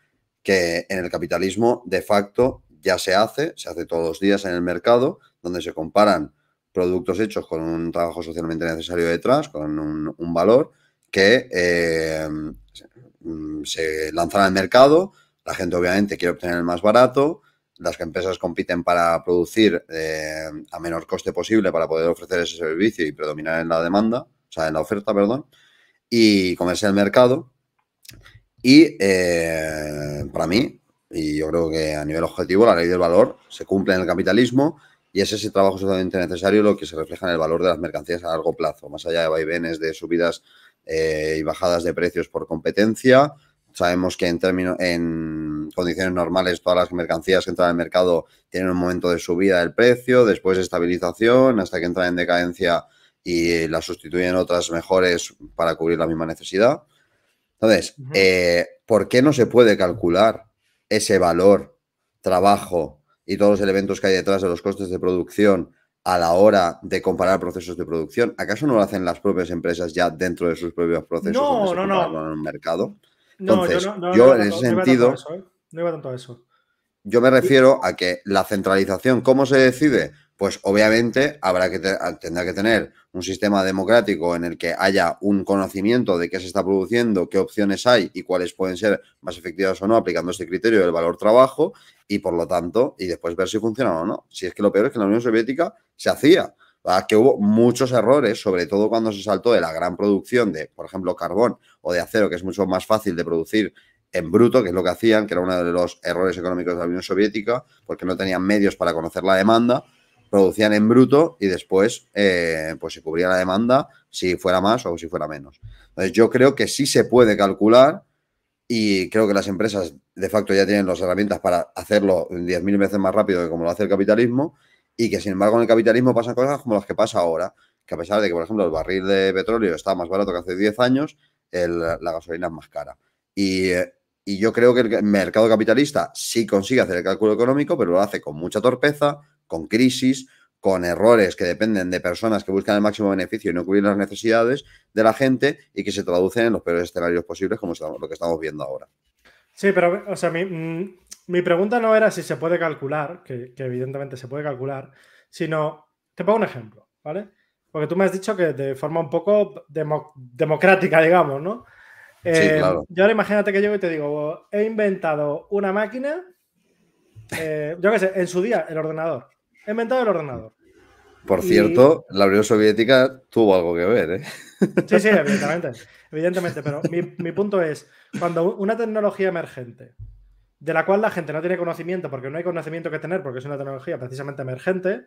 que en el capitalismo de facto ya se hace, se hace todos los días en el mercado, donde se comparan productos hechos con un trabajo socialmente necesario detrás, con un, valor que eh, se mm, lanzará al mercado, la gente obviamente quiere obtener el más barato, las empresas compiten para producir eh, a menor coste posible para poder ofrecer ese servicio y predominar en la demanda, o sea, en la oferta, perdón, y comerse el mercado. Y eh, para mí, y yo creo que a nivel objetivo, la ley del valor se cumple en el capitalismo y es ese trabajo solamente necesario lo que se refleja en el valor de las mercancías a largo plazo, más allá de vaivenes de subidas eh, y bajadas de precios por competencia. Sabemos que en, en condiciones normales todas las mercancías que entran al mercado tienen un momento de subida del precio, después de estabilización, hasta que entran en decadencia y eh, las sustituyen otras mejores para cubrir la misma necesidad. Entonces, eh, ¿por qué no se puede calcular ese valor, trabajo y todos los elementos que hay detrás de los costes de producción a la hora de comparar procesos de producción? ¿Acaso no lo hacen las propias empresas ya dentro de sus propios procesos? No, no, no. En el mercado? Entonces, yo, en ese sentido. ¿eh? No iba tanto a eso. Yo me refiero a que la centralización, ¿cómo se decide? pues obviamente habrá que tendrá que tener un sistema democrático en el que haya un conocimiento de qué se está produciendo, qué opciones hay y cuáles pueden ser más efectivas o no aplicando este criterio del valor trabajo y por lo tanto, y después ver si funciona o no. Si es que lo peor es que en la Unión Soviética se hacía, que hubo muchos errores, sobre todo cuando se saltó de la gran producción de, por ejemplo, carbón o de acero, que es mucho más fácil de producir en bruto, que es lo que hacían, que era uno de los errores económicos de la Unión Soviética, porque no tenían medios para conocer la demanda producían en bruto y después eh, pues se cubría la demanda si fuera más o si fuera menos. Entonces yo creo que sí se puede calcular y creo que las empresas de facto ya tienen las herramientas para hacerlo 10.000 veces más rápido que como lo hace el capitalismo y que sin embargo en el capitalismo pasan cosas como las que pasa ahora, que a pesar de que por ejemplo el barril de petróleo está más barato que hace 10 años, la gasolina es más cara. Y, y yo creo que el mercado capitalista sí consigue hacer el cálculo económico, pero lo hace con mucha torpeza, con crisis, con errores que dependen de personas que buscan el máximo beneficio y no cubrir las necesidades de la gente y que se traducen en los peores escenarios posibles, como lo que estamos viendo ahora. Sí, pero, o sea, mi, mm, pregunta no era si se puede calcular, que, evidentemente se puede calcular, sino, te pongo un ejemplo, ¿vale? Porque tú me has dicho que de forma un poco democrática, digamos, ¿no? sí, eh, claro. Yo ahora imagínate que yo y te digo, he inventado una máquina, eh, yo qué sé, en su día, el ordenador Inventado el ordenador. Por cierto, la Unión Soviética tuvo algo que ver, ¿eh? Sí, sí, evidentemente. Evidentemente, pero mi, punto es, cuando una tecnología emergente, de la cual la gente no tiene conocimiento, porque no hay conocimiento que tener, porque es una tecnología precisamente emergente,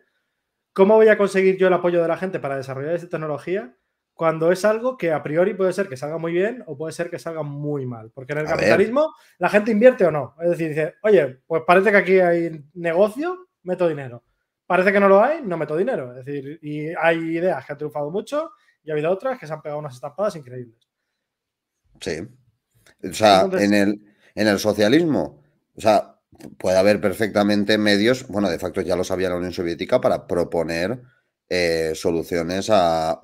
¿cómo voy a conseguir yo el apoyo de la gente para desarrollar esa tecnología cuando es algo que a priori puede ser que salga muy bien o puede ser que salga muy mal? Porque en el capitalismo la gente invierte o no. Es decir, dice, oye, pues parece que aquí hay negocio, meto dinero Parece que no lo hay, no meto dinero. Es decir, y hay ideas que han triunfado mucho y ha habido otras que se han pegado unas estampadas increíbles. Sí. O sea, en, el, en el socialismo, o sea, puede haber perfectamente medios, bueno, de facto ya lo sabía la Unión Soviética, para proponer eh, soluciones a,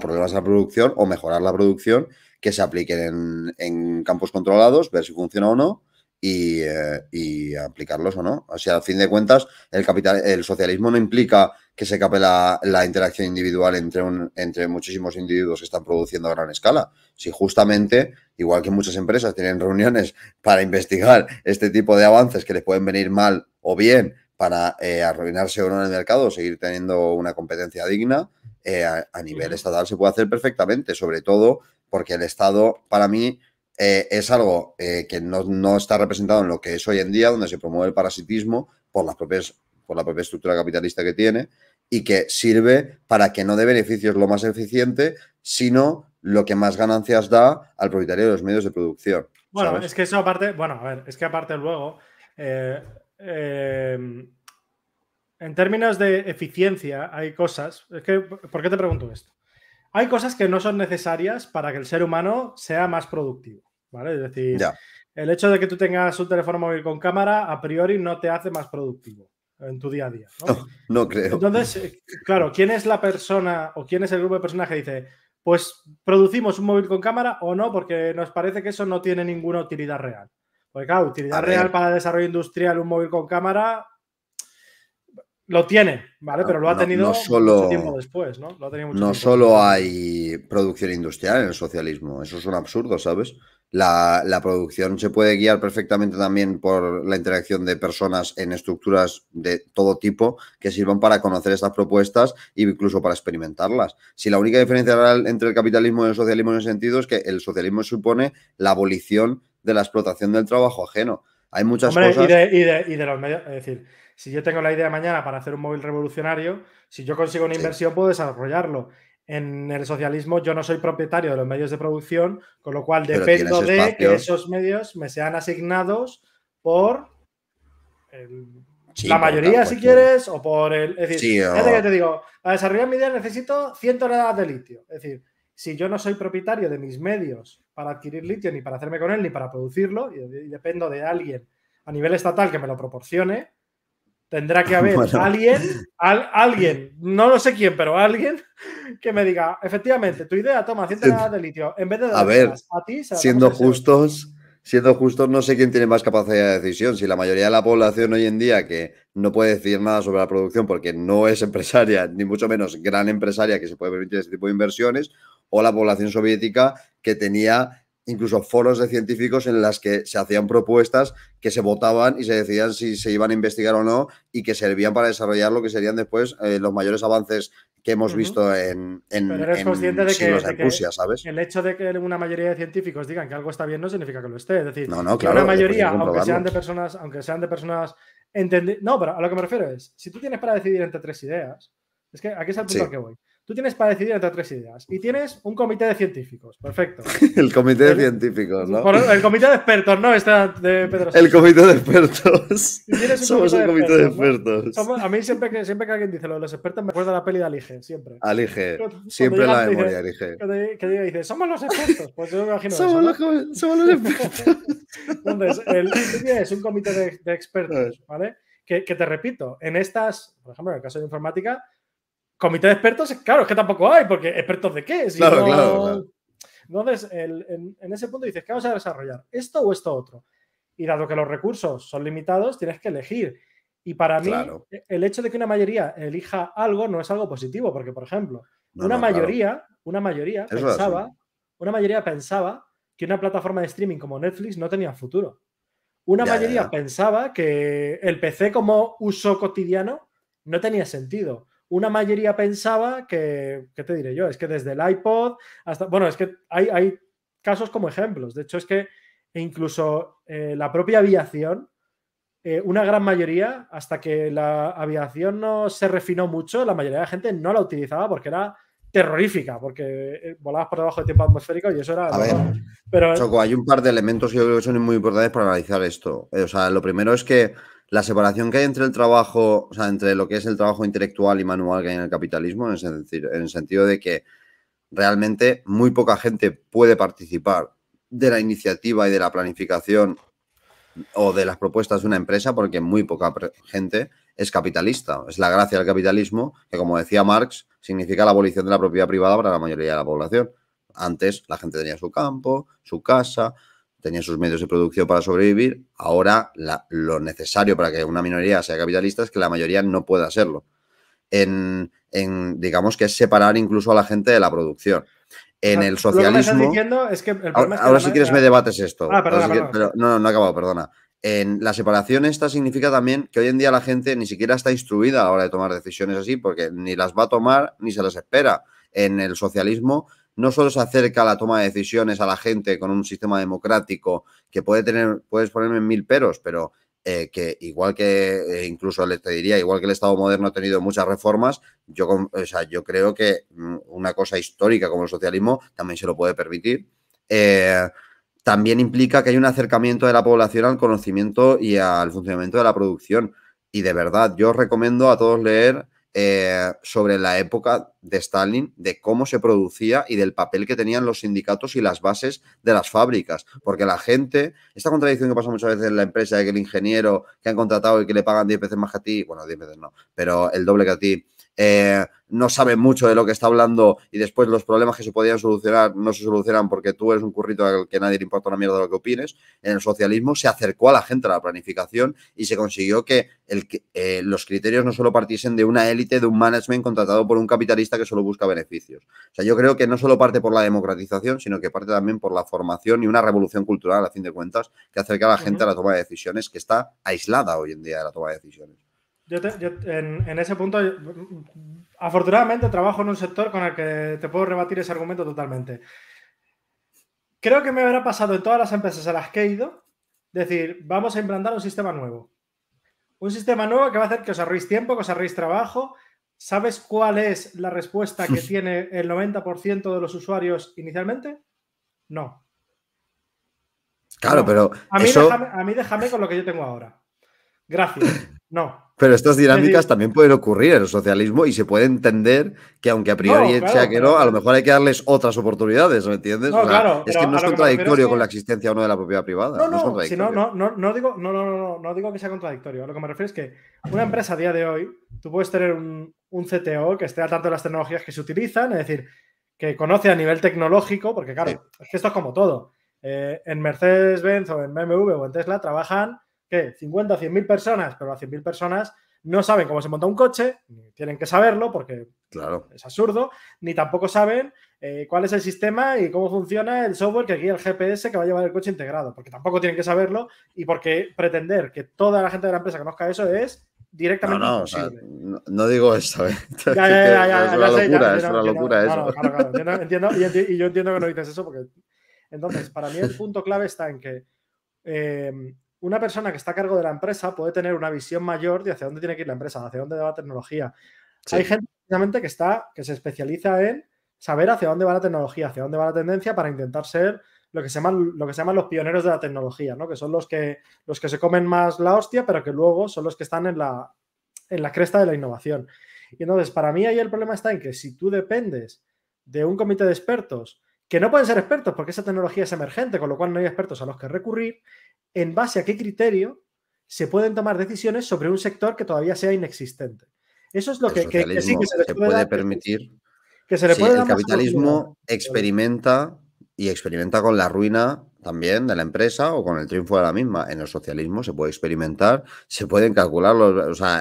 problemas de la producción o mejorar la producción que se apliquen en campos controlados, ver si funciona o no, eh, y, aplicarlos o no. así al fin de cuentas, el, capital, el socialismo no implica que se cape la, interacción individual entre, un, entre muchísimos individuos que están produciendo a gran escala. Si justamente, igual que muchas empresas tienen reuniones para investigar este tipo de avances que les pueden venir mal o bien para eh, arruinarse o no en el mercado, seguir teniendo una competencia digna, eh, a nivel estatal se puede hacer perfectamente, sobre todo porque el Estado, para mí, eh, es algo eh, que no, está representado en lo que es hoy en día, donde se promueve el parasitismo por, las por la propia estructura capitalista que tiene y que sirve para que no dé beneficios lo más eficiente, sino lo que más ganancias da al propietario de los medios de producción. Bueno, es que eso aparte, bueno, a ver, es que aparte luego, eh, em, en términos de eficiencia, hay cosas, es que, ¿por qué te pregunto esto? hay cosas que no son necesarias para que el ser humano sea más productivo. ¿vale? Es decir, el hecho de que tú tengas un teléfono móvil con cámara a priori no te hace más productivo en tu día a día. No, creo. Entonces, eh, claro, ¿quién es la persona o quién es el grupo de personas que dice, pues producimos un móvil con cámara o no? Porque nos parece que eso no tiene ninguna utilidad real. Porque claro, utilidad real para desarrollo industrial, un móvil con cámara, lo tiene, ¿vale? Ah, Pero lo ha tenido mucho tiempo después, ¿no? no solo hay producción industrial en el socialismo, eso es un absurdo, ¿sabes? La, producción se puede guiar perfectamente también por la interacción de personas en estructuras de todo tipo que sirvan para conocer estas propuestas e incluso para experimentarlas. Si la única diferencia real entre el capitalismo y el socialismo en ese sentido es que el socialismo supone la abolición de la explotación del trabajo ajeno. Hay muchas cosas. Y de, los medios. Es decir, si yo tengo la idea mañana para hacer un móvil revolucionario, si yo consigo una inversión, puedo desarrollarlo en el socialismo yo no soy propietario de los medios de producción, con lo cual dependo de que esos medios me sean asignados por la mayoría, si quieres, o por el. Es decir, es que te digo, para desarrollar mi idea necesito 100 toneladas de litio. Es decir, si yo no soy propietario de mis medios para adquirir litio, ni para hacerme con él, ni para producirlo, y dependo de alguien a nivel estatal que me lo proporcione, Tendrá que haber alguien, alguien, no lo sé quién, pero alguien que me diga, efectivamente, tu idea, toma 100 nada de litio, en vez de a, ver, siendo justos, siendo justos, no sé quién tiene más capacidad de decisión. Si la mayoría de la población hoy en día que no puede decir nada sobre la producción porque no es empresaria, ni mucho menos gran empresaria que se puede permitir ese tipo de inversiones, o la población soviética que tenía incluso foros de científicos en las que se hacían propuestas que se votaban y se decidían si se iban a investigar o no y que servían para desarrollar lo que serían después eh, los mayores avances que hemos visto en, en, Pero eres consciente de que, ¿sabes? El hecho de que una mayoría de científicos digan que algo está bien no significa que lo esté. Es decir, que una mayoría, aunque sean de personas, aunque sean de personas entendidas. No, pero a lo que me refiero es, si tú tienes para decidir entre tres ideas, es que aquí es el punto al que voy. Tú tienes para decidir entre tres ideas y tienes un comité de científicos. Perfecto. el comité de científicos, ¿no? el comité de expertos, ¿no? Este de Pedro Sánchez. El comité de expertos. Somos un el comité de, expertos. a mí siempre que, siempre alguien dice lo de los expertos me acuerdo de la peli de Alige, siempre. Alige. siempre la memoria, dice, Alige. Que, diga, dice, somos los expertos. Pues yo me imagino. Somos, eso, los, somos los expertos. Entonces, el, comité es un comité de, de expertos, ¿vale? Que, que te repito, en estas, por ejemplo, en el caso de informática, comité de expertos, claro, es que tampoco hay, porque expertos de qué. Si no... Entonces, en, ese punto dices, ¿qué vamos a desarrollar? ¿Esto o esto otro? Y dado que los recursos son limitados, tienes que elegir. Y para mí, el hecho de que una mayoría elija algo no es algo positivo, porque, por ejemplo, una, mayoría, una mayoría pensaba, una mayoría pensaba que una plataforma de streaming como Netflix no tenía futuro. Una mayoría pensaba que el PC como uso cotidiano no tenía sentido una mayoría pensaba que, ¿qué te diré yo? Es que desde el iPod hasta, bueno, es que hay, hay casos como ejemplos. De hecho, es que e incluso eh, la propia aviación, eh, una gran mayoría, hasta que la aviación no se refinó mucho, la mayoría de la gente no la utilizaba porque era terrorífica, porque eh, volabas por debajo de tiempo atmosférico y eso era... pero... hay un par de elementos que yo creo que son muy importantes para analizar esto. Eh, o sea, lo primero es que la separación que hay entre el trabajo, o sea, entre lo que es el trabajo intelectual y manual que hay en el capitalismo, es decir en el sentido de que realmente muy poca gente puede participar de la iniciativa y de la planificación o de las propuestas de una empresa, porque muy poca gente es capitalista. Es la gracia del capitalismo, que como decía Marx, significa la abolición de la propiedad privada para la mayoría de la población. Antes la gente tenía su campo, su casa, tenía sus medios de producción para sobrevivir. Ahora lo necesario para que una minoría sea capitalista es que la mayoría no pueda serlo. En, digamos que es separar incluso a la gente de la producción. En el socialismo. es que ahora, si quieres, me debates esto. Ah, no, no, no he acabado, perdona. En la separación esta significa también que hoy en día la gente ni siquiera está instruida a la hora de tomar decisiones así, porque ni las va a tomar ni se las espera. En el socialismo no solo se acerca la toma de decisiones a la gente con un sistema democrático que puede tener, puedes ponerme mil peros, pero eh, que igual que eh, incluso te diría, igual que el Estado moderno ha tenido muchas reformas, yo, o yo creo que mm, una cosa histórica como el socialismo también se lo puede permitir. Eh, también implica que hay un acercamiento de la población al conocimiento y al funcionamiento de la producción. Y de verdad, yo os recomiendo a todos leer eh, sobre la época de Stalin, de cómo se producía y del papel que tenían los sindicatos y las bases de las fábricas. Porque la gente, esta contradicción que pasa muchas veces en la empresa, de que el ingeniero que han contratado y que le pagan 10 veces más que a ti, bueno, 10 veces no, pero el doble que a ti, eh, no sabe mucho de lo que está hablando y después los problemas que se podían solucionar no se solucionan porque tú eres un currito al que nadie le importa una mierda de lo que opines. En el socialismo se acercó a la gente a la planificación y se consiguió que, eh, los criterios no solo partiesen de una élite, de un management contratado por un capitalista que solo busca beneficios. O sea, yo creo que no solo parte por la democratización, sino que parte también por la formación y una revolución cultural, a fin de cuentas, que acerca a la gente a la toma de decisiones que está aislada hoy en día de la toma de decisiones. Yo, en, ese punto, afortunadamente trabajo en un sector con el que te puedo rebatir ese argumento totalmente. Creo que me habrá pasado en todas las empresas a las que he ido, decir, vamos a implantar un sistema nuevo. Un sistema nuevo que va a hacer que os ahorréis tiempo, que os ahorréis trabajo. ¿Sabes cuál es la respuesta que tiene el 90% de los usuarios inicialmente? No. Claro, pero. a mí déjame con lo que yo tengo ahora. Gracias. No. Pero estas dinámicas también pueden ocurrir en el socialismo y se puede entender que aunque a priori sea que no, a lo mejor hay que darles otras oportunidades, ¿me entiendes? No, claro, es que no es contradictorio con la existencia o no de la propiedad privada. No, no, no, no, digo, que sea contradictorio. lo que me refiero es que una empresa a día de hoy, tú puedes tener un, CTO que esté al tanto de las tecnologías que se utilizan, es decir, que conoce a nivel tecnológico, porque claro, es que esto es como todo. Eh, en Mercedes-Benz o en BMW o en Tesla trabajan que 50, 100 mil personas, pero las 100 mil personas no saben cómo se monta un coche, ni tienen que saberlo porque es absurdo, ni tampoco saben eh, cuál es el sistema y cómo funciona el software que guía el GPS que va a llevar el coche integrado, porque tampoco tienen que saberlo y porque pretender que toda la gente de la empresa conozca eso es directamente no, no, imposible. no, digo eso. es una locura, eso. Entiendo, y, yo entiendo que no dices eso porque... Entonces, para mí el punto clave está en que... Em, una persona que está a cargo de la empresa puede tener una visión mayor de hacia dónde tiene que ir la empresa, hacia dónde va la tecnología. Hay gente que está, que se especializa en saber hacia dónde va la tecnología, hacia dónde va la tendencia para intentar ser lo que se llaman, lo que se los pioneros de la tecnología, ¿no? Que son los que, los que se comen más la hostia, pero que luego son los que están en la, en la cresta de la innovación. Y entonces, para mí ahí el problema está en que si tú dependes de un comité de expertos que no pueden ser expertos porque esa tecnología es emergente, con lo cual no hay expertos a los que recurrir, en base a qué criterio se pueden tomar decisiones sobre un sector que todavía sea inexistente. Eso es lo que, sí, que se, puede, permitir. Que se el capitalismo experimenta y experimenta con la ruina también de la empresa o con el triunfo de la misma. En el socialismo se puede experimentar, se pueden calcular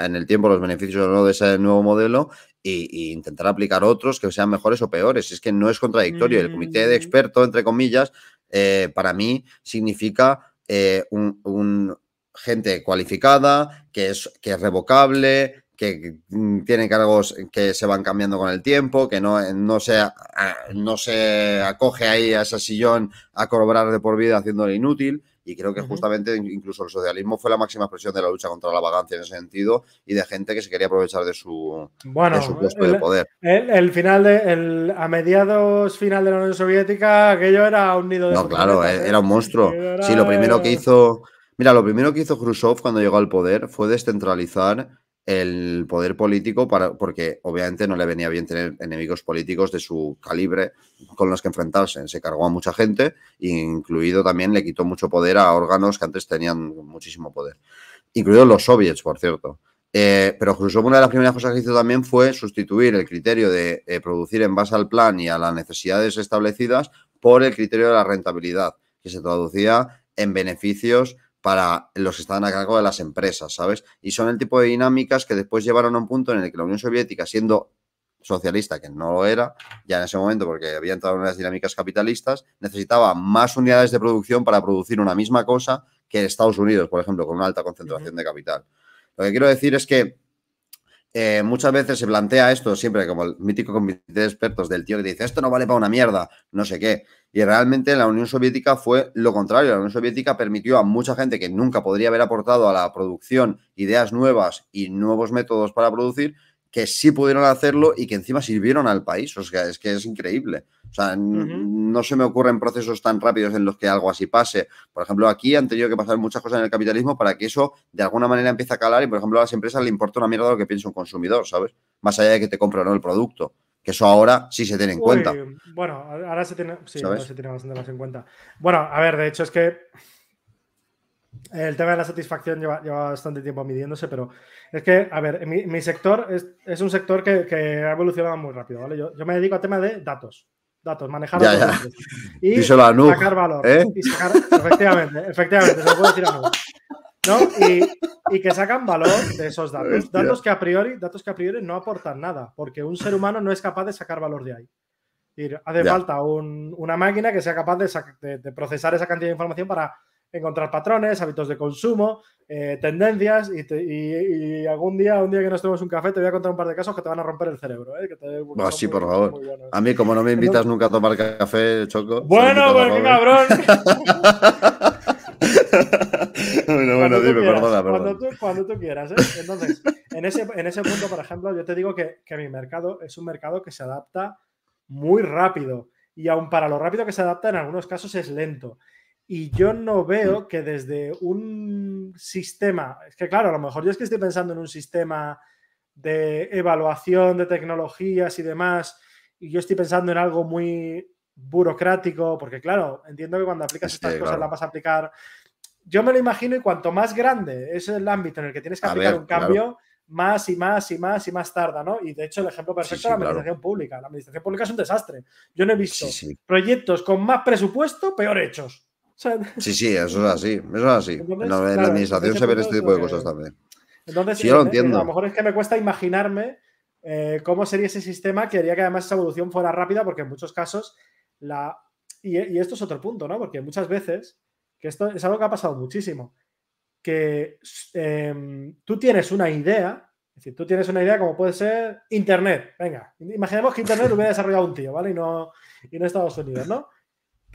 en el tiempo los beneficios o no de ese nuevo modelo e, intentar aplicar otros que sean mejores o peores. Es que no es contradictorio. El comité de mm. experto, entre comillas, eh, para mí significa eh, un, gente cualificada, que es, que es revocable, que mm, tiene cargos que se van cambiando con el tiempo, que no, no, se, ah, no se acoge ahí a ese sillón a cobrar de por vida haciéndole inútil. Y creo que justamente incluso el socialismo fue la máxima expresión de la lucha contra la vagancia en ese sentido y de gente que se quería aprovechar de su, de su puesto de poder. El, final de, el, a mediados final de la Unión Soviética, aquello era un nido de. No, claro, e, ¿eh? era un monstruo. Sí, lo primero que hizo. Mira, lo primero que hizo Khrushchev cuando llegó al poder fue descentralizar el poder político, para, porque obviamente no le venía bien tener enemigos políticos de su calibre con los que enfrentarse. Se cargó a mucha gente, incluido también le quitó mucho poder a órganos que antes tenían muchísimo poder, incluidos los soviets, por cierto. Eh, pero incluso una de las primeras cosas que hizo también fue sustituir el criterio de eh, producir en base al plan y a las necesidades establecidas por el criterio de la rentabilidad, que se traducía en beneficios para los que estaban a cargo de las empresas, ¿sabes? Y son el tipo de dinámicas que después llevaron a un punto en el que la Unión Soviética, siendo socialista, que no lo era, ya en ese momento, porque había entrado en las dinámicas capitalistas, necesitaba más unidades de producción para producir una misma cosa que Estados Unidos, por ejemplo, con una alta concentración de capital. Lo que quiero decir es que eh, muchas veces se plantea esto siempre como el mítico comité de expertos del tío que dice esto no vale para una mierda, no sé qué. Y realmente la Unión Soviética fue lo contrario. La Unión Soviética permitió a mucha gente que nunca podría haber aportado a la producción ideas nuevas y nuevos métodos para producir, que sí pudieron hacerlo y que encima sirvieron al país. O sea, es que es increíble. O sea, no se me ocurren procesos tan rápidos en los que algo así pase. Por ejemplo, aquí han tenido que pasar muchas cosas en el capitalismo para que eso de alguna manera empiece a calar y, por ejemplo, a las empresas le importa una mierda lo que piensa un consumidor, ¿sabes? Más allá de que te compre o no el producto. Que eso ahora sí se tiene en cuenta. Bueno, ahora se tiene, sí, ahora se tiene bastante más en cuenta. Bueno, a ver, de hecho es que el tema de la satisfacción lleva, bastante tiempo midiéndose, pero es que, a ver, mi, sector es, un sector que, ha evolucionado muy rápido, ¿vale? Yo, me dedico al tema de datos, datos, manejar datos. Y, sacar valor. ¿eh? efectivamente, efectivamente, puedo decir a ¿no? Y, que sacan valor de esos datos. Datos que, a priori, datos que a priori no aportan nada, porque un ser humano no es capaz de sacar valor de ahí. hace falta una máquina que sea capaz de procesar esa cantidad de información para encontrar patrones, hábitos de consumo, eh, tendencias y, algún día, un día que nos tomemos un café, te voy a contar un par de casos que te van a romper el cerebro. ¿eh? sí, por favor. A mí, como no me invitas nunca a tomar café, Choco. Bueno, porque pues, cabrón. bueno, bueno, dime, perdona, perdona. Cuando, tú, quieras. ¿eh? Entonces, en ese, punto, por ejemplo, yo te digo que, que mi mercado es un mercado que se adapta muy rápido y aun para lo rápido que se adapta, en algunos casos es lento. Y yo no veo que desde un sistema, es que claro, a lo mejor yo es que estoy pensando en un sistema de evaluación de tecnologías y demás, y yo estoy pensando en algo muy burocrático, porque claro, entiendo que cuando aplicas estas cosas las vas a aplicar. Yo me lo imagino y cuanto más grande es el ámbito en el que tienes que aplicar un cambio, más y más y más y más tarda, ¿no? Y de hecho el ejemplo perfecto es la administración pública. La administración pública es un desastre. Yo no he visto proyectos con más presupuesto peor hechos. sí, sí, eso es así. Eso es así. en la administración se ven este tipo de cosas también. Entonces, sí, eh, eh, lo entiendo. A lo mejor es que me cuesta imaginarme eh, cómo sería ese sistema que haría que además esa evolución fuera rápida, porque en muchos casos la. Y, esto es otro punto, ¿no? Porque muchas veces, que esto es algo que ha pasado muchísimo, que em, tú tienes una idea, es decir, tú tienes una idea como puede ser Internet. Venga, imaginemos que Internet lo hubiera desarrollado un tío, ¿vale? Y no, y no Estados Unidos, ¿no?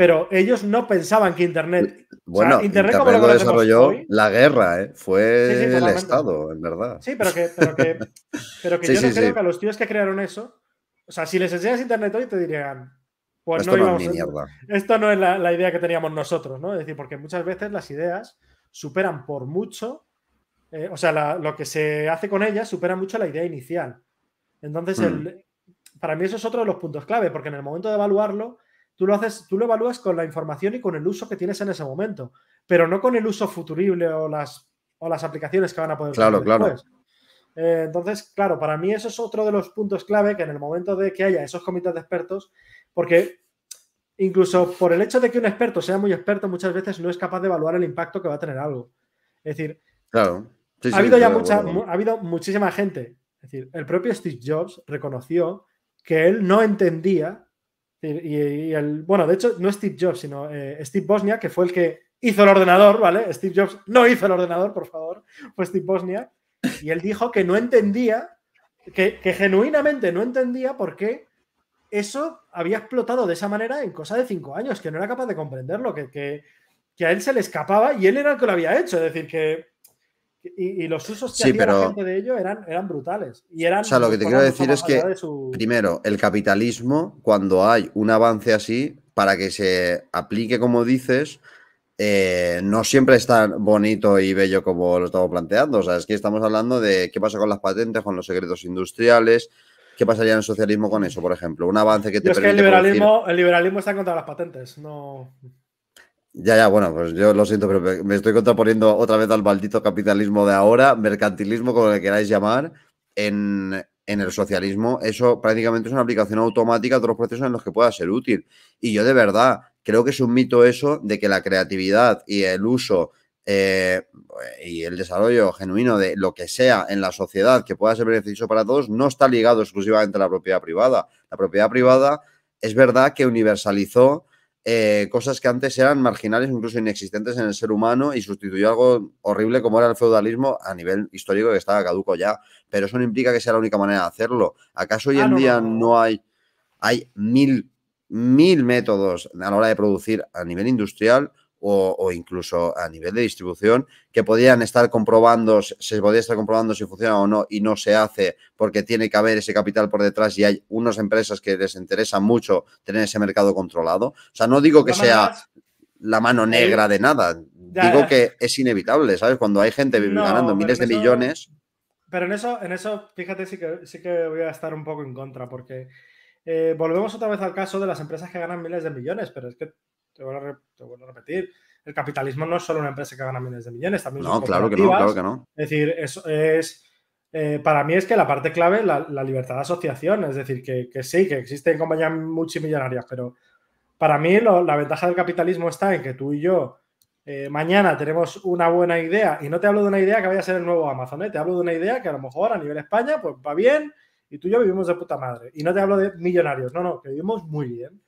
pero ellos no pensaban que Internet. Bueno, Internet, como lo, desarrolló la guerra, ¿eh? fue el Estado, en verdad. Sí, pero que, pero que, yo no creo que a los tíos que crearon eso, o sea, si les enseñas Internet hoy te dirían, pues esto no, es Esto no es la, idea que teníamos nosotros, ¿no? Es decir, porque muchas veces las ideas superan por mucho, eh, o sea, lo que se hace con ellas supera mucho la idea inicial. Entonces, mm. para mí eso es otro de los puntos clave, porque en el momento de evaluarlo tú lo haces, tú lo evalúas con la información y con el uso que tienes en ese momento, pero no con el uso futurible o las, las aplicaciones que van a poder claro, claro. Eh, entonces, claro, para mí eso es otro de los puntos clave que en el momento de que haya esos comités de expertos, porque incluso por el hecho de que un experto sea muy experto, muchas veces no es capaz de evaluar el impacto que va a tener algo. Es decir, ha habido ya mucha, ha habido muchísima gente. Es decir, el propio Steve Jobs reconoció que él no entendía y, el, bueno, de hecho, no Steve Jobs, sino eh, Steve Bosnia, que fue el que hizo el ordenador, ¿vale? Steve Jobs no hizo el ordenador, por favor, fue Steve Bosnia. Y él dijo que no entendía, que, genuinamente no entendía por qué eso había explotado de esa manera en cosa de cinco años, que no era capaz de comprenderlo, que, que, a él se le escapaba y él era el que lo había hecho. Es decir, que y, los usos que sí, pero... gente de ello eran, eran brutales. Y o sea, lo que te quiero decir es que, primero, el capitalismo, cuando hay un avance así, para que se aplique como dices, eh, no siempre es tan bonito y bello como lo estamos planteando. O sea, es que estamos hablando de qué pasa con las patentes, con los secretos industriales, qué pasaría en el socialismo con eso, por ejemplo. Un avance que te es que el liberalismo, está el liberalismo está contra las patentes, no... Ya, ya, bueno, pues yo lo siento, pero me estoy contraponiendo otra vez al maldito capitalismo de ahora, mercantilismo, como le queráis llamar, en, el socialismo. Eso prácticamente es una aplicación automática de los procesos en los que pueda ser útil. Y yo de verdad creo que es un mito eso de que la creatividad y el uso eh, y el desarrollo genuino de lo que sea en la sociedad que pueda ser beneficioso para todos no está ligado exclusivamente a la propiedad privada. La propiedad privada es verdad que universalizó eh, cosas que antes eran marginales, incluso inexistentes en el ser humano, y sustituyó algo horrible como era el feudalismo a nivel histórico que estaba caduco ya. Pero eso no implica que sea la única manera de hacerlo. ¿Acaso hoy ah, en día no, hay, hay mil, mil métodos a la hora de producir a nivel industrial? o, incluso a nivel de distribución, que podían estar comprobando, se podría estar comprobando si funciona o no y no se hace porque tiene que haber ese capital por detrás y hay unas empresas que les interesa mucho tener ese mercado controlado. O sea, no digo que sea la mano negra de nada, digo que es inevitable, ¿sabes? Cuando hay gente ganando miles de millones. Pero en eso, en eso, fíjate, sí que, que voy a estar un poco en contra porque... Eh, volvemos otra vez al caso de las empresas que ganan miles de millones, pero es que te vuelvo, a repetir, el capitalismo no es solo una empresa que gana miles de millones, también No, claro que no, claro que no. Es decir, eso es... Eh, para mí es que la parte clave la, la libertad de asociación, es decir, que, que sí, que existen compañías multimillonarias, pero para mí la ventaja del capitalismo está en que tú y yo eh, mañana tenemos una buena idea, y no te hablo de una idea que vaya a ser el nuevo Amazon, eh, te hablo de una idea que a lo mejor a nivel España pues va bien y tú y yo vivimos de puta madre. Y no te hablo de millonarios, no, no, que vivimos muy bien.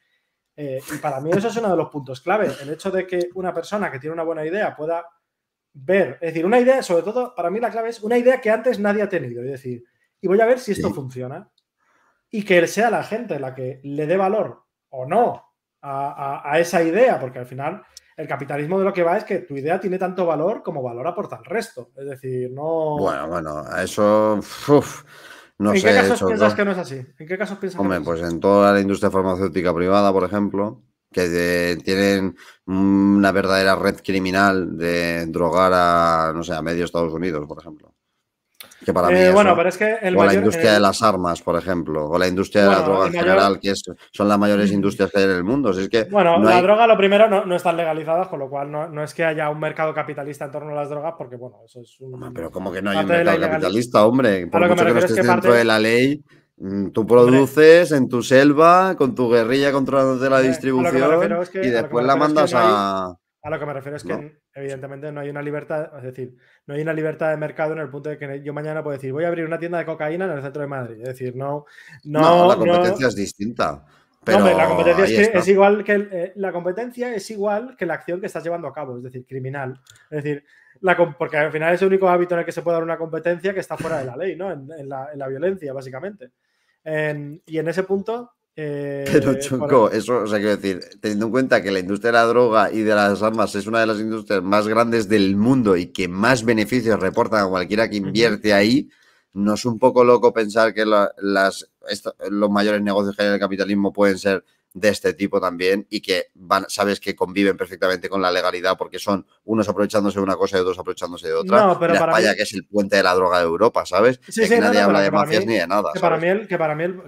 Eh, y para mí eso es uno de los puntos clave, el hecho de que una persona que tiene una buena idea pueda ver, es decir, una idea, sobre todo, para mí la clave es una idea que antes nadie ha tenido, es decir, y voy a ver si esto funciona y que sea la gente la que le dé valor o no a, esa idea, porque al final el capitalismo de lo que va es que tu idea tiene tanto valor como valor aporta al resto, es decir, no... Bueno, bueno, a eso... No ¿En qué casos piensas que no es así? ¿En qué casos piensas pues en toda la industria farmacéutica privada, por ejemplo, que tienen una verdadera red criminal de drogar a, no sé, a medio Estados Unidos, por ejemplo. Eh, bueno, que o la industria eh, de las armas, por ejemplo, o la industria de la droga en general, que son las mayores industrias que hay en el mundo. es que bueno, la droga, lo primero, no, está están legalizadas, con lo cual no, es que haya un mercado capitalista en torno a las drogas, porque bueno, eso es un... Pero como que no hay un mercado capitalista, hombre, por mucho que, no estés dentro de la ley, mm, Tú produces en tu selva, con tu guerrilla controlándote la eh, distribución y después la mandas a... A lo que me refiero es que, evidentemente, no hay una libertad, es decir, no hay una libertad de mercado en el punto de que yo mañana puedo decir, voy a abrir una tienda de cocaína en el centro de Madrid. Es decir, no. No, no la competencia es distinta. Pero la competencia es, igual que eh, la competencia es igual que la acción que estás llevando a cabo, es decir, criminal. Es decir, la, porque al final es el único hábito en el que se puede dar una competencia que está fuera de la ley, ¿no? En, la, violencia, básicamente. y en ese punto, eh, Pero chonco eso, o sea, quiero decir, teniendo en cuenta que la industria de la droga y de las armas es una de las industrias más grandes del mundo y que más beneficios reportan a cualquiera que invierte ahí, ¿no es un poco loco pensar que los mayores negocios que hay en el capitalismo pueden ser de este tipo también y que van, sabes que conviven perfectamente con la legalidad porque son unos aprovechándose de una cosa y otros aprovechándose de otra. No, la para que es el puente de la droga de Europa, ¿sabes? es que nadie habla de mafias ni de nada. Que para, mí el, que, para mí el,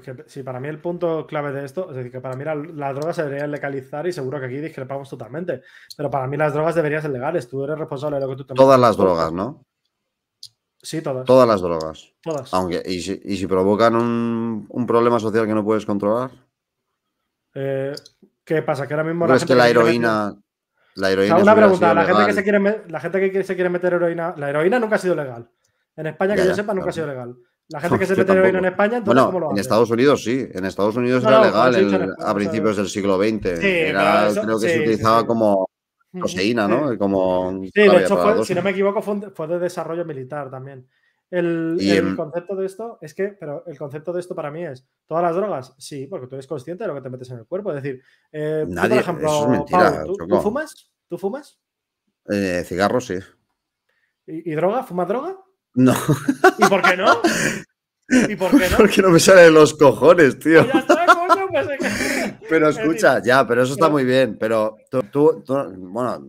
para mí el punto clave de esto, es decir, que para mí la, las drogas se deberían legalizar y seguro que aquí discrepamos totalmente, pero para mí las drogas deberían ser legales, tú eres responsable de lo que tú te Todas las drogas, ¿no? Sí, todas. Todas las drogas. Aunque, ¿y si, provocan un problema social que no puedes controlar? Eh, ¿Qué pasa? Que ahora mismo. es que la heroína. La heroína. una pregunta. La gente, que se quiere meter heroína. La heroína nunca ha sido legal. En España, que yo sepa, nunca ha sido legal. La gente que se mete heroína en España, entonces, bueno, En Estados Unidos sí, en Estados Unidos era legal a principios del siglo XX. era, creo que se utilizaba como mm, coseína, ¿no? sí, de hecho, si no me equivoco, fue de desarrollo militar también. El, concepto de esto es que, pero el concepto de esto para mí es, ¿todas las drogas? Sí, porque tú eres consciente de lo que te metes en el cuerpo. Es decir, eh, por ejemplo, ¿tú, fumas? ¿Tú fumas? Eh, cigarros, sí. ¿Y, droga? ¿Fuma droga? No. ¿Y por qué no? ¿Y por qué no? Porque no me de los cojones, tío. Pues pero escucha, ya, pero eso está muy bien. Pero tú, tú bueno,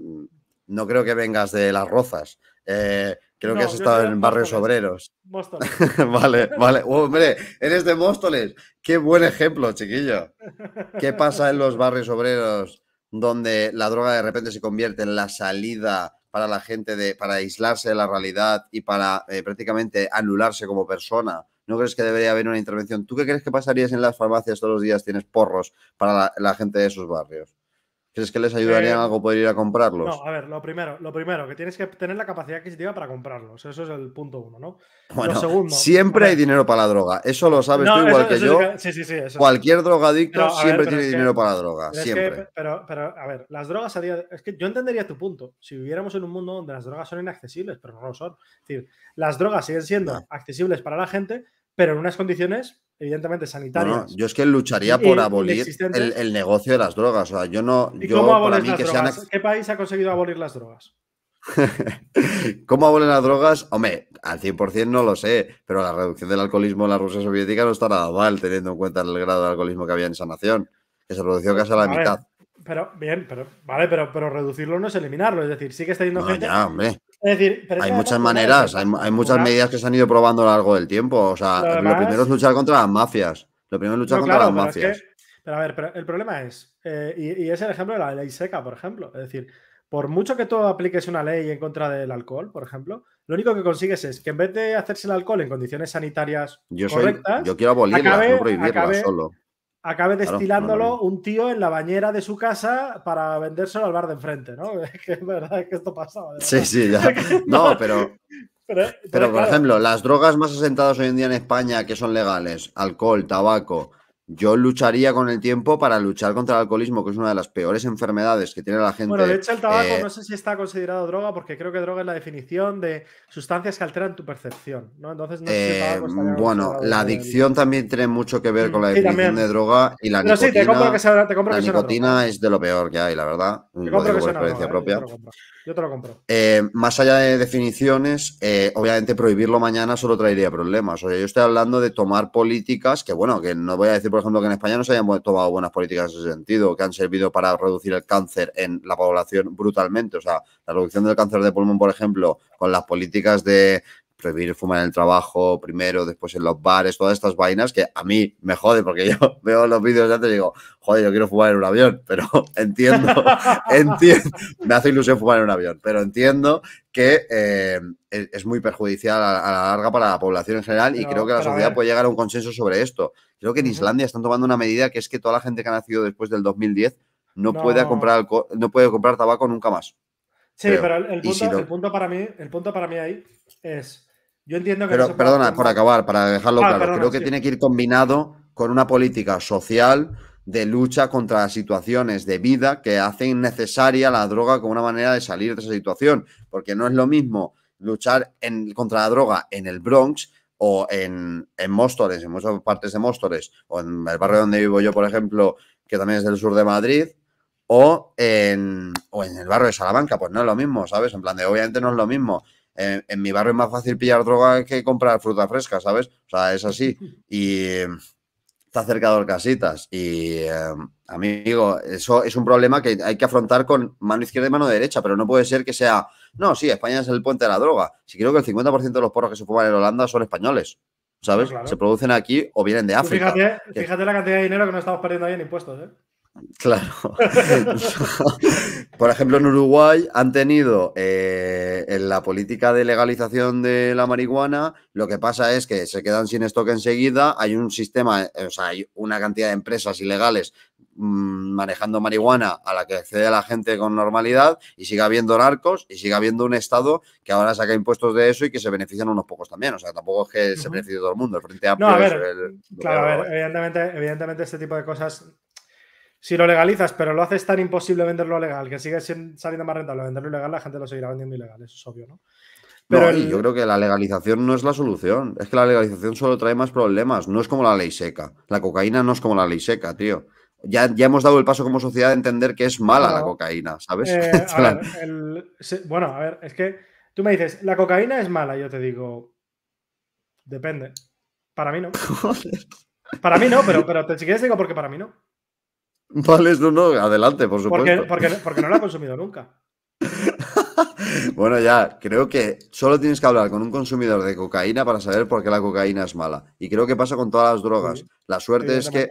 no creo que vengas de las rozas. Eh, Creo que has estado en, Barrios Obreros. Móstoles. vale, vale. Hombre, eres de Móstoles. Qué buen ejemplo, chiquillo. ¿Qué pasa en los barrios obreros donde la droga de repente se convierte en la salida para la gente de, para aislarse de la realidad y para eh, prácticamente anularse como persona? ¿No crees que debería haber una intervención? ¿Tú qué crees que pasarías en las farmacias todos los días? Tienes porros para la gente de esos barrios. ¿Crees que les eh, ayudaría algo poder ir a comprarlos? No, a ver, lo primero, lo primero, que tienes que tener la capacidad adquisitiva para comprarlos. Eso es el punto uno, ¿no? Bueno, siempre hay dinero para la droga. Eso lo sabes tú igual que yo. Sí, sí, sí, Cualquier drogadicto siempre tiene dinero para la droga. siempre. pero, pero, a ver, las drogas a día de, Es que yo entendería tu punto. Si viviéramos en un mundo donde las drogas son inaccesibles, pero no lo son. Es decir, las drogas siguen siendo accesibles para la gente, pero en unas condiciones evidentemente sanitarias. yo es que lucharía por abolir el, negocio de las drogas. O sea, yo no. ¿Y cómo las drogas? ¿Qué país ha conseguido abolir las drogas? ¿Cómo abolen las drogas? Hombre, al 100% no lo sé, pero la reducción del alcoholismo en la Rusia soviética no está nada mal, teniendo en cuenta el grado de alcoholismo que había en esa nación, que se redució casi a la mitad. Pero, bien, pero, vale, pero, pero reducirlo no es eliminarlo, es decir, sí que está yendo gente. Es decir, hay muchas maneras, hay, muchas medidas que se han ido probando a lo largo del tiempo. O sea, lo primero es luchar contra las mafias. Lo primero es luchar contra las mafias. pero a ver, el problema es, eh, y, es el ejemplo de la ley seca, por ejemplo. Es decir, por mucho que tú apliques una ley en contra del alcohol, por ejemplo, lo único que consigues es que en vez de hacerse el alcohol en condiciones sanitarias yo correctas, yo quiero abolirla, no prohibirla solo acabe destilándolo un tío en la bañera de su casa para vendérselo al bar de enfrente, ¿no? Es que es verdad que esto pasaba. Sí, sí, ya. No, pero. Pero, por ejemplo, las drogas más asentadas hoy en día en España que son legales, alcohol, tabaco, yo lucharía con el tiempo para luchar contra el alcoholismo, que es una de las peores enfermedades que tiene la gente. Bueno, de hecho el tabaco eh, no sé si está considerado droga, porque creo que droga es la definición de sustancias que alteran tu percepción, ¿no? Entonces eh, Bueno, la adicción también tiene mucho que ver con la mm, definición de droga y la nicotina. te compro que la es de lo peor que hay, la verdad. Eh, yo te lo compro. más allá de definiciones, obviamente prohibirlo mañana solo traería problemas. O sea, yo estoy hablando de tomar políticas que, bueno, que no voy a decir por ejemplo, que en España no se hayan tomado buenas políticas en ese sentido, que han servido para reducir el cáncer en la población brutalmente. O sea, la reducción del cáncer de pulmón, por ejemplo, con las políticas de prohibir fumar en el trabajo primero, después en los bares, todas estas vainas que a mí me jode porque yo veo los vídeos de antes digo, joder, yo quiero fumar en un avión, pero entiendo, entiendo, me hace ilusión fumar en un avión, pero entiendo que eh, es muy perjudicial a, la larga para la población en general y creo que la sociedad puede llegar a un consenso sobre esto. Creo que en Islandia están tomando una medida que es que toda la gente que ha nacido después del 2010 no, no. Puede, comprar no puede comprar tabaco nunca más. Sí, pero el, punto, para mí, el punto para mí ahí es. Yo entiendo que. Pero perdona, por acabar, para dejarlo ah, claro, creo que tiene que ir combinado con una política social de lucha contra situaciones de vida que hacen necesaria la droga como una manera de salir de esa situación. Porque no es lo mismo luchar en, contra la droga en el Bronx o en, en Móstoles, en muchas partes de Móstoles, o en el barrio donde vivo yo, por ejemplo, que también es del sur de Madrid, o en, o en el barrio de Salamanca, pues no es lo mismo, ¿sabes? En plan de, obviamente no es lo mismo. Eh, en, mi barrio es más fácil pillar droga que comprar fruta fresca, ¿sabes? O sea, es así. Y está cerca de Casitas. Y, eh, amigo, eso es un problema que hay que afrontar con mano izquierda y mano derecha, pero no puede ser que sea no, sí, España es el puente de la droga. Si creo que el 50% de los porros que se fuman en Holanda son españoles. ¿Sabes? Se producen aquí o vienen de África. Fíjate, la cantidad de dinero que nos estamos perdiendo ahí en impuestos, ¿eh? Claro. Por ejemplo, en Uruguay han tenido eh, en la política de legalización de la marihuana, lo que pasa es que se quedan sin stock enseguida, hay un sistema, o sea, hay una cantidad de empresas ilegales Mm, manejando marihuana a la que accede la gente con normalidad y siga habiendo narcos y siga habiendo un Estado que ahora saca impuestos de eso y que se benefician unos pocos también. O sea, tampoco es que se beneficie todo el mundo. Frente a ver, Claro, evidentemente, este tipo de cosas, si lo legalizas, pero lo haces tan imposible venderlo legal, que sigue saliendo más rentable venderlo ilegal, la gente lo seguirá vendiendo ilegal, eso es obvio, ¿no? Pero yo creo que la legalización no es la solución. Es que la legalización solo trae más problemas. No es como la ley seca. La cocaína no es como la ley seca, tío ya, hemos dado el paso como sociedad a entender que es mala la cocaína, ¿sabes? Eh, bueno, a ver, es que tú me dices, la cocaína es mala, yo te digo, depende. Para mí no. Para mí no, pero, pero te, si quieres digo porque para mí no. Vale, no, no, adelante, por supuesto. Porque, no la he consumido nunca. bueno, ya, creo que solo tienes que hablar con un consumidor de cocaína para saber por qué la cocaína es mala. Y creo que pasa con todas las drogas. La suerte es que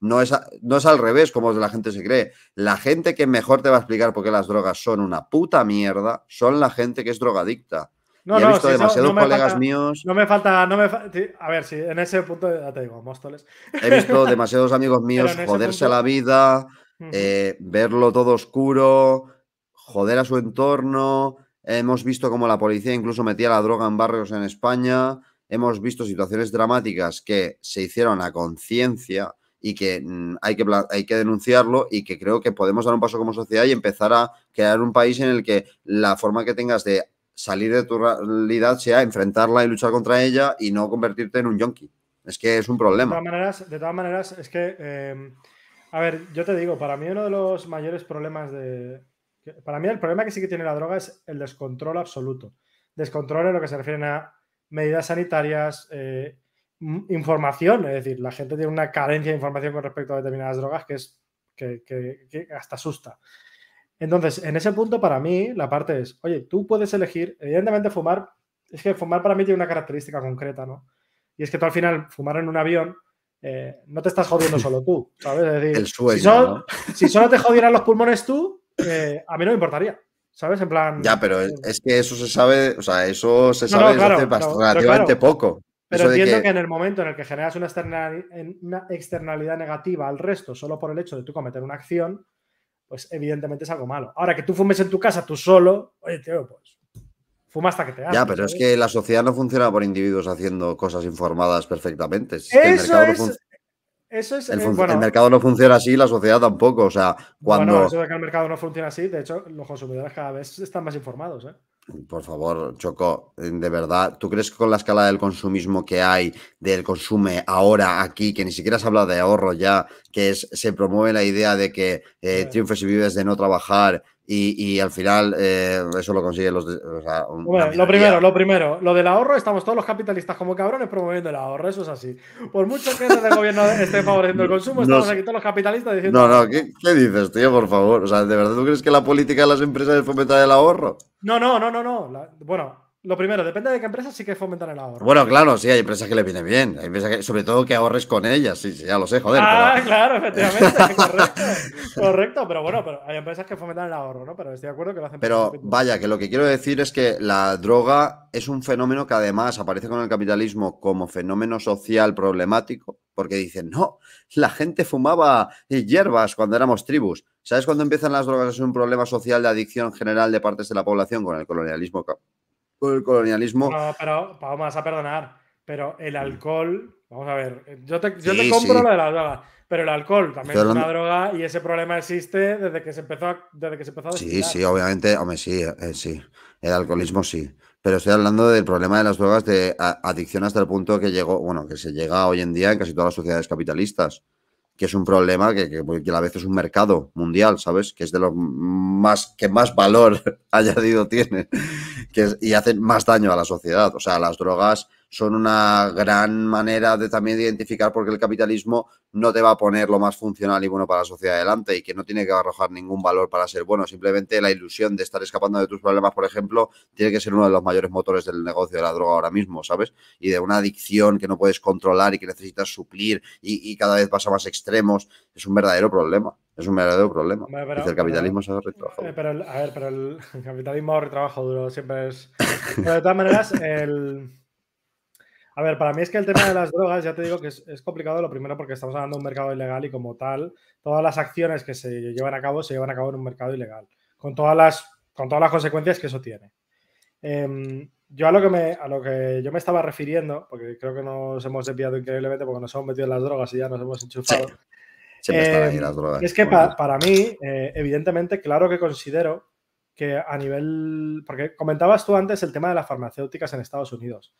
no es, al revés como la gente se cree. La gente que mejor te va a explicar por qué las drogas son una puta mierda son la gente que es drogadicta. y he visto demasiados colegas míos. No me falta, no me a ver, si en ese punto ya te digo, Móstoles. He visto demasiados amigos míos joderse a la vida, eh, verlo todo oscuro, joder a su entorno. Hemos visto cómo la policía incluso metía la droga en barrios en España. Hemos visto situaciones dramáticas que se hicieron a conciencia y que mm, hay, que hay que denunciarlo y que creo que podemos dar un paso como sociedad y empezar a crear un país en el que la forma que tengas de salir de tu realidad sea enfrentarla y luchar contra ella y no convertirte en un yonki. Es que es un problema. De todas maneras, de todas maneras es que, em, a ver, yo te digo, para mí uno de los mayores problemas de... Para mí el problema que sí que tiene la droga es el descontrol absoluto. Descontrol en lo que se refiere a medidas sanitarias, eh, información, es decir, la gente tiene una carencia de información con respecto a determinadas drogas que es que, hasta asusta. Entonces, en ese punto para mí la parte es, oye, tú puedes elegir, evidentemente fumar, es que fumar para mí tiene una característica concreta, ¿no? Y es que tú al final fumar en un avión eh, no te estás jodiendo solo tú, ¿sabes? Es decir, si, solo, te jodieran los pulmones tú, eh, a mí no me importaría, ¿sabes? En plan... Ya, pero es, eh, que eso se sabe, o sea, eso se sabe relativamente poco. Pero entiendo que... en el momento en el que generas una, externalidad negativa al resto solo por el hecho de tú cometer una acción, pues evidentemente es algo malo. Ahora que tú fumes en tu casa tú solo, oye, tío, pues fuma hasta que te hagas. Ya, pero es que la sociedad no funciona por individuos haciendo cosas informadas perfectamente. Eso el es... el, eh, el, mercado no funciona así, la sociedad tampoco. O sea, cuando. Bueno, eso de que el mercado no funciona así, de hecho, los consumidores cada vez están más informados. ¿eh? Por favor, Choco, eh, de verdad, ¿tú crees que con la escala del consumismo que hay, del consume ahora, aquí, que ni siquiera se habla de ahorro ya, que es, se promueve la idea de que eh, triunfes y vives de no trabajar, y, al final eh, eso lo consiguen los... bueno, lo primero, lo primero, lo del ahorro, estamos todos los capitalistas como cabrones promoviendo el ahorro, eso es así. Por mucho que el gobierno esté favoreciendo el consumo, estamos aquí todos los capitalistas diciendo... No, no, ¿qué, dices, tío, por favor? O sea, ¿de verdad tú crees que la política de las empresas es fomentar el ahorro? No, no, no, no, no. bueno, lo primero, depende de qué empresa sí que fomentan el ahorro. Bueno, claro, sí, hay empresas que le viene bien. Hay empresas que, sobre todo que ahorres con ellas, sí, ya lo sé, joder. Ah, claro, efectivamente, correcto. pero bueno, pero hay empresas que fomentan el ahorro, ¿no? Pero estoy de acuerdo que lo hacen. Pero vaya, que lo que quiero decir es que la droga es un fenómeno que además aparece con el capitalismo como fenómeno social problemático, porque dicen, no, la gente fumaba hierbas cuando éramos tribus. ¿Sabes cuándo empiezan las drogas? Es un problema social de adicción general de partes de la población con el colonialismo el colonialismo. No, pero vamos a perdonar, pero el alcohol, vamos a ver, yo te, yo compro lo de las drogas, pero el alcohol también es una droga y ese problema existe desde que se empezó a, desde que se empezó Sí, sí, obviamente, hombre, sí, eh, eh, sí, el alcoholismo sí. Pero estoy hablando del problema de las drogas de adicción hasta el punto que llegó, bueno, que se llega hoy en día en casi todas las sociedades capitalistas que es un problema que, pues, a veces es un mercado mundial, ¿sabes? Que es de los más que más valor añadido tiene que y hacen más daño a la sociedad. O sea, las drogas son una gran manera de también identificar por qué el capitalismo no te va a poner lo más funcional y bueno para la sociedad adelante y que no tiene que arrojar ningún valor para ser bueno. Simplemente la ilusión de estar escapando de tus problemas, por ejemplo, tiene que ser uno de los mayores motores del negocio de la droga ahora mismo, ¿sabes? Y de una adicción que no puedes controlar y que necesitas suplir y, cada vez pasa más extremos. Es un verdadero problema. Es un verdadero problema. el capitalismo se ha retrabajado. Eh, a ver, pero el capitalismo trabajo duro siempre es. Pero de todas maneras, el. A ver, para mí es que el tema de las drogas, ya te digo que es, complicado, lo primero porque estamos hablando de un mercado ilegal y como tal, todas las acciones que se llevan a cabo se llevan a cabo en un mercado ilegal, con todas las, con todas las consecuencias que eso tiene. Em, yo a lo, que me, a lo que yo me estaba refiriendo, porque creo que nos hemos desviado increíblemente porque nos hemos metido en las drogas y ya nos hemos enchufado. Em, es que para mí, eh, evidentemente, claro que considero que a nivel, porque comentabas tú antes el tema de las farmacéuticas en Estados Unidos.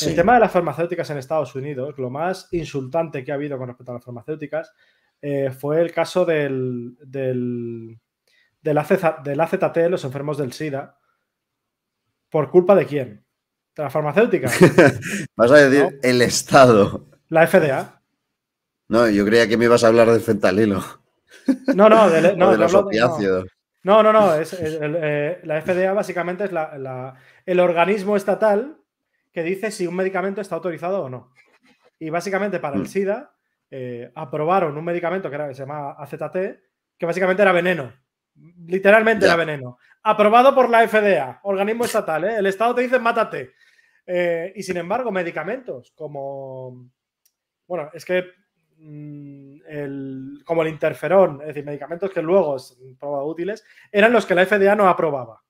El tema de las farmacéuticas en Estados Unidos, lo más insultante que ha habido con respecto a las farmacéuticas eh, fue el caso del, del, AZT, los enfermos del SIDA, por culpa de quién? De las farmacéuticas. Vas a decir el Estado. La FDA. No, yo creía que me ibas a hablar del Fentalilo. No, no, de, los opiáceos. No, no, no. Es, eh, la FDA básicamente es el organismo estatal que dice si un medicamento está autorizado o no. Y básicamente para el mm. SIDA eh, aprobaron un medicamento que, era, que se llama AZT, que básicamente era veneno. Literalmente era veneno. Aprobado por la FDA, organismo estatal. ¿eh? El Estado te dice mátate. y sin embargo, medicamentos como... Bueno, es que Mm, el, como el interferón, es decir, medicamentos que luego son probado útiles, eran los que la FDA no aprobaba.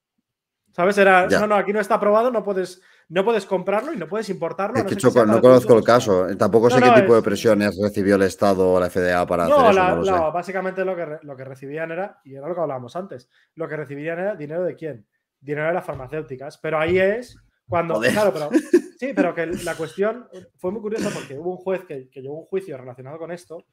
¿Sabes? Era, no, no, aquí no está aprobado, no puedes, no puedes comprarlo y no puedes importarlo. no, no conozco el caso, eh, tampoco sé qué tipo de presiones recibió el Estado o la FDA para hacer eso. básicamente lo que, lo que recibían era, y era lo que hablábamos antes, lo que recibían era dinero de quién? Dinero de las farmacéuticas. Pero ahí es cuando. Sí, pero que la cuestión fue muy curiosa porque hubo un juez que, que llevó un juicio relacionado con esto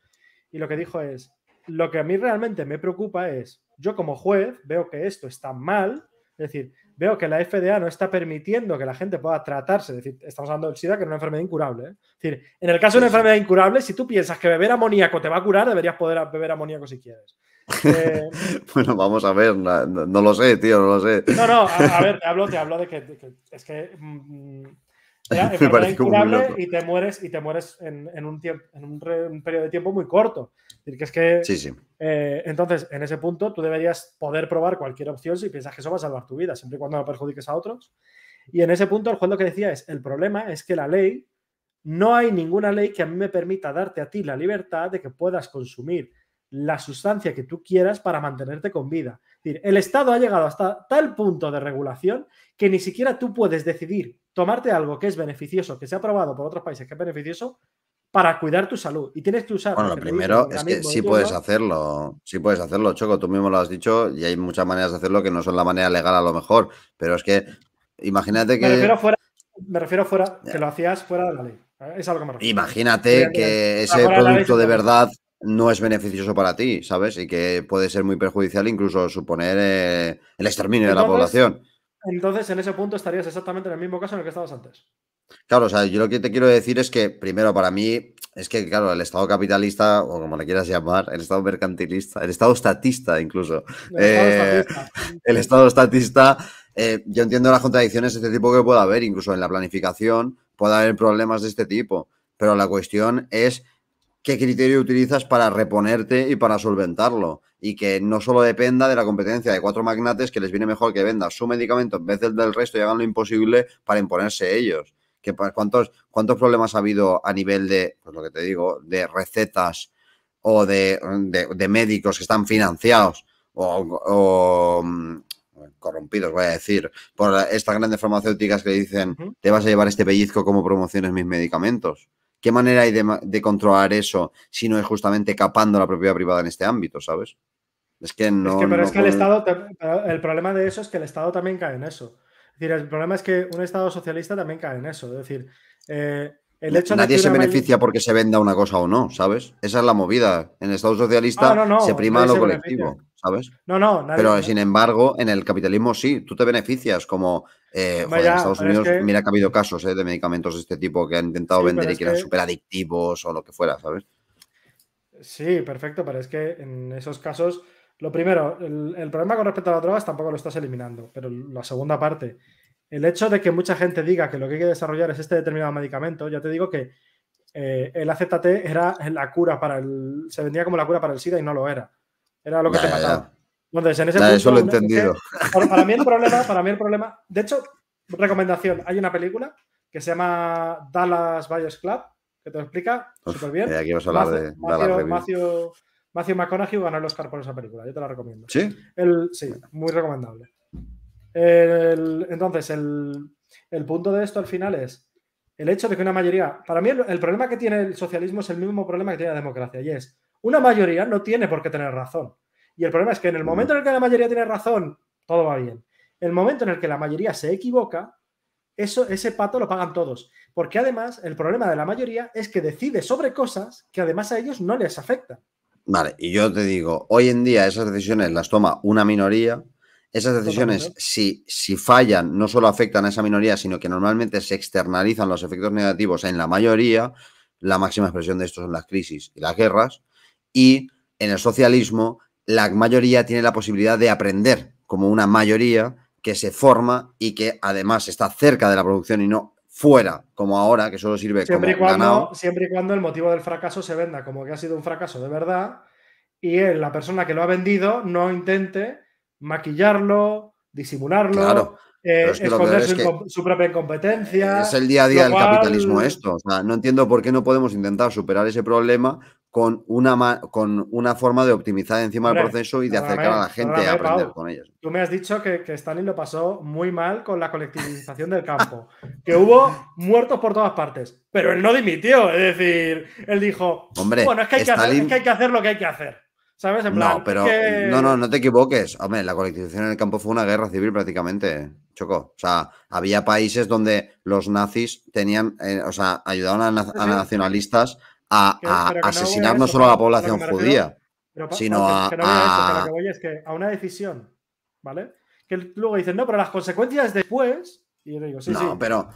y lo que dijo es, lo que a mí realmente me preocupa es, yo como juez veo que esto está mal, es decir, veo que la FDA no está permitiendo que la gente pueda tratarse, es decir, estamos hablando del SIDA, que es una enfermedad incurable. ¿eh? Es decir, en el caso de una enfermedad incurable, si tú piensas que beber amoníaco te va a curar, deberías poder beber amoníaco si quieres. Eh, bueno, vamos a ver, no, lo sé, tío, no lo sé. No, no, a, ver, te hablo, te hablo de que, es que... Mm, y te mueres, y te mueres en, un, tiempo, en un, periodo de tiempo muy corto. Que es que, sí, sí. Eh, entonces, en ese punto, tú deberías poder probar cualquier opción si piensas que eso va a salvar tu vida, siempre y cuando no perjudiques a otros. Y en ese punto, el juego lo que decía es, el problema es que la ley, no hay ninguna ley que a mí me permita darte a ti la libertad de que puedas consumir la sustancia que tú quieras para mantenerte con vida. el Estado ha llegado hasta tal punto de regulación que ni siquiera tú puedes decidir tomarte algo que es beneficioso, que se ha aprobado por otros países que es beneficioso, para cuidar tu salud. Y tienes que usar. Bueno, lo primero es que sí puedes hacerlo. Sí puedes hacerlo, Choco. Tú mismo lo has dicho y hay muchas maneras de hacerlo que no son la manera legal a lo mejor. Pero es que imagínate que. Me refiero fuera, me refiero fuera que lo hacías fuera de la ley. Es algo Imagínate que ese producto de verdad no es beneficioso para ti, ¿sabes? Y que puede ser muy perjudicial, incluso suponer eh, el exterminio de la población. Entonces, en ese punto estarías exactamente en el mismo caso en el que estabas antes. Claro, o sea, yo lo que te quiero decir es que, primero, para mí, es que, claro, el Estado capitalista, o como le quieras llamar, el Estado mercantilista, el Estado estatista incluso, el Estado eh, estatista, eh, yo entiendo las contradicciones de este tipo que pueda haber, incluso en la planificación puede haber problemas de este tipo, pero la cuestión es qué criterio utilizas para reponerte y para solventarlo. Y que no solo dependa de la competencia de cuatro magnates que les viene mejor que venda su medicamento en vez del resto y hagan lo imposible para imponerse ellos. Que, ¿cuántos, ¿Cuántos problemas ha habido a nivel de, pues lo que te digo, de recetas o de, médicos que están financiados o, o mm, corrompidos, voy a decir, por estas grandes farmacéuticas que dicen, te vas a llevar este pellizco como promociones mis medicamentos? ¿Qué manera hay de, controlar eso si no es justamente capando la propiedad privada en este ámbito, sabes? Es que no. Es que, que el Estado. El problema de eso es que el Estado también cae en eso. Es decir, el problema es que un Estado socialista también cae en eso. Es decir, eh, el hecho de Nadie se beneficia porque se venda una cosa o no, ¿sabes? Esa es la movida. En el Estado socialista se prima lo colectivo. ¿sabes? No, no, nadie, Pero sin embargo, en el capitalismo sí, tú te beneficias como eh, en Estados Unidos, mira que ha habido casos eh, de medicamentos de este tipo que han intentado vender y que eran súper adictivos o lo que fuera, ¿sabes? Sí, perfecto, pero es que en esos casos, lo primero, el, problema con respecto a las drogas tampoco lo estás eliminando, pero la segunda parte, el hecho de que mucha gente diga que lo que hay que desarrollar es este determinado medicamento, ya te digo que eh, el AZT era la cura para el, se vendía como la cura para el SIDA y no lo era. Era lo que te Entonces, en ese eso lo he entendido. para, mí el problema, para mí el problema, de hecho, recomendación, hay una película que se llama Dallas Buyers Club, que te explica súper bien. Eh, aquí vamos a hablar de Dallas McConaughey ganó el Oscar por esa película, yo te la recomiendo. ¿Sí? El, sí, muy recomendable. entonces, el, punto de esto al final es el hecho de que una mayoría. Para mí, el problema que tiene el socialismo es el mismo problema que tiene la democracia, y es una mayoría no tiene por qué tener razón. Y el problema es que en el mm. momento en el que la mayoría tiene razón, todo va bien. el momento en el que la mayoría se equivoca, eso, ese pato lo pagan todos. Porque además, el problema de la mayoría es que decide sobre cosas que además a ellos no les afecta. Vale, y yo te digo, hoy en día esas decisiones las toma una minoría. Esas decisiones, si, si fallan, no solo afectan a esa minoría, sino que normalmente se externalizan los efectos negativos en la mayoría. La máxima expresión de esto son las crisis y las guerras y en el socialismo la mayoría tiene la posibilidad de aprender como una mayoría que se forma y que además está cerca de la producción y no fuera, como ahora, que solo sirve siempre como y cuando, Siempre y cuando el motivo del fracaso se venda como que ha sido un fracaso de verdad y la persona que lo ha vendido no intente maquillarlo, disimularlo, eh, esconder su, propia incompetencia. Es el día a día del capitalismo esto. no entiendo por qué no podemos intentar superar ese problema con una, con una forma de optimizar encima el proceso y de acercar a la gente a aprender con ellos. Tú me has dicho que, Stalin lo pasó muy mal con la colectivización del campo, que hubo muertos por todas partes, pero él no dimitió, es decir, él dijo, Hombre, bueno, es que hay, que, hacer, lo que hay que hacer. ¿Sabes? no, pero no, no, no te equivoques. Hombre, la colectivización en el campo fue una guerra civil prácticamente, chocó, O sea, había países donde los nazis tenían, eh, o ayudaban a, a nacionalistas a, asesinar no solo a la población judía, sino a, a... a una decisión, ¿vale? Que luego dicen, no, pero las consecuencias después. Y yo digo, sí, sí. pero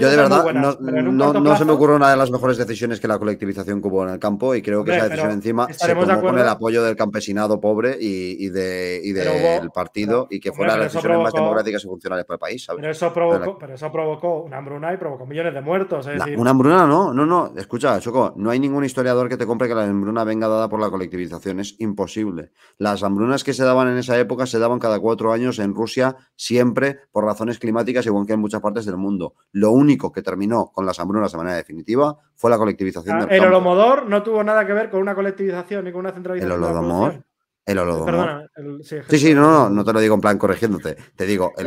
yo de verdad no, se me ocurrió una de las mejores decisiones que la colectivización hubo en el campo y creo que esa decisión encima se tomó con el apoyo del campesinado pobre y, y del partido y que fuera las decisiones más democráticas y funcionales para el país. Pero, eso provocó, pero, eso provocó, una hambruna y provocó millones de muertos. una hambruna no, no, no. Escucha, Choco, no hay ningún historiador que te compre que la hambruna venga dada por la colectivización. Es imposible. Las hambrunas que se daban en esa época se daban cada cuatro años en Rusia siempre por razones climáticas igual que en muchas partes del mundo. Lo único que terminó con las hambrunas de manera definitiva fue la colectivización ah, del El no tuvo nada que ver con una colectivización ni con una centralización. El Holodomor. El Holodomor. Perdona, sí, sí, no, no, no te lo digo en plan corrigiéndote. Te digo, el,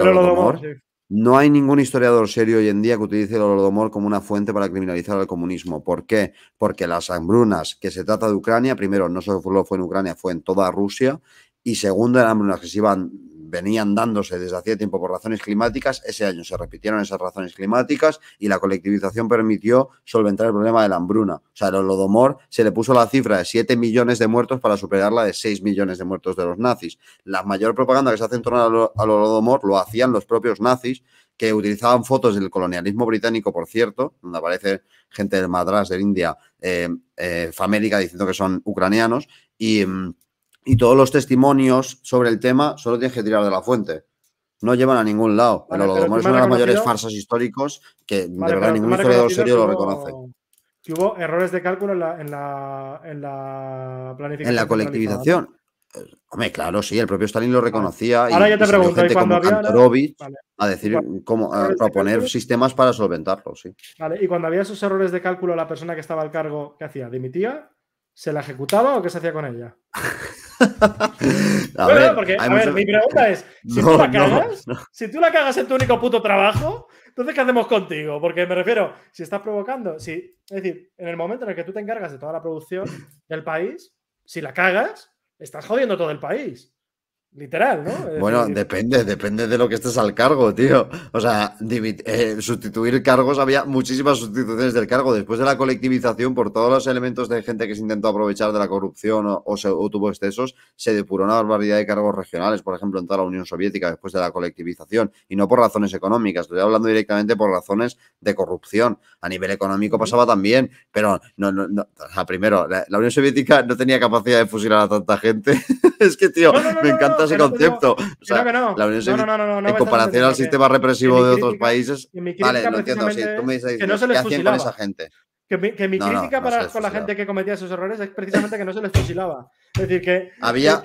No hay ningún historiador serio hoy en día que utilice el Holodomor como una fuente para criminalizar al comunismo. ¿Por qué? Porque las hambrunas que se trata de Ucrania, primero, no solo fue en Ucrania, fue en toda Rusia. Y segundo, eran hambrunas que se iban venían dándose desde hacía tiempo por razones climáticas, ese año se repitieron esas razones climáticas y la colectivización permitió solventar el problema de la hambruna. O sea, el Holodomor se le puso la cifra de 7 millones de muertos para superar la de 6 millones de muertos de los nazis. La mayor propaganda que se hace en torno al Lodomor lo hacían los propios nazis, que utilizaban fotos del colonialismo británico, por cierto, donde aparece gente del Madras, del India, eh, eh diciendo que son ucranianos, y... Mm, y todos los testimonios sobre el tema solo tienes que tirar de la fuente. No llevan a ningún lado, pero, lo es las mayores farsas históricos que de verdad ningún historiador serio lo reconoce. Que hubo errores de cálculo en la, en la, en la planificación. En la colectivización. Eh, hombre, claro, sí, el propio Stalin lo reconocía. Ahora yo te pregunto, a decir cómo proponer sistemas para solventarlo, sí. Vale, y cuando había esos errores de cálculo, la persona que estaba al cargo, ¿qué hacía? ¿Dimitía? ¿Se la ejecutaba o qué se hacía con ella? a ver, mi pregunta es: si tú la cagas, si tú la cagas en tu único puto trabajo, entonces ¿qué hacemos contigo? Porque me refiero, si estás provocando, si, es decir, en el momento en el que tú te encargas de toda la producción del país, si la cagas, estás jodiendo todo el país. Literal, ¿no? Bueno, depende, depende de lo que estés al cargo, tío. O sea, eh, sustituir cargos, había muchísimas sustituciones del cargo. Después de la colectivización, por todos los elementos de gente que se intentó aprovechar de la corrupción o, se, tuvo excesos, se depuró una barbaridad de cargos regionales, por ejemplo, en toda la Unión Soviética después de la colectivización. Y no por razones económicas, estoy hablando directamente por razones de corrupción. A nivel económico pasaba también, pero no, no, no. primero, la, Unión Soviética no tenía capacidad de fusilar a tanta gente. es que, tío, me encanta ese concepto. no. En comparación al sistema represivo de otros países, vale, entiendo. que no ¿qué esa gente? Que mi, crítica para, con la gente que cometía esos errores es precisamente que no se les fusilaba. Es decir, que. Había.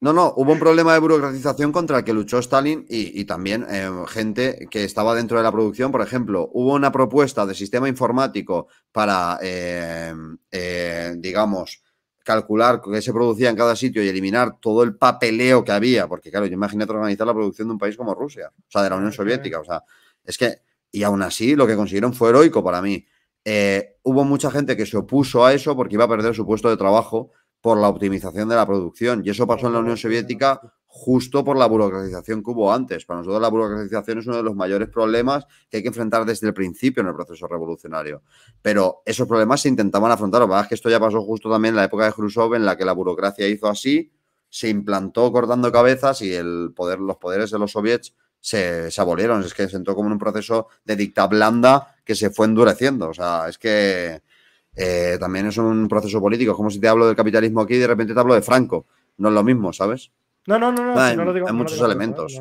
No, no, hubo un problema de burocratización contra el que luchó Stalin y, también eh, gente que estaba dentro de la producción. Por ejemplo, hubo una propuesta de sistema informático para, eh, eh, digamos, calcular qué se producía en cada sitio y eliminar todo el papeleo que había, porque claro, yo imagínate organizar la producción de un país como Rusia, o sea, de la Unión Soviética, o sea, es que, y aún así lo que consiguieron fue heroico para mí. Eh, hubo mucha gente que se opuso a eso porque iba a perder su puesto de trabajo por la optimización de la producción, y eso pasó en la Unión Soviética justo por la burocratización que hubo antes. Para nosotros la burocratización es uno de los mayores problemas que hay que enfrentar desde el principio en el proceso revolucionario. Pero esos problemas se intentaban afrontar. O que es que esto ya pasó justo también en la época de Khrushchev, en la que la burocracia hizo así, se implantó cortando cabezas y el poder, los poderes de los soviets se, se, abolieron. Es que se sentó como en un proceso de dicta blanda que se fue endureciendo. O sea, es que eh, también es un proceso político. Es como si te hablo del capitalismo aquí y de repente te hablo de Franco. No es lo mismo, ¿sabes? No, no, no, no, lo digo, hay muchos elementos.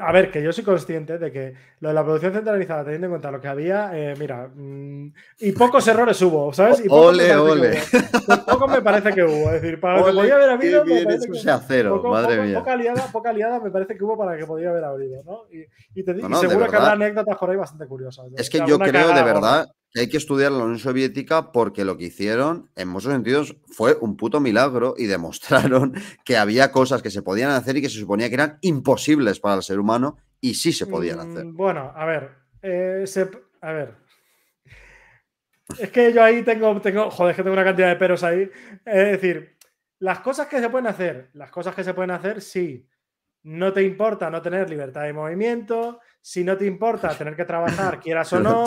a ver, que yo soy consciente de que lo de la producción centralizada, teniendo en cuenta lo que había, eh, mira, mm, y pocos errores hubo, ¿sabes? Y ole, ole. Pues poco me parece que hubo. Es decir, para lo que podía haber habido. madre mía. Poca liada, poca me parece que hubo para que podía haber habido, ¿no? Y, y seguro que habrá anécdotas por ahí bastante curiosas. ¿eh? Es que yo creo, de verdad, hay que estudiar la Unión Soviética porque lo que hicieron, en muchos sentidos, fue un puto milagro y demostraron que había cosas que se podían hacer y que se suponía que eran imposibles para el ser humano y sí se podían mm, hacer. Bueno, a ver, eh, a ver. Es que yo ahí tengo, tengo, joder, que tengo una cantidad de peros ahí. Es decir, las cosas que se pueden hacer, las cosas que se pueden hacer, sí. No te importa no tener libertad de movimiento, si no te importa tener que trabajar, quieras o no,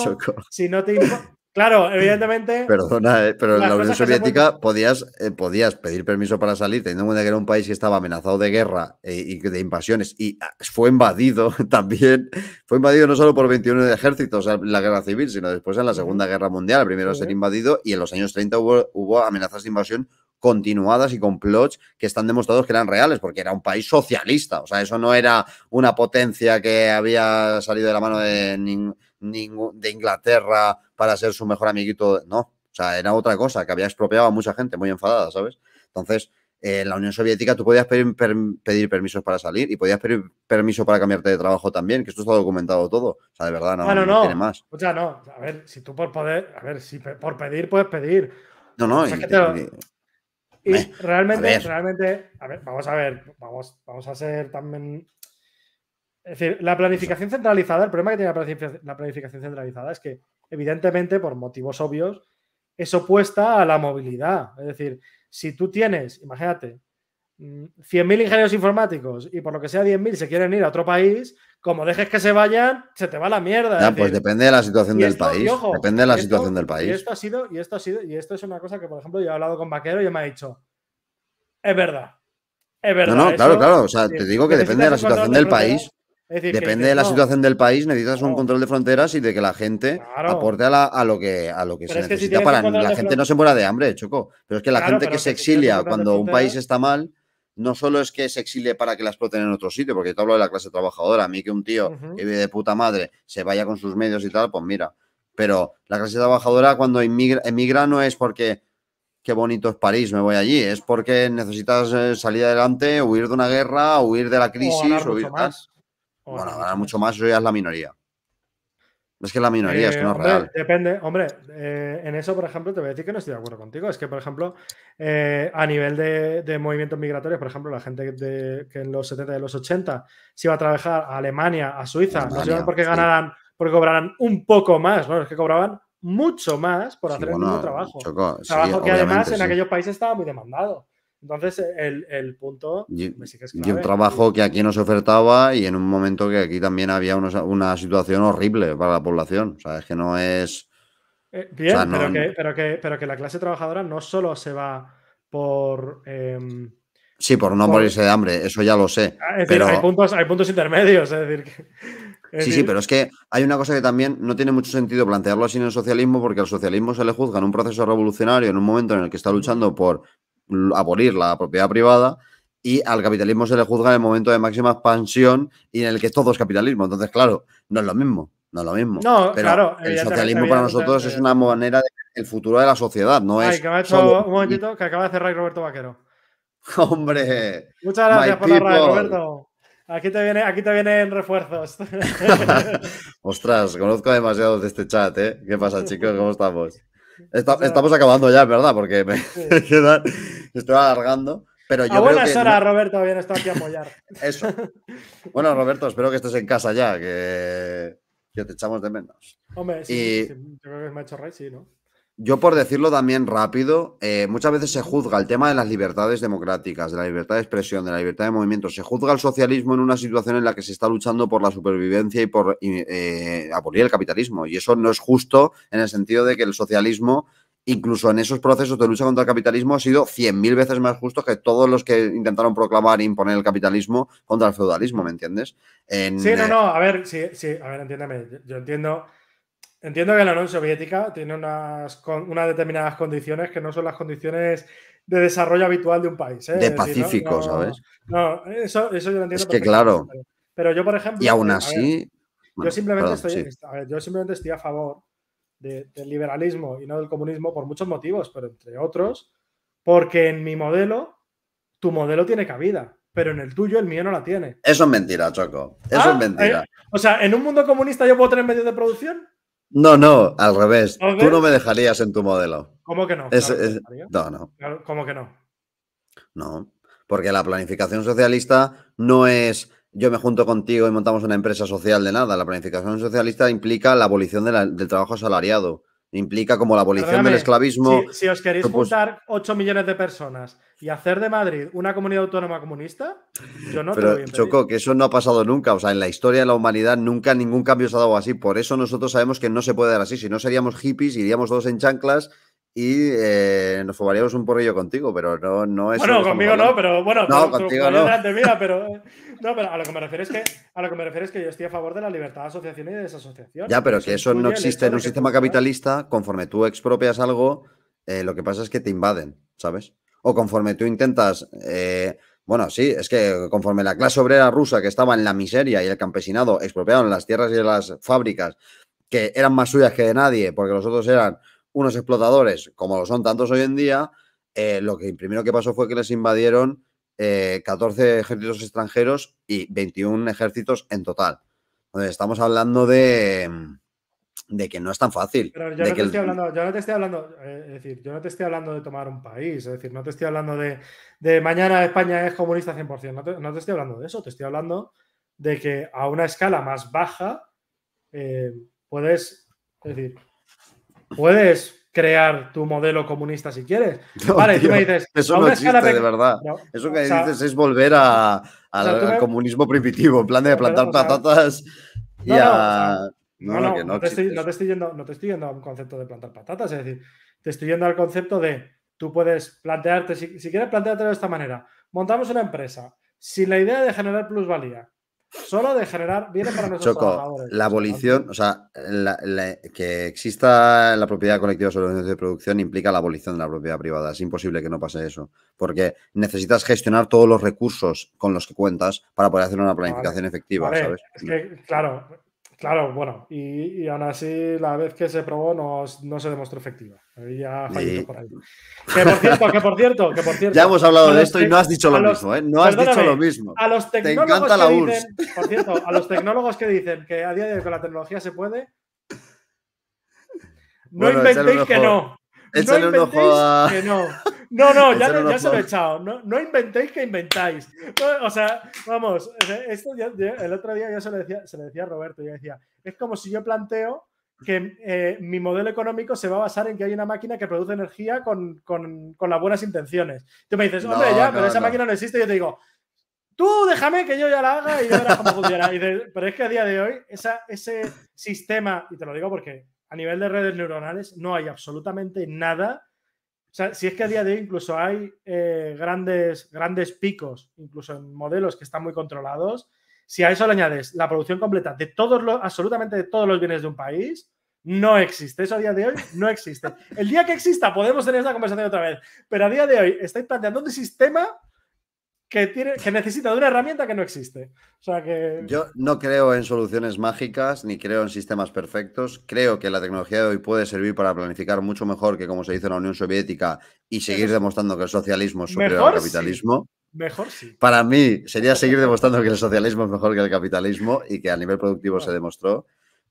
si no te importa... Claro, evidentemente. Perdona, eh, pero en la Unión Soviética podías, eh, podías pedir permiso para salir, teniendo en cuenta que era un país que estaba amenazado de guerra eh, y de invasiones y ah, fue invadido también. Fue invadido no solo por 21 ejércitos en la guerra civil, sino después en la Segunda Guerra Mundial. Primero ser invadido y en los años 30 hubo amenazas de invasión continuadas y con plots que están demostrados que eran reales, porque era un país socialista, o sea, eso no era una potencia que había salido de la mano de, de Inglaterra para ser su mejor amiguito, no, o sea, era otra cosa, que había expropiado a mucha gente muy enfadada, ¿sabes? Entonces, en eh, la Unión Soviética tú podías pedir, permisos para salir y podías pedir permiso para cambiarte de trabajo también, que esto está documentado todo. O sea, de verdad, no, tiene más. O sea, no, a ver, si tú por poder, a ver, si por pedir puedes pedir. No, no, y, te, y realmente, realmente, a ver, vamos a ver, vamos, vamos a ser también. Es decir, la planificación centralizada, el problema que tiene la planificación, la planificación centralizada es que, evidentemente, por motivos obvios, es opuesta a la movilidad. Es decir, si tú tienes, imagínate, 100.000 mm, ingenieros informáticos y por lo que sea 10.000 se quieren ir a otro país, como dejes que se vayan, se te va la mierda. Ya, pues depende de la situación del país. depende de la situación del país. Y esto ha sido, y esto es una cosa que, por ejemplo, yo he hablado con Vaquero y me ha dicho, es verdad. Es verdad. No, no, claro, claro. O sea, te digo que depende de la situación del país. Depende de la situación del país, necesitas un control de fronteras y de que la gente aporte a, lo que, a lo que se necesita que para la gente no se muera de hambre, Choco. Pero es que la gente que se exilia cuando un país está mal, no solo es que se exile para que la exploten en otro sitio, porque te hablo de la clase trabajadora, a mí que un tío que vive de puta madre se vaya con sus medios y tal, pues mira, pero la clase trabajadora cuando emigra, no es porque qué bonito es París, me voy allí, es porque necesitas eh, salir adelante, huir de una guerra, huir de la crisis, huir más. bueno, ganar mucho más, eso ya es la minoría. Es que la minoría, es que eh, no real. Depende, hombre, eh, en eso, por ejemplo, te voy a decir que no estoy de acuerdo contigo. Es que, por ejemplo, eh, a nivel de, movimientos migratorios, por ejemplo, la gente que en los 70 y los 80 se iba a trabajar a Alemania, a Suiza, no se porque ganaran, porque cobraran un poco más, ¿no? Es que cobraban mucho más por hacer el mismo trabajo. trabajo que además en aquellos países estaba muy demandado. Entonces, el, punto y, un trabajo que aquí no se ofertaba y en un momento que aquí también había una situación horrible para la población. O sea, es que no es. Eh, bien, pero, que, pero, que, la clase trabajadora no solo se va por. Em, sí, por no morirse de hambre, eso ya lo sé. Ah, es pero... hay, puntos, hay puntos intermedios, es decir. Sí, sí, pero es que hay una cosa que también no tiene mucho sentido plantearlo así en el socialismo, porque al socialismo se le juzga en un proceso revolucionario, en un momento en el que está luchando por abolir la propiedad privada y al capitalismo se le juzga en el momento de máxima expansión y en el que todo es capitalismo. Entonces, claro, no es lo mismo. No es lo mismo. No, claro. El socialismo para nosotros es una manera el el futuro de la sociedad, no Que un momentito que acaba de cerrar Roberto Vaquero. Hombre. Muchas gracias por la Roberto. Aquí te, viene, aquí vienen refuerzos. Ostras, conozco demasiado de este chat, ¿eh? ¿Qué pasa, chicos? ¿Cómo estamos? estamos acabando ya, ¿verdad? Porque me, estoy alargando. Pero yo a ah, buenas horas, Roberto, bien está aquí a apoyar. Eso. Bueno, Roberto, espero que estés en casa ya, que, te echamos de menos. Hombre, sí, me ha hecho rey, sí, ¿no? Yo, por decirlo también rápido, eh, muchas veces se juzga el tema de las libertades democráticas, de la libertad de expresión, de la libertad de movimiento. Se juzga el socialismo en una situación en la que se está luchando por la supervivencia y por eh, abolir el capitalismo. Y eso no es justo en el sentido de que el socialismo, incluso en esos procesos de lucha contra el capitalismo, ha sido 100.000 veces más justo que todos los que intentaron proclamar e imponer el capitalismo contra el feudalismo, ¿me entiendes? sí, no, eh, no, a ver, sí, sí, a ver, entiéndame. Yo entiendo Entiendo que la Unión Soviética tiene unas, determinadas condiciones que no son las condiciones de desarrollo habitual de un país. ¿eh? De pacífico, ¿sabes? No, eso, yo lo entiendo. Es que claro. Pero yo, por ejemplo. Y aún así. yo, simplemente estoy, yo simplemente estoy a favor del liberalismo y no del comunismo por muchos motivos, pero entre otros, porque en mi modelo, tu modelo tiene cabida pero en el tuyo el mío no la tiene. Eso es mentira, Choco. Eso ah, es mentira. Eh, o sea, ¿en un mundo comunista yo puedo tener medios de producción? No, no, al revés. Tú no me dejarías en tu modelo. ¿Cómo que no? no, no. ¿Cómo que no? No, porque la planificación socialista no es yo me junto contigo y montamos una empresa social de nada. La planificación socialista implica la abolición del trabajo asalariado implica como la abolición del esclavismo. Si, os queréis pues, juntar 8 millones de personas y hacer de Madrid una comunidad autónoma comunista, yo no pero, Choco, que eso no ha pasado nunca. O sea, en la historia de la humanidad nunca ningún cambio se ha dado así. Por eso nosotros sabemos que no se puede dar así. Si no seríamos hippies, iríamos todos en chanclas y eh, nos fumaríamos un porrillo contigo, pero no, no es. Bueno, conmigo no, pero bueno, no, contigo no. pero, no, pero a lo que me refiero es que a lo que me es que yo estoy a favor de la libertad de asociación y de desasociación. Ya, pero que eso no existe en un sistema capitalista. Conforme tú expropias algo, eh, lo que pasa es que te invaden, ¿sabes? O conforme tú intentas. Eh, bueno, sí, es que conforme la clase obrera rusa que estaba en la miseria y el campesinado expropiaron las tierras y las fábricas que eran más suyas que de nadie, porque los otros eran unos explotadores, como lo son tantos hoy en día, eh, lo que primero que pasó fue que les invadieron 14 eh, ejércitos extranjeros y 21 ejércitos en total. Entonces, estamos hablando de, mm, de que no es tan fácil. Pero yo, no, te estoy hablando, no te estoy hablando, es decir, yo no te estoy hablando de tomar un país, es decir, no te estoy hablando de, de mañana España es comunista 100%, no te, no te estoy hablando de eso, te estoy hablando de que a una escala más baja eh, puedes, es decir, Puedes crear tu modelo comunista si quieres. vale, tú me dices. Eso no existe, de verdad. eso que dices es volver al, comunismo primitivo, en plan de plantar patatas y a. No, no, no, te estoy, no, te estoy yendo, a un concepto de plantar patatas, es decir, te estoy yendo al concepto de tú puedes plantearte, si, quieres plantearte de esta manera, montamos una empresa sin la idea de generar plusvalía, Solo de generar viene para nosotros Choco, La abolición, o sea, que exista la propiedad colectiva sobre los medios de producción implica la abolición de la propiedad privada. Es imposible que no pase eso, porque necesitas gestionar todos los recursos con los que cuentas para poder hacer una planificación efectiva, ¿sabes? Es que, claro, Claro, bueno, y, y, aún así la vez que se probó no, no se demostró efectiva. Ya eh. por ahí. Que por cierto, que por cierto, que por cierto. Ya hemos hablado de esto y no has dicho lo mismo, ¿eh? No has dicho lo mismo. A los tecnólogos Te encanta la que URSS. Dicen, por cierto, a los tecnólogos que dicen que a día de hoy con la tecnología se puede, no inventéis que no no, inventéis que no. No, no, ya, se lo he echado. No, inventéis que inventáis. o sea, vamos, esto el otro día ya se lo decía, a Roberto, yo decía, es como si yo planteo que eh, mi modelo económico se va a basar en que hay una máquina que produce energía con, las buenas intenciones. Tú me dices, hombre, ya, pero esa máquina no existe. Yo te digo, tú déjame que yo ya la haga y yo verás cómo funciona. pero es que a día de hoy, esa, ese sistema, y te lo digo porque a nivel de redes neuronales no hay absolutamente nada. O sea, si es que a día de hoy incluso hay eh, grandes, grandes picos, incluso en modelos que están muy controlados, si a eso le añades la producción completa de todos los, absolutamente de todos los bienes de un país, no existe. Eso a día de hoy no existe. El día que exista podemos tener esta conversación otra vez, pero a día de hoy estáis planteando un sistema que, necesita de una herramienta que no existe. O sea que... Yo no creo en soluciones mágicas ni creo en sistemas perfectos. Creo que la tecnología de hoy puede servir para planificar mucho mejor que como se hizo en la Unión Soviética y seguir demostrando que el socialismo es superior al capitalismo. Mejor sí. Para mí sería seguir demostrando que el socialismo es mejor que el capitalismo y que a nivel productivo ah. se demostró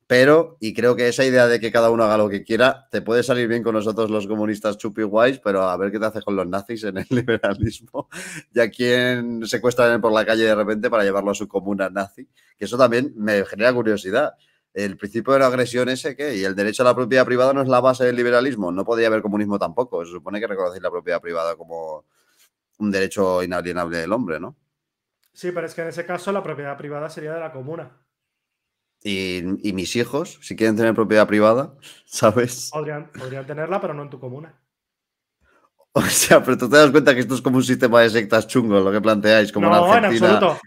pero, y creo que esa idea de que cada uno haga lo que quiera, te puede salir bien con nosotros los comunistas chupi guays, pero a ver qué te hace con los nazis en el liberalismo y a quién secuestran por la calle de repente para llevarlo a su comuna nazi, que eso también me genera curiosidad. El principio de la agresión ese, ¿qué? Y el derecho a la propiedad privada no es la base del liberalismo, no podría haber comunismo tampoco, se supone que reconocer la propiedad privada como un derecho inalienable del hombre, ¿no? Sí, pero es que en ese caso la propiedad privada sería de la comuna. Y, mis hijos, si quieren tener propiedad privada, ¿sabes? Podrían, tenerla, pero no en tu comuna. O sea, pero tú te das cuenta que esto es como un sistema de sectas chungo, lo que planteáis, como no, Argentina en absoluto.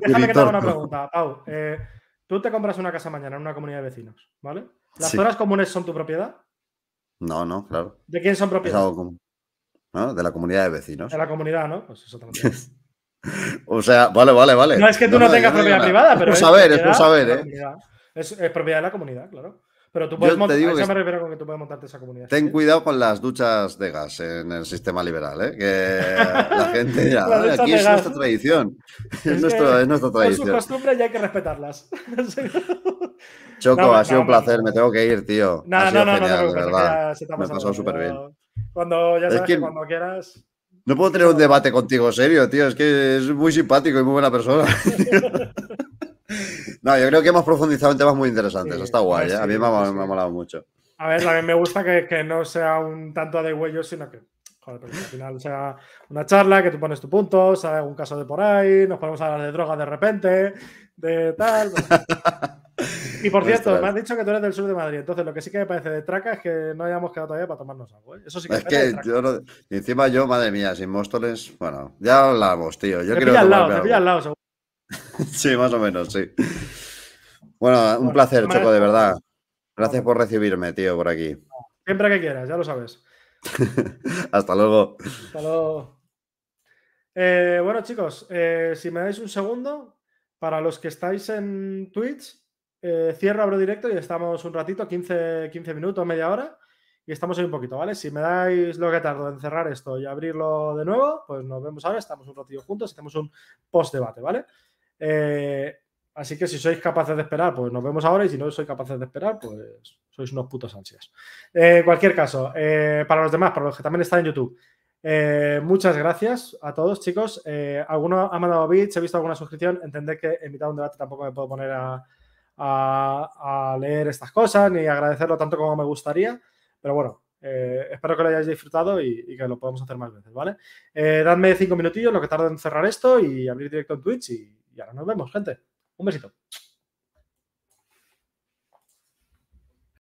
déjame que te haga una pregunta, Pau. Eh, tú te compras una casa mañana en una comunidad de vecinos, ¿vale? ¿Las zonas comunes son tu propiedad? No, no, claro. ¿De quién son propiedad? De la comunidad de vecinos. De la comunidad, ¿no? Pues eso también. O sea, vale, vale, vale. No es que tú no, tengas propiedad privada, pero. Es por saber, es por saber, ¿eh? Es, propiedad de la comunidad, claro. Pero tú puedes montar. me refiero con que tú puedes montarte esa comunidad. Ten cuidado con las duchas de gas en el sistema liberal, ¿eh? Que la gente ya. aquí es nuestra tradición. Es, nuestro, es nuestra tradición. Es su costumbre y hay que respetarlas. Choco, ha sido un placer. Me tengo que ir, tío. No, nada, nada, no, no, genial, de verdad. Se te ha me ha pasado súper bien. Cuando ya sabes cuando quieras. No puedo tener un debate contigo serio, tío. Es que es muy simpático y muy buena persona. no, yo creo que hemos profundizado en temas muy interesantes. Está guay, ¿eh? A mí me, ha, molado mucho. A ver, mí me gusta que, no sea un tanto de huello, sino que, joder, pero pues, al final sea una charla, que tú pones tu punto, sea, algún caso de por ahí, nos ponemos a hablar de drogas de repente, de tal. Pues, Y por cierto, me has dicho que tú eres del sur de Madrid, entonces lo que sí que me parece de traca es que no hayamos quedado todavía para tomarnos algo. ¿eh? Eso sí que es que encima yo, madre mía, sin Móstoles, bueno, ya hablamos, tío. Yo al lado, al lado, seguro. sí, más o menos, sí. Bueno, un placer, Choco, de verdad. Gracias por recibirme, tío, por aquí. Siempre que quieras, ya lo sabes. Hasta luego. Hasta luego. Eh, bueno, chicos, eh, si me dais un segundo, para los que estáis en Twitch, eh, cierro, abro directo y estamos un ratito, 15, minutos, media hora, y estamos ahí un poquito, ¿vale? Si me dais lo que tardo en cerrar esto y abrirlo de nuevo, pues nos vemos ahora, estamos un ratito juntos, hacemos un post-debate, ¿vale? Eh, así que si sois capaces de esperar, pues nos vemos ahora, y si no sois capaces de esperar, pues sois unos putos ansias. En eh, cualquier caso, para los demás, para los que también están en YouTube. muchas gracias a todos, chicos. alguno ha mandado bits, he visto alguna suscripción. Entendé que en mitad de un debate tampoco me puedo poner a, a, leer estas cosas ni agradecerlo tanto como me gustaría. Pero bueno, eh, espero que lo hayáis disfrutado y, que lo podamos hacer más veces, ¿vale? Eh, dadme cinco minutillos, lo que tarda en cerrar esto y abrir directo en Twitch y ahora nos vemos, gente. Un besito.